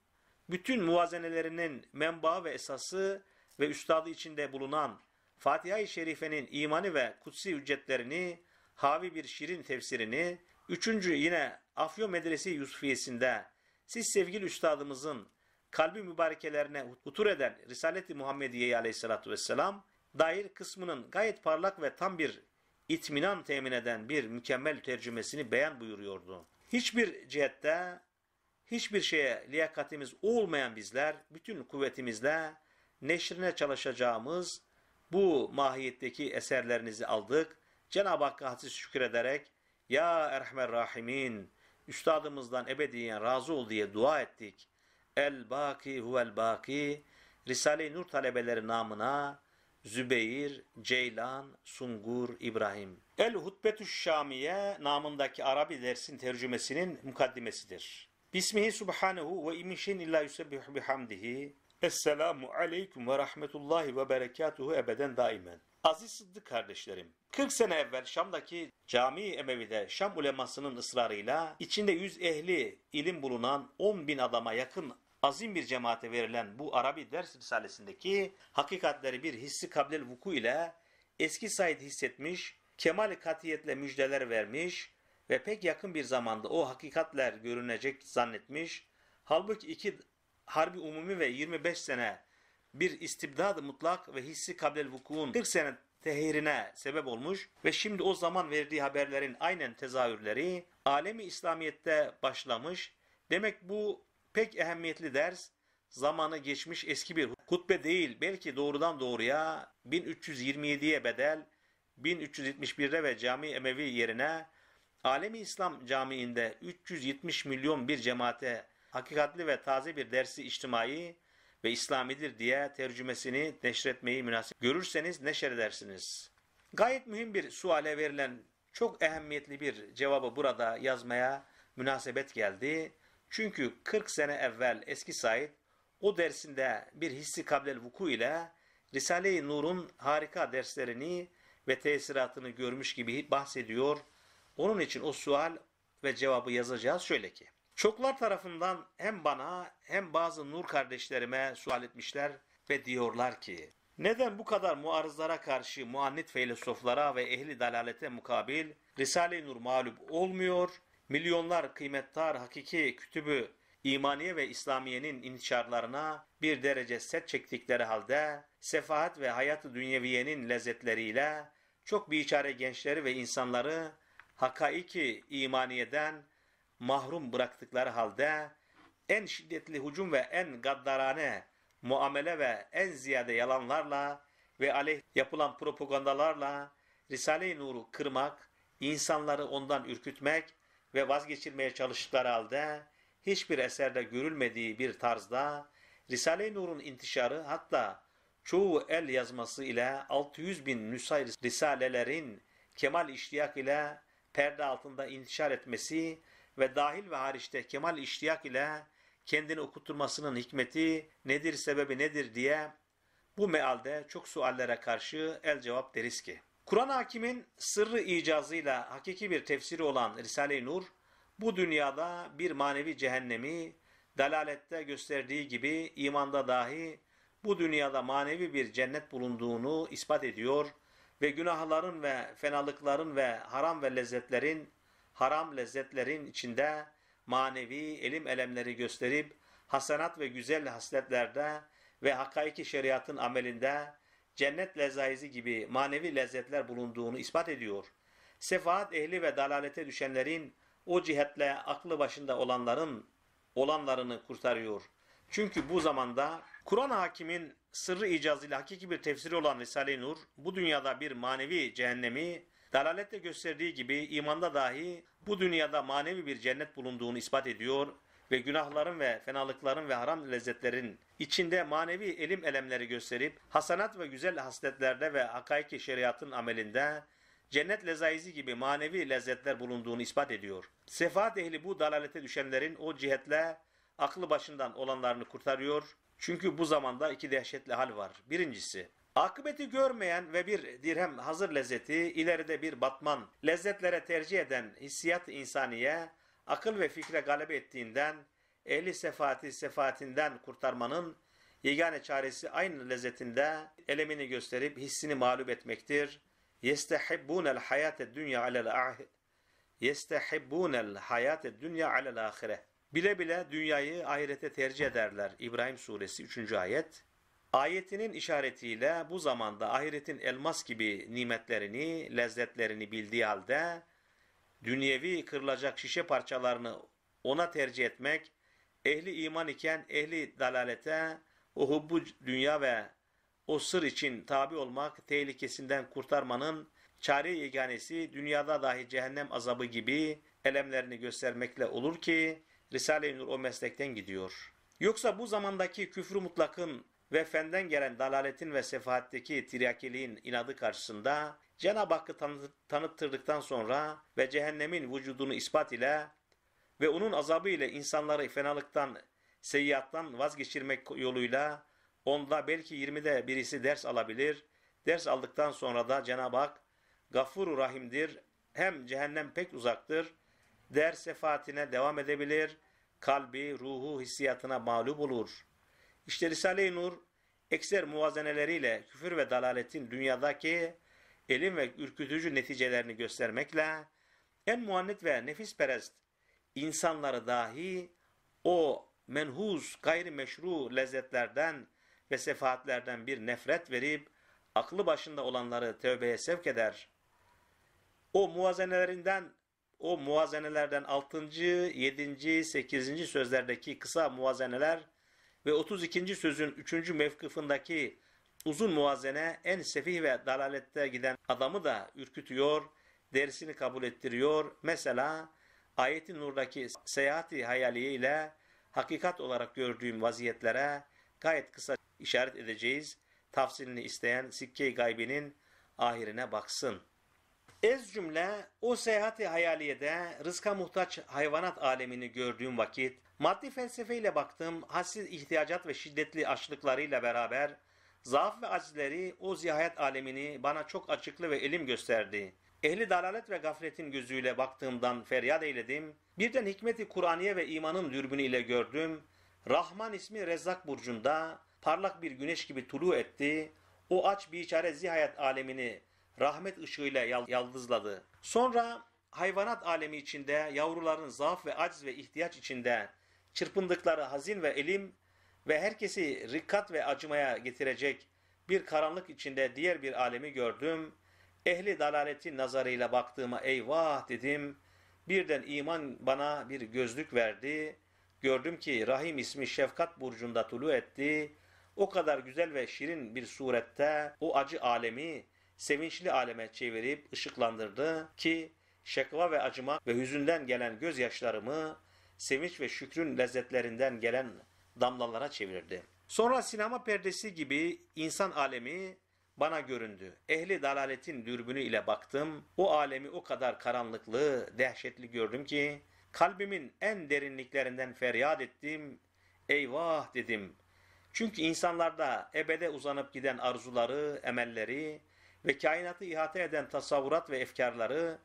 bütün muvazenelerinin menbaı ve esası ve üstadı içinde bulunan Fatiha-i Şerife'nin imanı ve kutsi hüccetlerini, havi bir şirin tefsirini, üçüncü yine Afyo Medresi Yusufiyesinde siz sevgili üstadımızın kalbi mübarekelerine hutur eden Risalet-i Muhammediye'yi aleyhissalatü vesselam dair kısmının gayet parlak ve tam bir itminan temin eden bir mükemmel tercümesini beyan buyuruyordu. Hiçbir cihette hiçbir şeye liyakatimiz olmayan bizler bütün kuvvetimizle neşrine çalışacağımız bu mahiyetteki eserlerinizi aldık. Cenab-ı Hakk'a hassiz şükrederek Ya Erhamer Rahimin Üstadımızdan ebediyen razı ol diye dua ettik. El Baki Huvel Baki Risale-i Nur talebeleri namına Zübeyir, Ceylan, Sungur, İbrahim. El Hutbetü Şamiye namındaki Arabi dersin tercümesinin mukaddimesidir. Bismihi Subhanehu ve imişin illa yusebbihu bihamdihi. Esselamu aleyküm ve rahmetullahi ve berekatuhu ebeden daimen. Aziz Sıddık kardeşlerim, 40 sene evvel Şam'daki cami Emevi'de Şam ulemasının ısrarıyla içinde yüz ehli ilim bulunan 10 bin adama yakın azim bir cemaate verilen bu Arabi ders risalesindeki hakikatleri bir hissi kablel vuku ile eski Said hissetmiş, Kemal katiyetle müjdeler vermiş ve pek yakın bir zamanda o hakikatler görünecek zannetmiş. Halbuki iki harbi umumi ve 25 sene bir istibdad mutlak ve hissi kablel vukuun 40 sene tehirine sebep olmuş ve şimdi o zaman verdiği haberlerin aynen tezahürleri alemi İslamiyet'te başlamış. Demek bu Pek ehemmiyetli ders zamanı geçmiş eski bir kutbe değil belki doğrudan doğruya 1327'ye bedel 1371'de ve Cami Emevi yerine Alemi İslam Camii'nde 370 milyon bir cemaate hakikatli ve taze bir dersi içtimai ve İslamidir diye tercümesini neşretmeyi münasip görürseniz neşer edersiniz Gayet mühim bir suale verilen çok ehemmiyetli bir cevabı burada yazmaya münasebet geldi. Çünkü 40 sene evvel eski Said o dersinde bir hissi kablel vuku ile Risale-i Nur'un harika derslerini ve tesiratını görmüş gibi bahsediyor. Onun için o sual ve cevabı yazacağız şöyle ki. Çoklar tarafından hem bana hem bazı Nur kardeşlerime sual etmişler ve diyorlar ki neden bu kadar muarızlara karşı muannit filozoflara ve ehli dalalete mukabil Risale-i Nur mağlup olmuyor milyonlar kıymettar hakiki kütübü imaniye ve İslamiyenin inşarlarına bir derece set çektikleri halde sefahat ve hayatı dünyeviyenin lezzetleriyle çok biçare gençleri ve insanları hakaiki imaniyeden mahrum bıraktıkları halde en şiddetli hücum ve en gaddarane muamele ve en ziyade yalanlarla ve aleyh yapılan propagandalarla Risale-i Nur'u kırmak, insanları ondan ürkütmek ve vazgeçirmeye çalıştıkları halde hiçbir eserde görülmediği bir tarzda Risale-i Nur'un intişarı hatta çoğu el yazması ile 600 bin nüsay risalelerin kemal iştiyak ile perde altında intişar etmesi ve dahil ve hariçte kemal iştiyak ile kendini okutturmasının hikmeti nedir, sebebi nedir diye bu mealde çok suallere karşı el cevap deriz ki. Kur'an hakimin sırrı icazıyla hakiki bir tefsiri olan Risale-i Nur, bu dünyada bir manevi cehennemi dalalette gösterdiği gibi imanda dahi bu dünyada manevi bir cennet bulunduğunu ispat ediyor ve günahların ve fenalıkların ve haram ve lezzetlerin, haram lezzetlerin içinde manevi elim elemleri gösterip hasenat ve güzel hasletlerde ve hakaiki şeriatın amelinde cennet lezaizi gibi manevi lezzetler bulunduğunu ispat ediyor. Sefaat ehli ve dalalete düşenlerin o cihetle aklı başında olanların olanlarını kurtarıyor. Çünkü bu zamanda Kur'an hakimin sırrı icazıyla hakiki bir tefsiri olan Risale-i Nur bu dünyada bir manevi cehennemi dalalette gösterdiği gibi imanda dahi bu dünyada manevi bir cennet bulunduğunu ispat ediyor ve günahların ve fenalıkların ve haram lezzetlerin içinde manevi elim elemleri gösterip hasanat ve güzel hasletlerde ve hakaiki şeriatın amelinde cennet lezaizi gibi manevi lezzetler bulunduğunu ispat ediyor. Sefaat ehli bu dalalete düşenlerin o cihetle aklı başından olanlarını kurtarıyor. Çünkü bu zamanda iki dehşetli hal var. Birincisi, akıbeti görmeyen ve bir dirhem hazır lezzeti ileride bir batman lezzetlere tercih eden hissiyat insaniye akıl ve fikre galip ettiğinden ehli sefati sefatinden kurtarmanın yegane çaresi aynı lezzetinde elemini gösterip hissini mağlup etmektir. يَسْتَحِبُّونَ الْحَيَاتَ الدُّنْيَا عَلَى الْآخِرَةِ يَسْتَحِبُّونَ الْحَيَاتَ الدُّنْيَا عَلَى الْآخِرَةِ Bile bile dünyayı ahirete tercih ederler. İbrahim suresi 3. ayet. Ayetinin işaretiyle bu zamanda ahiretin elmas gibi nimetlerini, lezzetlerini bildiği halde dünyevi kırılacak şişe parçalarını ona tercih etmek, ehli iman iken ehli dalalete, o hubbu dünya ve o sır için tabi olmak tehlikesinden kurtarmanın çare yeganesi dünyada dahi cehennem azabı gibi elemlerini göstermekle olur ki Risale-i Nur o meslekten gidiyor. Yoksa bu zamandaki küfrü mutlakın ve fenden gelen dalaletin ve sefahatteki tiryakiliğin inadı karşısında Cenab-ı Hakk'ı tanıttırdıktan sonra ve cehennemin vücudunu ispat ile ve onun azabı ile insanları fenalıktan, seyyiattan vazgeçirmek yoluyla onda belki 20'de birisi ders alabilir. Ders aldıktan sonra da Cenab-ı Hak gafuru rahimdir. Hem cehennem pek uzaktır. Ders sefaatine devam edebilir. Kalbi, ruhu hissiyatına mağlup olur. İşte Risale-i Nur ekser muvazeneleriyle küfür ve dalaletin dünyadaki elin ve ürkütücü neticelerini göstermekle en muannet ve nefisperest insanları dahi o menhuz gayri meşru lezzetlerden ve sefaatlerden bir nefret verip aklı başında olanları tövbeye sevk eder. O muazenelerinden, o muazenelerden 6. 7. 8. sözlerdeki kısa muazeneler ve 32. sözün 3. mevkıfındaki Uzun muazene en sefih ve dalalette giden adamı da ürkütüyor, dersini kabul ettiriyor. Mesela ayetin nurdaki seyahati hayaliyle hakikat olarak gördüğüm vaziyetlere gayet kısa işaret edeceğiz. Tafsilini isteyen sikke-i gaybinin ahirine baksın. Ez cümle o seyahati hayaliyede rızka muhtaç hayvanat alemini gördüğüm vakit maddi felsefeyle baktım hassiz ihtiyacat ve şiddetli açlıklarıyla beraber Zaaf ve acizleri o zihayet alemini bana çok açıklı ve elim gösterdi. Ehli dalalet ve gafletin gözüyle baktığımdan feryat eyledim. Birden hikmeti Kur'aniye ve imanın dürbünü ile gördüm. Rahman ismi Rezzak burcunda parlak bir güneş gibi tulu etti. O aç biçare zihayet alemini rahmet ışığıyla yaldızladı. Sonra hayvanat alemi içinde yavruların zaaf ve aciz ve ihtiyaç içinde çırpındıkları hazin ve elim ve herkesi rikkat ve acımaya getirecek bir karanlık içinde diğer bir alemi gördüm. Ehli dalaleti nazarıyla baktığıma eyvah dedim. Birden iman bana bir gözlük verdi. Gördüm ki Rahim ismi şefkat burcunda tulu etti. O kadar güzel ve şirin bir surette o acı alemi sevinçli aleme çevirip ışıklandırdı ki şekva ve acıma ve hüzünden gelen gözyaşlarımı sevinç ve şükrün lezzetlerinden gelen damlalara çevirdi. Sonra sinema perdesi gibi insan alemi bana göründü. Ehli dalaletin dürbünü ile baktım. O alemi o kadar karanlıklı, dehşetli gördüm ki kalbimin en derinliklerinden feryat ettim. Eyvah dedim. Çünkü insanlarda ebede uzanıp giden arzuları, emelleri ve kainatı ihate eden tasavvurat ve efkarları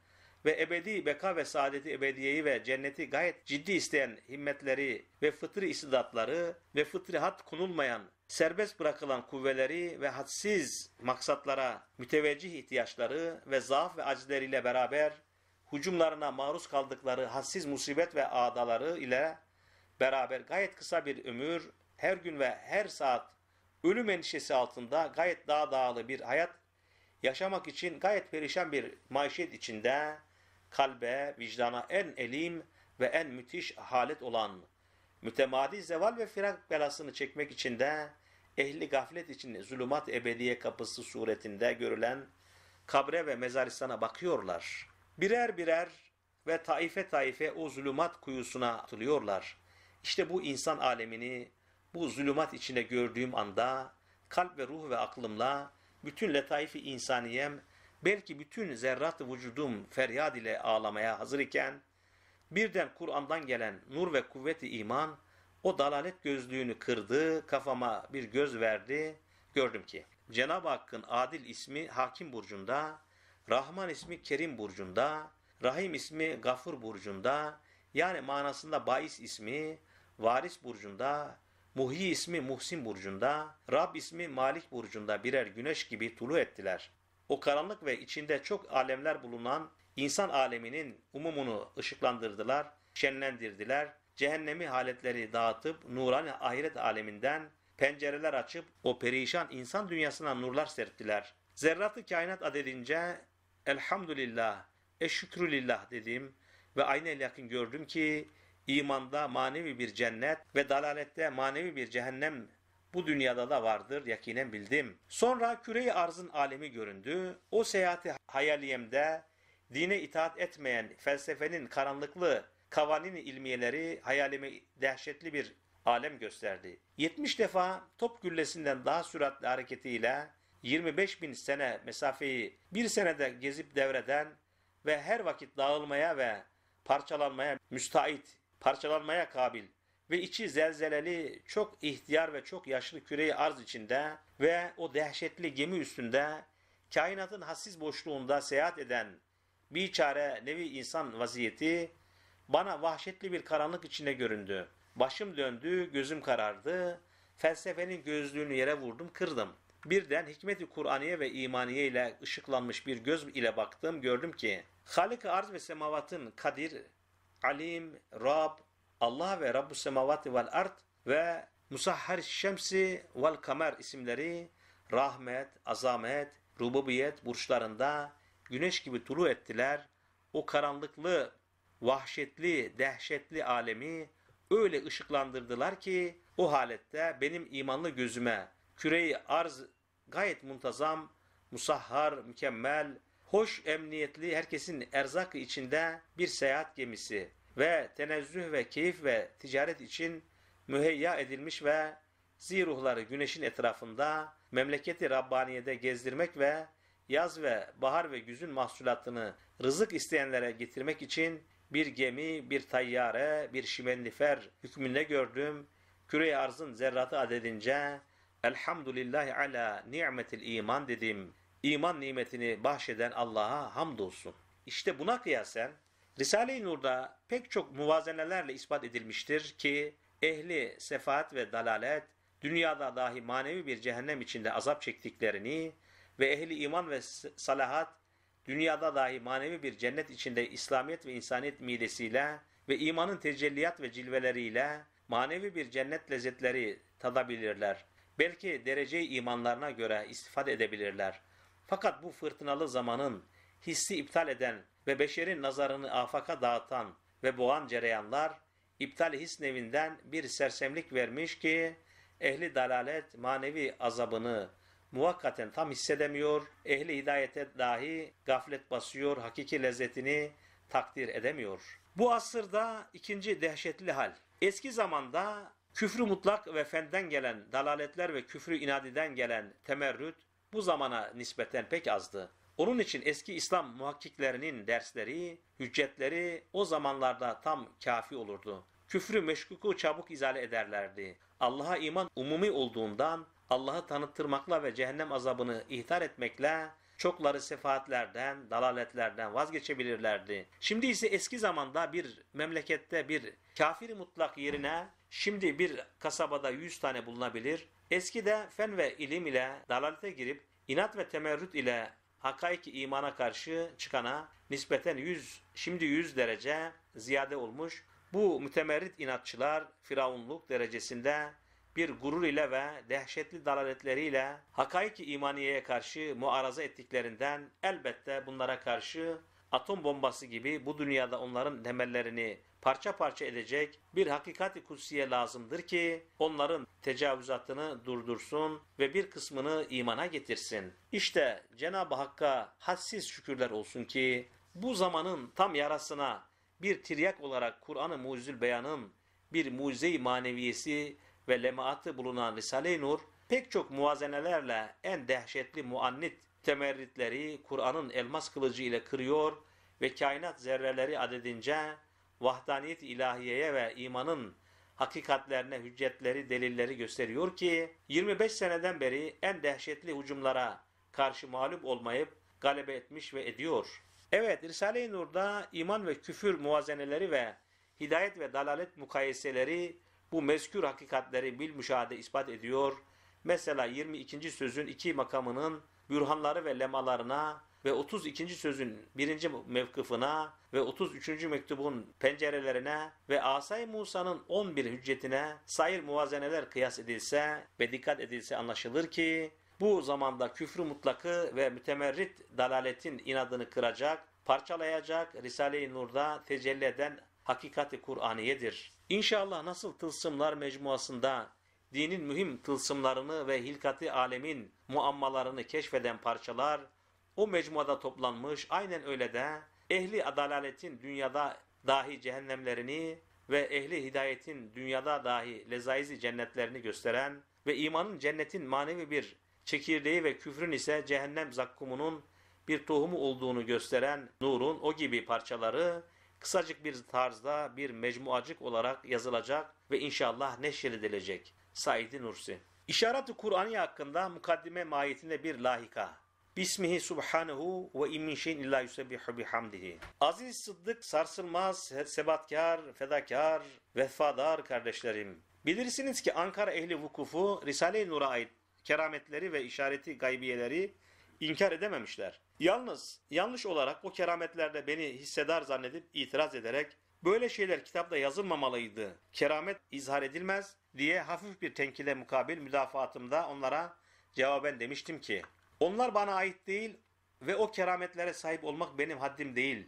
ve ebedi beka ve saadeti ebediyeyi ve cenneti gayet ciddi isteyen himmetleri ve fıtri istidatları ve fıtri hat konulmayan, serbest bırakılan kuvveleri ve hadsiz maksatlara müteveccih ihtiyaçları ve zaaf ve acizleriyle beraber hücumlarına maruz kaldıkları hadsiz musibet ve adaları ile beraber gayet kısa bir ömür, her gün ve her saat ölüm endişesi altında gayet daha dağlı bir hayat yaşamak için gayet perişan bir maişet içinde kalbe, vicdana en elim ve en müthiş halet olan mütemadi zeval ve firak belasını çekmek için de ehli gaflet için zulümat ebediye kapısı suretinde görülen kabre ve mezaristana bakıyorlar. Birer birer ve taife taife o zulümat kuyusuna atılıyorlar. İşte bu insan alemini bu zulümat içine gördüğüm anda kalp ve ruh ve aklımla bütün letaifi insaniyem belki bütün zerrat vücudum feryad ile ağlamaya hazır iken, birden Kur'an'dan gelen nur ve kuvveti iman, o dalalet gözlüğünü kırdı, kafama bir göz verdi, gördüm ki, Cenab-ı Hakk'ın adil ismi Hakim Burcu'nda, Rahman ismi Kerim Burcu'nda, Rahim ismi Gafur Burcu'nda, yani manasında Bayis ismi Varis Burcu'nda, Muhi ismi Muhsin Burcu'nda, Rab ismi Malik Burcu'nda birer güneş gibi tulu ettiler o karanlık ve içinde çok alemler bulunan insan aleminin umumunu ışıklandırdılar, şenlendirdiler, cehennemi haletleri dağıtıp nurani ahiret aleminden pencereler açıp o perişan insan dünyasına nurlar serptiler. Zerratı kainat adedince elhamdülillah, eşşükrülillah dedim ve aynel yakın gördüm ki imanda manevi bir cennet ve dalalette manevi bir cehennem bu dünyada da vardır yakinen bildim. Sonra küreyi arzın alemi göründü. O seyahati hayaliyemde dine itaat etmeyen felsefenin karanlıklı kavanin ilmiyeleri hayalimi dehşetli bir alem gösterdi. 70 defa top güllesinden daha süratli hareketiyle 25 bin sene mesafeyi bir senede gezip devreden ve her vakit dağılmaya ve parçalanmaya müstahit, parçalanmaya kabil ve içi zelzeleli çok ihtiyar ve çok yaşlı küreyi arz içinde ve o dehşetli gemi üstünde kainatın hassiz boşluğunda seyahat eden bir çare nevi insan vaziyeti bana vahşetli bir karanlık içinde göründü. Başım döndü, gözüm karardı. Felsefenin gözlüğünü yere vurdum, kırdım. Birden hikmeti Kur'aniye ve imaniye ile ışıklanmış bir göz ile baktım, gördüm ki Halik-i arz ve semavatın kadir, alim, Rab, Allah ve Rabbus semavati vel ard ve Musahhar şemsi vel kamer isimleri rahmet, azamet, rububiyet burçlarında güneş gibi tulu ettiler. O karanlıklı, vahşetli, dehşetli alemi öyle ışıklandırdılar ki o halette benim imanlı gözüme küreyi arz gayet muntazam, musahhar, mükemmel, hoş emniyetli herkesin erzak içinde bir seyahat gemisi ve tenezzüh ve keyif ve ticaret için müheyya edilmiş ve ziruhları güneşin etrafında memleketi Rabbaniye'de gezdirmek ve yaz ve bahar ve güzün mahsulatını rızık isteyenlere getirmek için bir gemi, bir tayyare, bir şimenlifer hükmünde gördüm. küre arzın zerratı adedince elhamdülillahi ala ni'metil iman dedim. İman nimetini bahşeden Allah'a hamdolsun. İşte buna kıyasen Risale-i Nur'da pek çok muvazenelerle ispat edilmiştir ki ehli sefaat ve dalalet dünyada dahi manevi bir cehennem içinde azap çektiklerini ve ehli iman ve salahat dünyada dahi manevi bir cennet içinde İslamiyet ve insaniyet midesiyle ve imanın tecelliyat ve cilveleriyle manevi bir cennet lezzetleri tadabilirler. Belki derece imanlarına göre istifade edebilirler. Fakat bu fırtınalı zamanın hissi iptal eden ve beşerin nazarını afaka dağıtan ve boğan cereyanlar, iptal hisnevinden bir sersemlik vermiş ki, ehli dalalet manevi azabını muhakkaten tam hissedemiyor, ehli hidayete dahi gaflet basıyor, hakiki lezzetini takdir edemiyor. Bu asırda ikinci dehşetli hal. Eski zamanda küfrü mutlak ve fenden gelen dalaletler ve küfrü inadiden gelen temerrüt bu zamana nispeten pek azdı. Onun için eski İslam muhakkiklerinin dersleri, hüccetleri o zamanlarda tam kafi olurdu. Küfrü meşkuku çabuk izale ederlerdi. Allah'a iman umumi olduğundan Allah'ı tanıttırmakla ve cehennem azabını ihtar etmekle çokları sefaatlerden, dalaletlerden vazgeçebilirlerdi. Şimdi ise eski zamanda bir memlekette bir kafiri mutlak yerine şimdi bir kasabada 100 tane bulunabilir. Eskide fen ve ilim ile dalalete girip inat ve temerrüt ile hakaiki imana karşı çıkana nispeten 100, şimdi 100 derece ziyade olmuş. Bu mütemerrit inatçılar firavunluk derecesinde bir gurur ile ve dehşetli dalaletleriyle hakaiki imaniyeye karşı muaraza ettiklerinden elbette bunlara karşı atom bombası gibi bu dünyada onların temellerini parça parça edecek bir hakikati kutsiye lazımdır ki onların tecavüzatını durdursun ve bir kısmını imana getirsin. İşte Cenab-ı Hakk'a hadsiz şükürler olsun ki bu zamanın tam yarasına bir tiryak olarak Kur'an-ı Mucizül Beyan'ın bir mucize-i maneviyesi ve lemaatı bulunan Risale-i Nur pek çok muazenelerle en dehşetli muannit temerritleri Kur'an'ın elmas kılıcı ile kırıyor ve kainat zerreleri adedince vahdaniyet ilahiyeye ve imanın hakikatlerine hüccetleri, delilleri gösteriyor ki 25 seneden beri en dehşetli hücumlara karşı mağlup olmayıp galebe etmiş ve ediyor. Evet, Risale-i Nur'da iman ve küfür muvazeneleri ve hidayet ve dalalet mukayeseleri bu mezkür hakikatleri bil müşahede ispat ediyor. Mesela 22. sözün iki makamının bürhanları ve lemalarına ve 32. sözün birinci mevkıfına ve 33. mektubun pencerelerine ve Asay Musa'nın 11 hüccetine sair muvazeneler kıyas edilse ve dikkat edilse anlaşılır ki bu zamanda küfrü mutlakı ve mütemerrit dalaletin inadını kıracak, parçalayacak Risale-i Nur'da tecelli eden hakikati Kur'aniyedir. İnşallah nasıl tılsımlar mecmuasında dinin mühim tılsımlarını ve hilkati alemin muammalarını keşfeden parçalar o mecmuada toplanmış aynen öyle de ehli adaletin dünyada dahi cehennemlerini ve ehli hidayetin dünyada dahi lezaizi cennetlerini gösteren ve imanın cennetin manevi bir çekirdeği ve küfrün ise cehennem zakkumunun bir tohumu olduğunu gösteren nurun o gibi parçaları kısacık bir tarzda bir mecmuacık olarak yazılacak ve inşallah neşredilecek. Said Nursi İşaret-i Kur'an'ı hakkında mukaddime mahiyetinde bir lahika. Bismihi subhanehu ve immin şeyin illa yusebbihu bihamdihi. Aziz, sıddık, sarsılmaz, sebatkar, fedakar, vefadar kardeşlerim. Bilirsiniz ki Ankara ehli vukufu Risale-i Nur'a ait kerametleri ve işareti gaybiyeleri inkar edememişler. Yalnız yanlış olarak o kerametlerde beni hissedar zannedip itiraz ederek böyle şeyler kitapta yazılmamalıydı, keramet izhar edilmez diye hafif bir tenkile mukabil müdafaatımda onlara cevaben demiştim ki onlar bana ait değil ve o kerametlere sahip olmak benim haddim değil.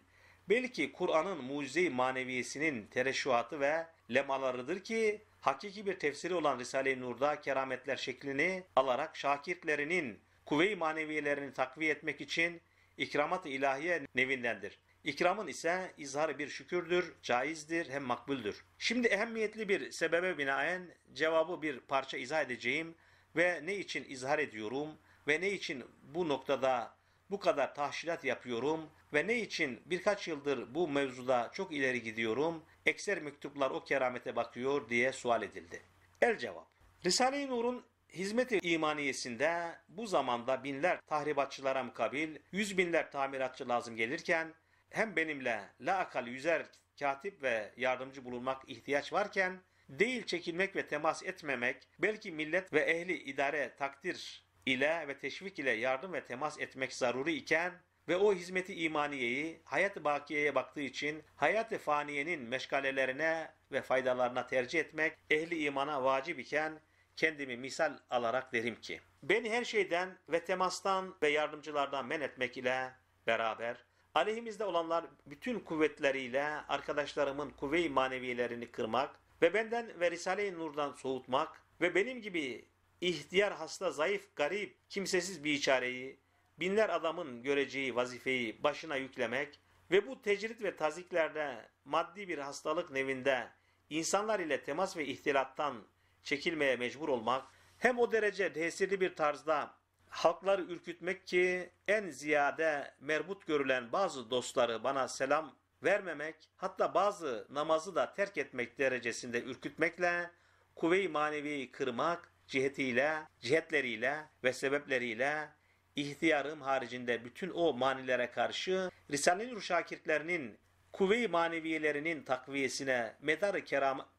Belki Kur'an'ın mucize maneviyesinin tereşuatı ve lemalarıdır ki hakiki bir tefsiri olan Risale-i Nur'da kerametler şeklini alarak şakirtlerinin kuvve-i maneviyelerini takviye etmek için ikramat-ı ilahiye nevindendir. İkramın ise izhar bir şükürdür, caizdir, hem makbuldür. Şimdi ehemmiyetli bir sebebe binaen cevabı bir parça izah edeceğim ve ne için izhar ediyorum, ve ne için bu noktada bu kadar tahsilat yapıyorum ve ne için birkaç yıldır bu mevzuda çok ileri gidiyorum, ekser mektuplar o keramete bakıyor diye sual edildi. El cevap. Risale-i Nur'un hizmeti imaniyesinde bu zamanda binler tahribatçılara mukabil yüz binler tamiratçı lazım gelirken hem benimle la akal yüzer katip ve yardımcı bulunmak ihtiyaç varken değil çekilmek ve temas etmemek belki millet ve ehli idare takdir ile ve teşvik ile yardım ve temas etmek zaruri iken ve o hizmeti imaniyeyi hayat-ı bakiyeye baktığı için hayat-ı faniyenin meşgalelerine ve faydalarına tercih etmek ehli imana vacip iken kendimi misal alarak derim ki beni her şeyden ve temastan ve yardımcılardan men etmek ile beraber aleyhimizde olanlar bütün kuvvetleriyle arkadaşlarımın kuvve-i manevilerini kırmak ve benden ve Risale-i Nur'dan soğutmak ve benim gibi ihtiyar hasta, zayıf, garip, kimsesiz bir çareyi, binler adamın göreceği vazifeyi başına yüklemek ve bu tecrit ve taziklerde maddi bir hastalık nevinde insanlar ile temas ve ihtilattan çekilmeye mecbur olmak, hem o derece tesirli bir tarzda halkları ürkütmek ki en ziyade merbut görülen bazı dostları bana selam vermemek, hatta bazı namazı da terk etmek derecesinde ürkütmekle kuvve-i maneviyi kırmak cihetiyle, cihetleriyle ve sebepleriyle ihtiyarım haricinde bütün o manilere karşı Risale-i Nur şakirtlerinin kuvve maneviyelerinin takviyesine medar-ı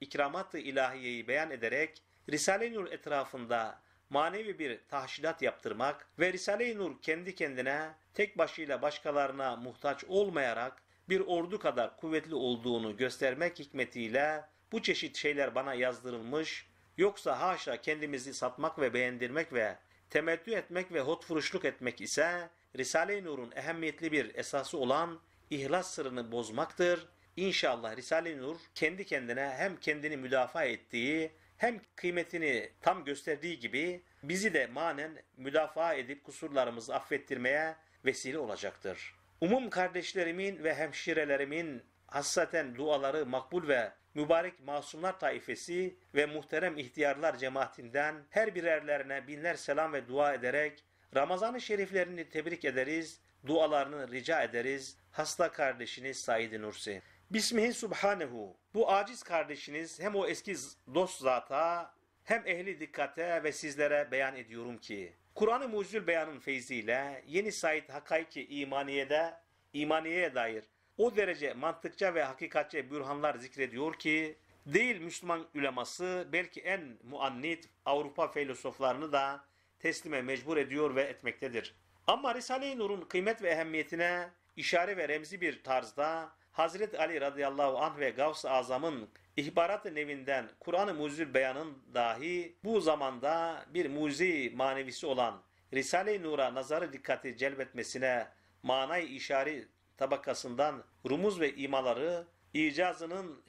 ikramat-ı ilahiyeyi beyan ederek Risale-i Nur etrafında manevi bir tahşidat yaptırmak ve Risale-i Nur kendi kendine tek başıyla başkalarına muhtaç olmayarak bir ordu kadar kuvvetli olduğunu göstermek hikmetiyle bu çeşit şeyler bana yazdırılmış Yoksa haşa kendimizi satmak ve beğendirmek ve temettü etmek ve hotfuruşluk etmek ise Risale-i Nur'un ehemmiyetli bir esası olan ihlas sırrını bozmaktır. İnşallah Risale-i Nur kendi kendine hem kendini müdafaa ettiği hem kıymetini tam gösterdiği gibi bizi de manen müdafaa edip kusurlarımızı affettirmeye vesile olacaktır. Umum kardeşlerimin ve hemşirelerimin hassaten duaları makbul ve mübarek masumlar taifesi ve muhterem ihtiyarlar cemaatinden her birerlerine binler selam ve dua ederek Ramazan-ı Şeriflerini tebrik ederiz, dualarını rica ederiz. Hasta kardeşiniz Said Nursi. Bismihi Subhanehu. Bu aciz kardeşiniz hem o eski dost zata hem ehli dikkate ve sizlere beyan ediyorum ki Kur'an-ı Mucizül Beyan'ın feyziyle yeni Said Hakaiki İmaniye'de İmaniye'ye dair o derece mantıkça ve hakikatçe bürhanlar zikrediyor ki değil Müslüman üleması belki en muannit Avrupa filozoflarını da teslime mecbur ediyor ve etmektedir. Ama Risale-i Nur'un kıymet ve ehemmiyetine işare ve remzi bir tarzda Hazreti Ali radıyallahu anh ve Gavs-ı Azam'ın ihbarat-ı nevinden Kur'an-ı Mucizül Beyan'ın dahi bu zamanda bir muzi manevisi olan Risale-i Nur'a nazarı dikkati celbetmesine manay işari tabakasından rumuz ve imaları icazının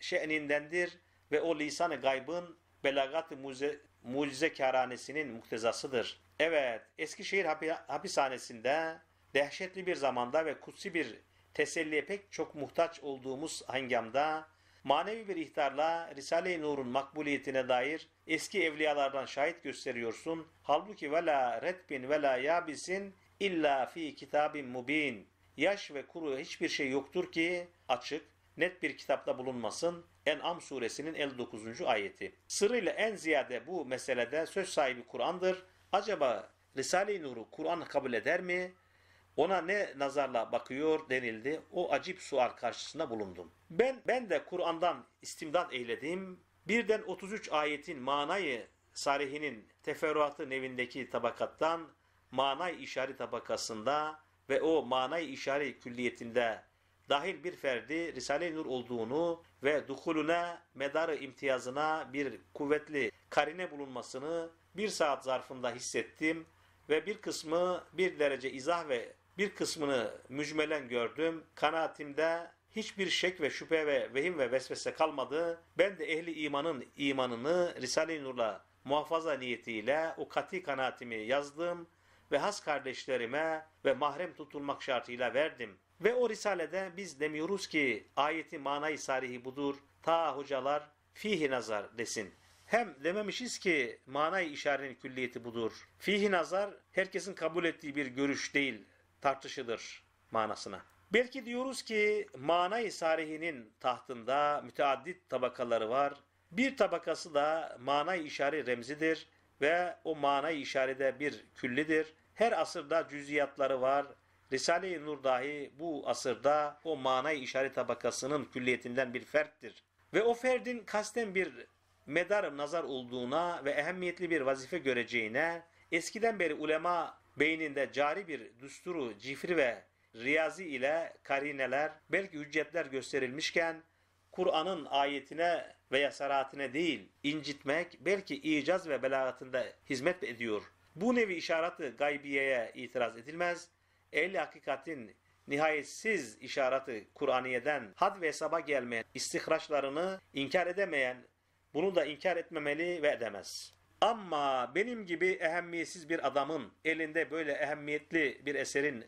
şe'nindendir ve o lisan-ı gaybın belagat-ı mucize, mucize kâranesinin muktezasıdır. Evet, Eskişehir hapishanesinde dehşetli bir zamanda ve kutsi bir teselliye pek çok muhtaç olduğumuz hangamda manevi bir ihtarla Risale-i Nur'un makbuliyetine dair eski evliyalardan şahit gösteriyorsun. Halbuki vela redbin vela yabisin illa fi kitabin mubin. Yaş ve kuru hiçbir şey yoktur ki açık, net bir kitapta bulunmasın. En'am suresinin 59. ayeti. Sırrıyla en ziyade bu meselede söz sahibi Kur'an'dır. Acaba Risale-i Nur'u Kur'an kabul eder mi? Ona ne nazarla bakıyor denildi. O acip sual karşısında bulundum. Ben ben de Kur'an'dan istimdat eyledim. Birden 33 ayetin manayı sarihinin teferruatı nevindeki tabakattan manay işari tabakasında ve o manayı işare külliyetinde dahil bir ferdi Risale-i Nur olduğunu ve dukuluna medarı imtiyazına bir kuvvetli karine bulunmasını bir saat zarfında hissettim ve bir kısmı bir derece izah ve bir kısmını mücmelen gördüm. Kanaatimde hiçbir şek ve şüphe ve vehim ve vesvese kalmadı. Ben de ehli imanın imanını Risale-i Nur'la muhafaza niyetiyle o kati kanaatimi yazdım ve has kardeşlerime ve mahrem tutulmak şartıyla verdim. Ve o risalede biz demiyoruz ki ayeti manayı sarihi budur, ta hocalar fihi nazar desin. Hem dememişiz ki manayı işarenin külliyeti budur. Fihi nazar herkesin kabul ettiği bir görüş değil, tartışılır manasına. Belki diyoruz ki manayı sarihinin tahtında müteaddit tabakaları var. Bir tabakası da manayı işari remzidir ve o manayı işarede bir küllidir. Her asırda cüziyatları var. Risale-i Nur dahi bu asırda o manayı işaret tabakasının külliyetinden bir ferttir. Ve o ferdin kasten bir medar nazar olduğuna ve ehemmiyetli bir vazife göreceğine eskiden beri ulema beyninde cari bir düsturu, cifri ve riyazi ile karineler belki hüccetler gösterilmişken Kur'an'ın ayetine veya saratine değil incitmek belki icaz ve belagatında hizmet ediyor. Bu nevi işareti gaybiyeye itiraz edilmez. Ehli hakikatin nihayetsiz işareti Kur'aniye'den had ve hesaba gelmeyen istihraçlarını inkar edemeyen bunu da inkar etmemeli ve edemez. Ama benim gibi ehemmiyetsiz bir adamın elinde böyle ehemmiyetli bir eserin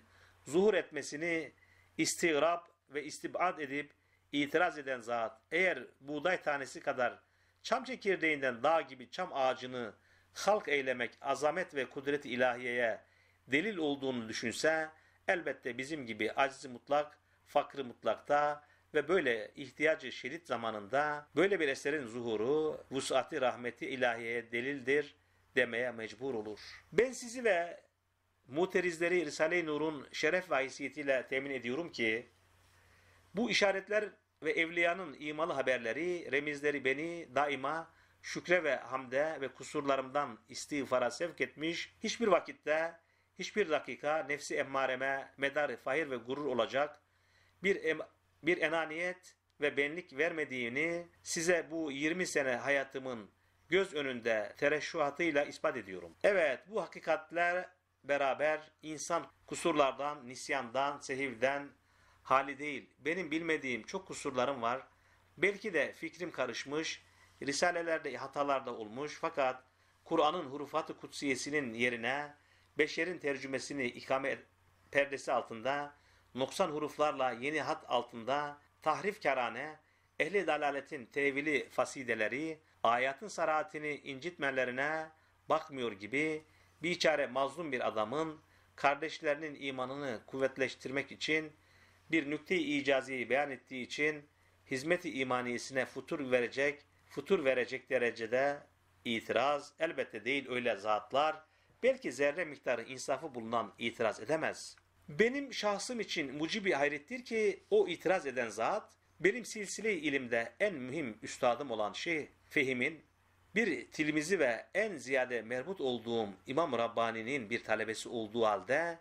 zuhur etmesini istigrab ve istibad edip itiraz eden zat eğer buğday tanesi kadar çam çekirdeğinden dağ gibi çam ağacını halk eylemek azamet ve kudret ilahiyeye delil olduğunu düşünse elbette bizim gibi aciz mutlak, fakrı mutlakta ve böyle ihtiyacı şerit zamanında böyle bir eserin zuhuru, vusati rahmeti ilahiyeye delildir demeye mecbur olur. Ben sizi ve muterizleri Risale-i Nur'un şeref ve haysiyetiyle temin ediyorum ki bu işaretler ve evliyanın imalı haberleri, remizleri beni daima şükre ve hamde ve kusurlarımdan istiğfara sevk etmiş, hiçbir vakitte, hiçbir dakika nefsi emmareme medar fahir ve gurur olacak bir, bir enaniyet ve benlik vermediğini size bu 20 sene hayatımın göz önünde tereşşuhatıyla ispat ediyorum. Evet bu hakikatler beraber insan kusurlardan, nisyandan, sehivden, hali değil. Benim bilmediğim çok kusurlarım var. Belki de fikrim karışmış, risalelerde hatalarda olmuş fakat Kur'an'ın hurufatı kutsiyesinin yerine beşerin tercümesini ikame perdesi altında, noksan huruflarla yeni hat altında, tahrif tahrifkarane, ehli dalaletin tevili fasideleri, ayatın sarahatini incitmelerine bakmıyor gibi, biçare mazlum bir adamın, kardeşlerinin imanını kuvvetleştirmek için, bir nükte-i icaziyi beyan ettiği için hizmet-i imaniyesine futur verecek, futur verecek derecede itiraz elbette değil öyle zatlar belki zerre miktarı insafı bulunan itiraz edemez. Benim şahsım için mucibi hayrettir ki o itiraz eden zat benim silsile ilimde en mühim üstadım olan şey Fehim'in bir tilimizi ve en ziyade mermut olduğum İmam Rabbani'nin bir talebesi olduğu halde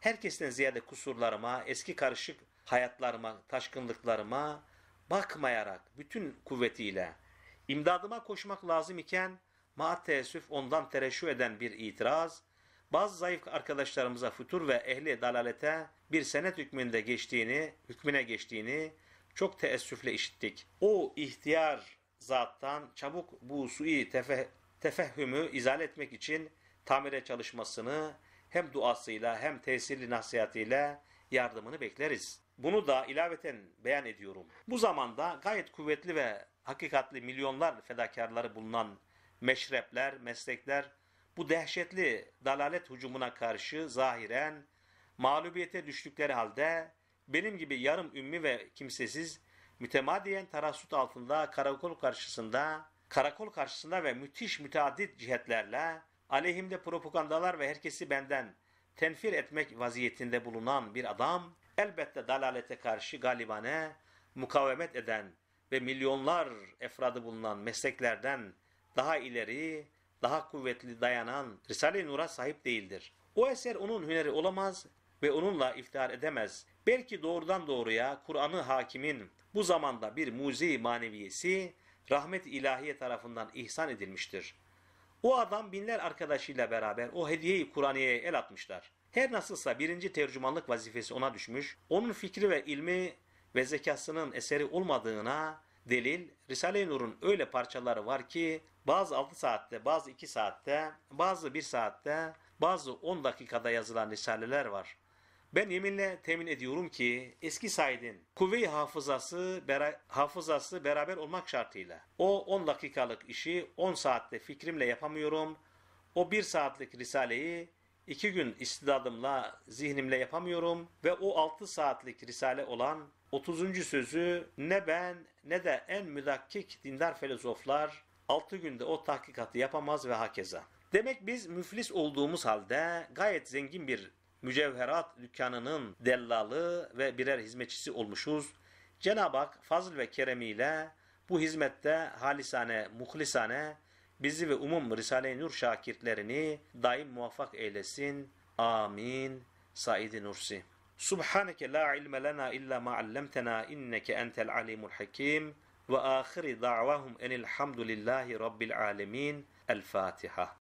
herkesten ziyade kusurlarıma, eski karışık hayatlarıma, taşkınlıklarıma bakmayarak bütün kuvvetiyle imdadıma koşmak lazım iken ma teessüf ondan tereşü eden bir itiraz, bazı zayıf arkadaşlarımıza futur ve ehli dalalete bir senet hükmünde geçtiğini, hükmüne geçtiğini çok teessüfle işittik. O ihtiyar zattan çabuk bu sui tefeh tefehhümü izale etmek için tamire çalışmasını hem duasıyla hem tesirli nasihatıyla yardımını bekleriz. Bunu da ilaveten beyan ediyorum. Bu zamanda gayet kuvvetli ve hakikatli milyonlar fedakarları bulunan meşrepler, meslekler bu dehşetli dalalet hücumuna karşı zahiren mağlubiyete düştükleri halde benim gibi yarım ümmi ve kimsesiz mütemadiyen tarassut altında karakol karşısında karakol karşısında ve müthiş müteaddit cihetlerle aleyhimde propagandalar ve herkesi benden tenfir etmek vaziyetinde bulunan bir adam elbette dalalete karşı galibane mukavemet eden ve milyonlar efradı bulunan mesleklerden daha ileri, daha kuvvetli dayanan Risale-i Nur'a sahip değildir. O eser onun hüneri olamaz ve onunla iftihar edemez. Belki doğrudan doğruya Kur'an'ı hakimin bu zamanda bir muzi maneviyesi rahmet ilahiye tarafından ihsan edilmiştir. O adam binler arkadaşıyla beraber o hediyeyi Kur'an'ya el atmışlar. Her nasılsa birinci tercümanlık vazifesi ona düşmüş, onun fikri ve ilmi ve zekasının eseri olmadığına delil, Risale-i Nur'un öyle parçaları var ki bazı 6 saatte, bazı 2 saatte, bazı 1 saatte, bazı 10 dakikada yazılan risaleler var. Ben yeminle temin ediyorum ki eski Said'in kuvve-i hafızası, bera, hafızası beraber olmak şartıyla o 10 dakikalık işi 10 saatte fikrimle yapamıyorum. O 1 saatlik risaleyi iki gün istidadımla, zihnimle yapamıyorum ve o altı saatlik risale olan 30. sözü ne ben ne de en müdakkik dindar filozoflar altı günde o tahkikatı yapamaz ve hakeza. Demek biz müflis olduğumuz halde gayet zengin bir mücevherat dükkanının dellalı ve birer hizmetçisi olmuşuz. Cenab-ı Hak fazl ve keremiyle bu hizmette halisane, muhlisane Bizi ve umum Risale-i Nur şakirtlerini daim muvaffak eylesin. Amin. Said-i Nursi. Subhaneke la ilme lena illa ma allamtana inneke entel alimul hakim ve ahiri da'vahum enilhamdülillahi rabbil alemin. El Fatiha.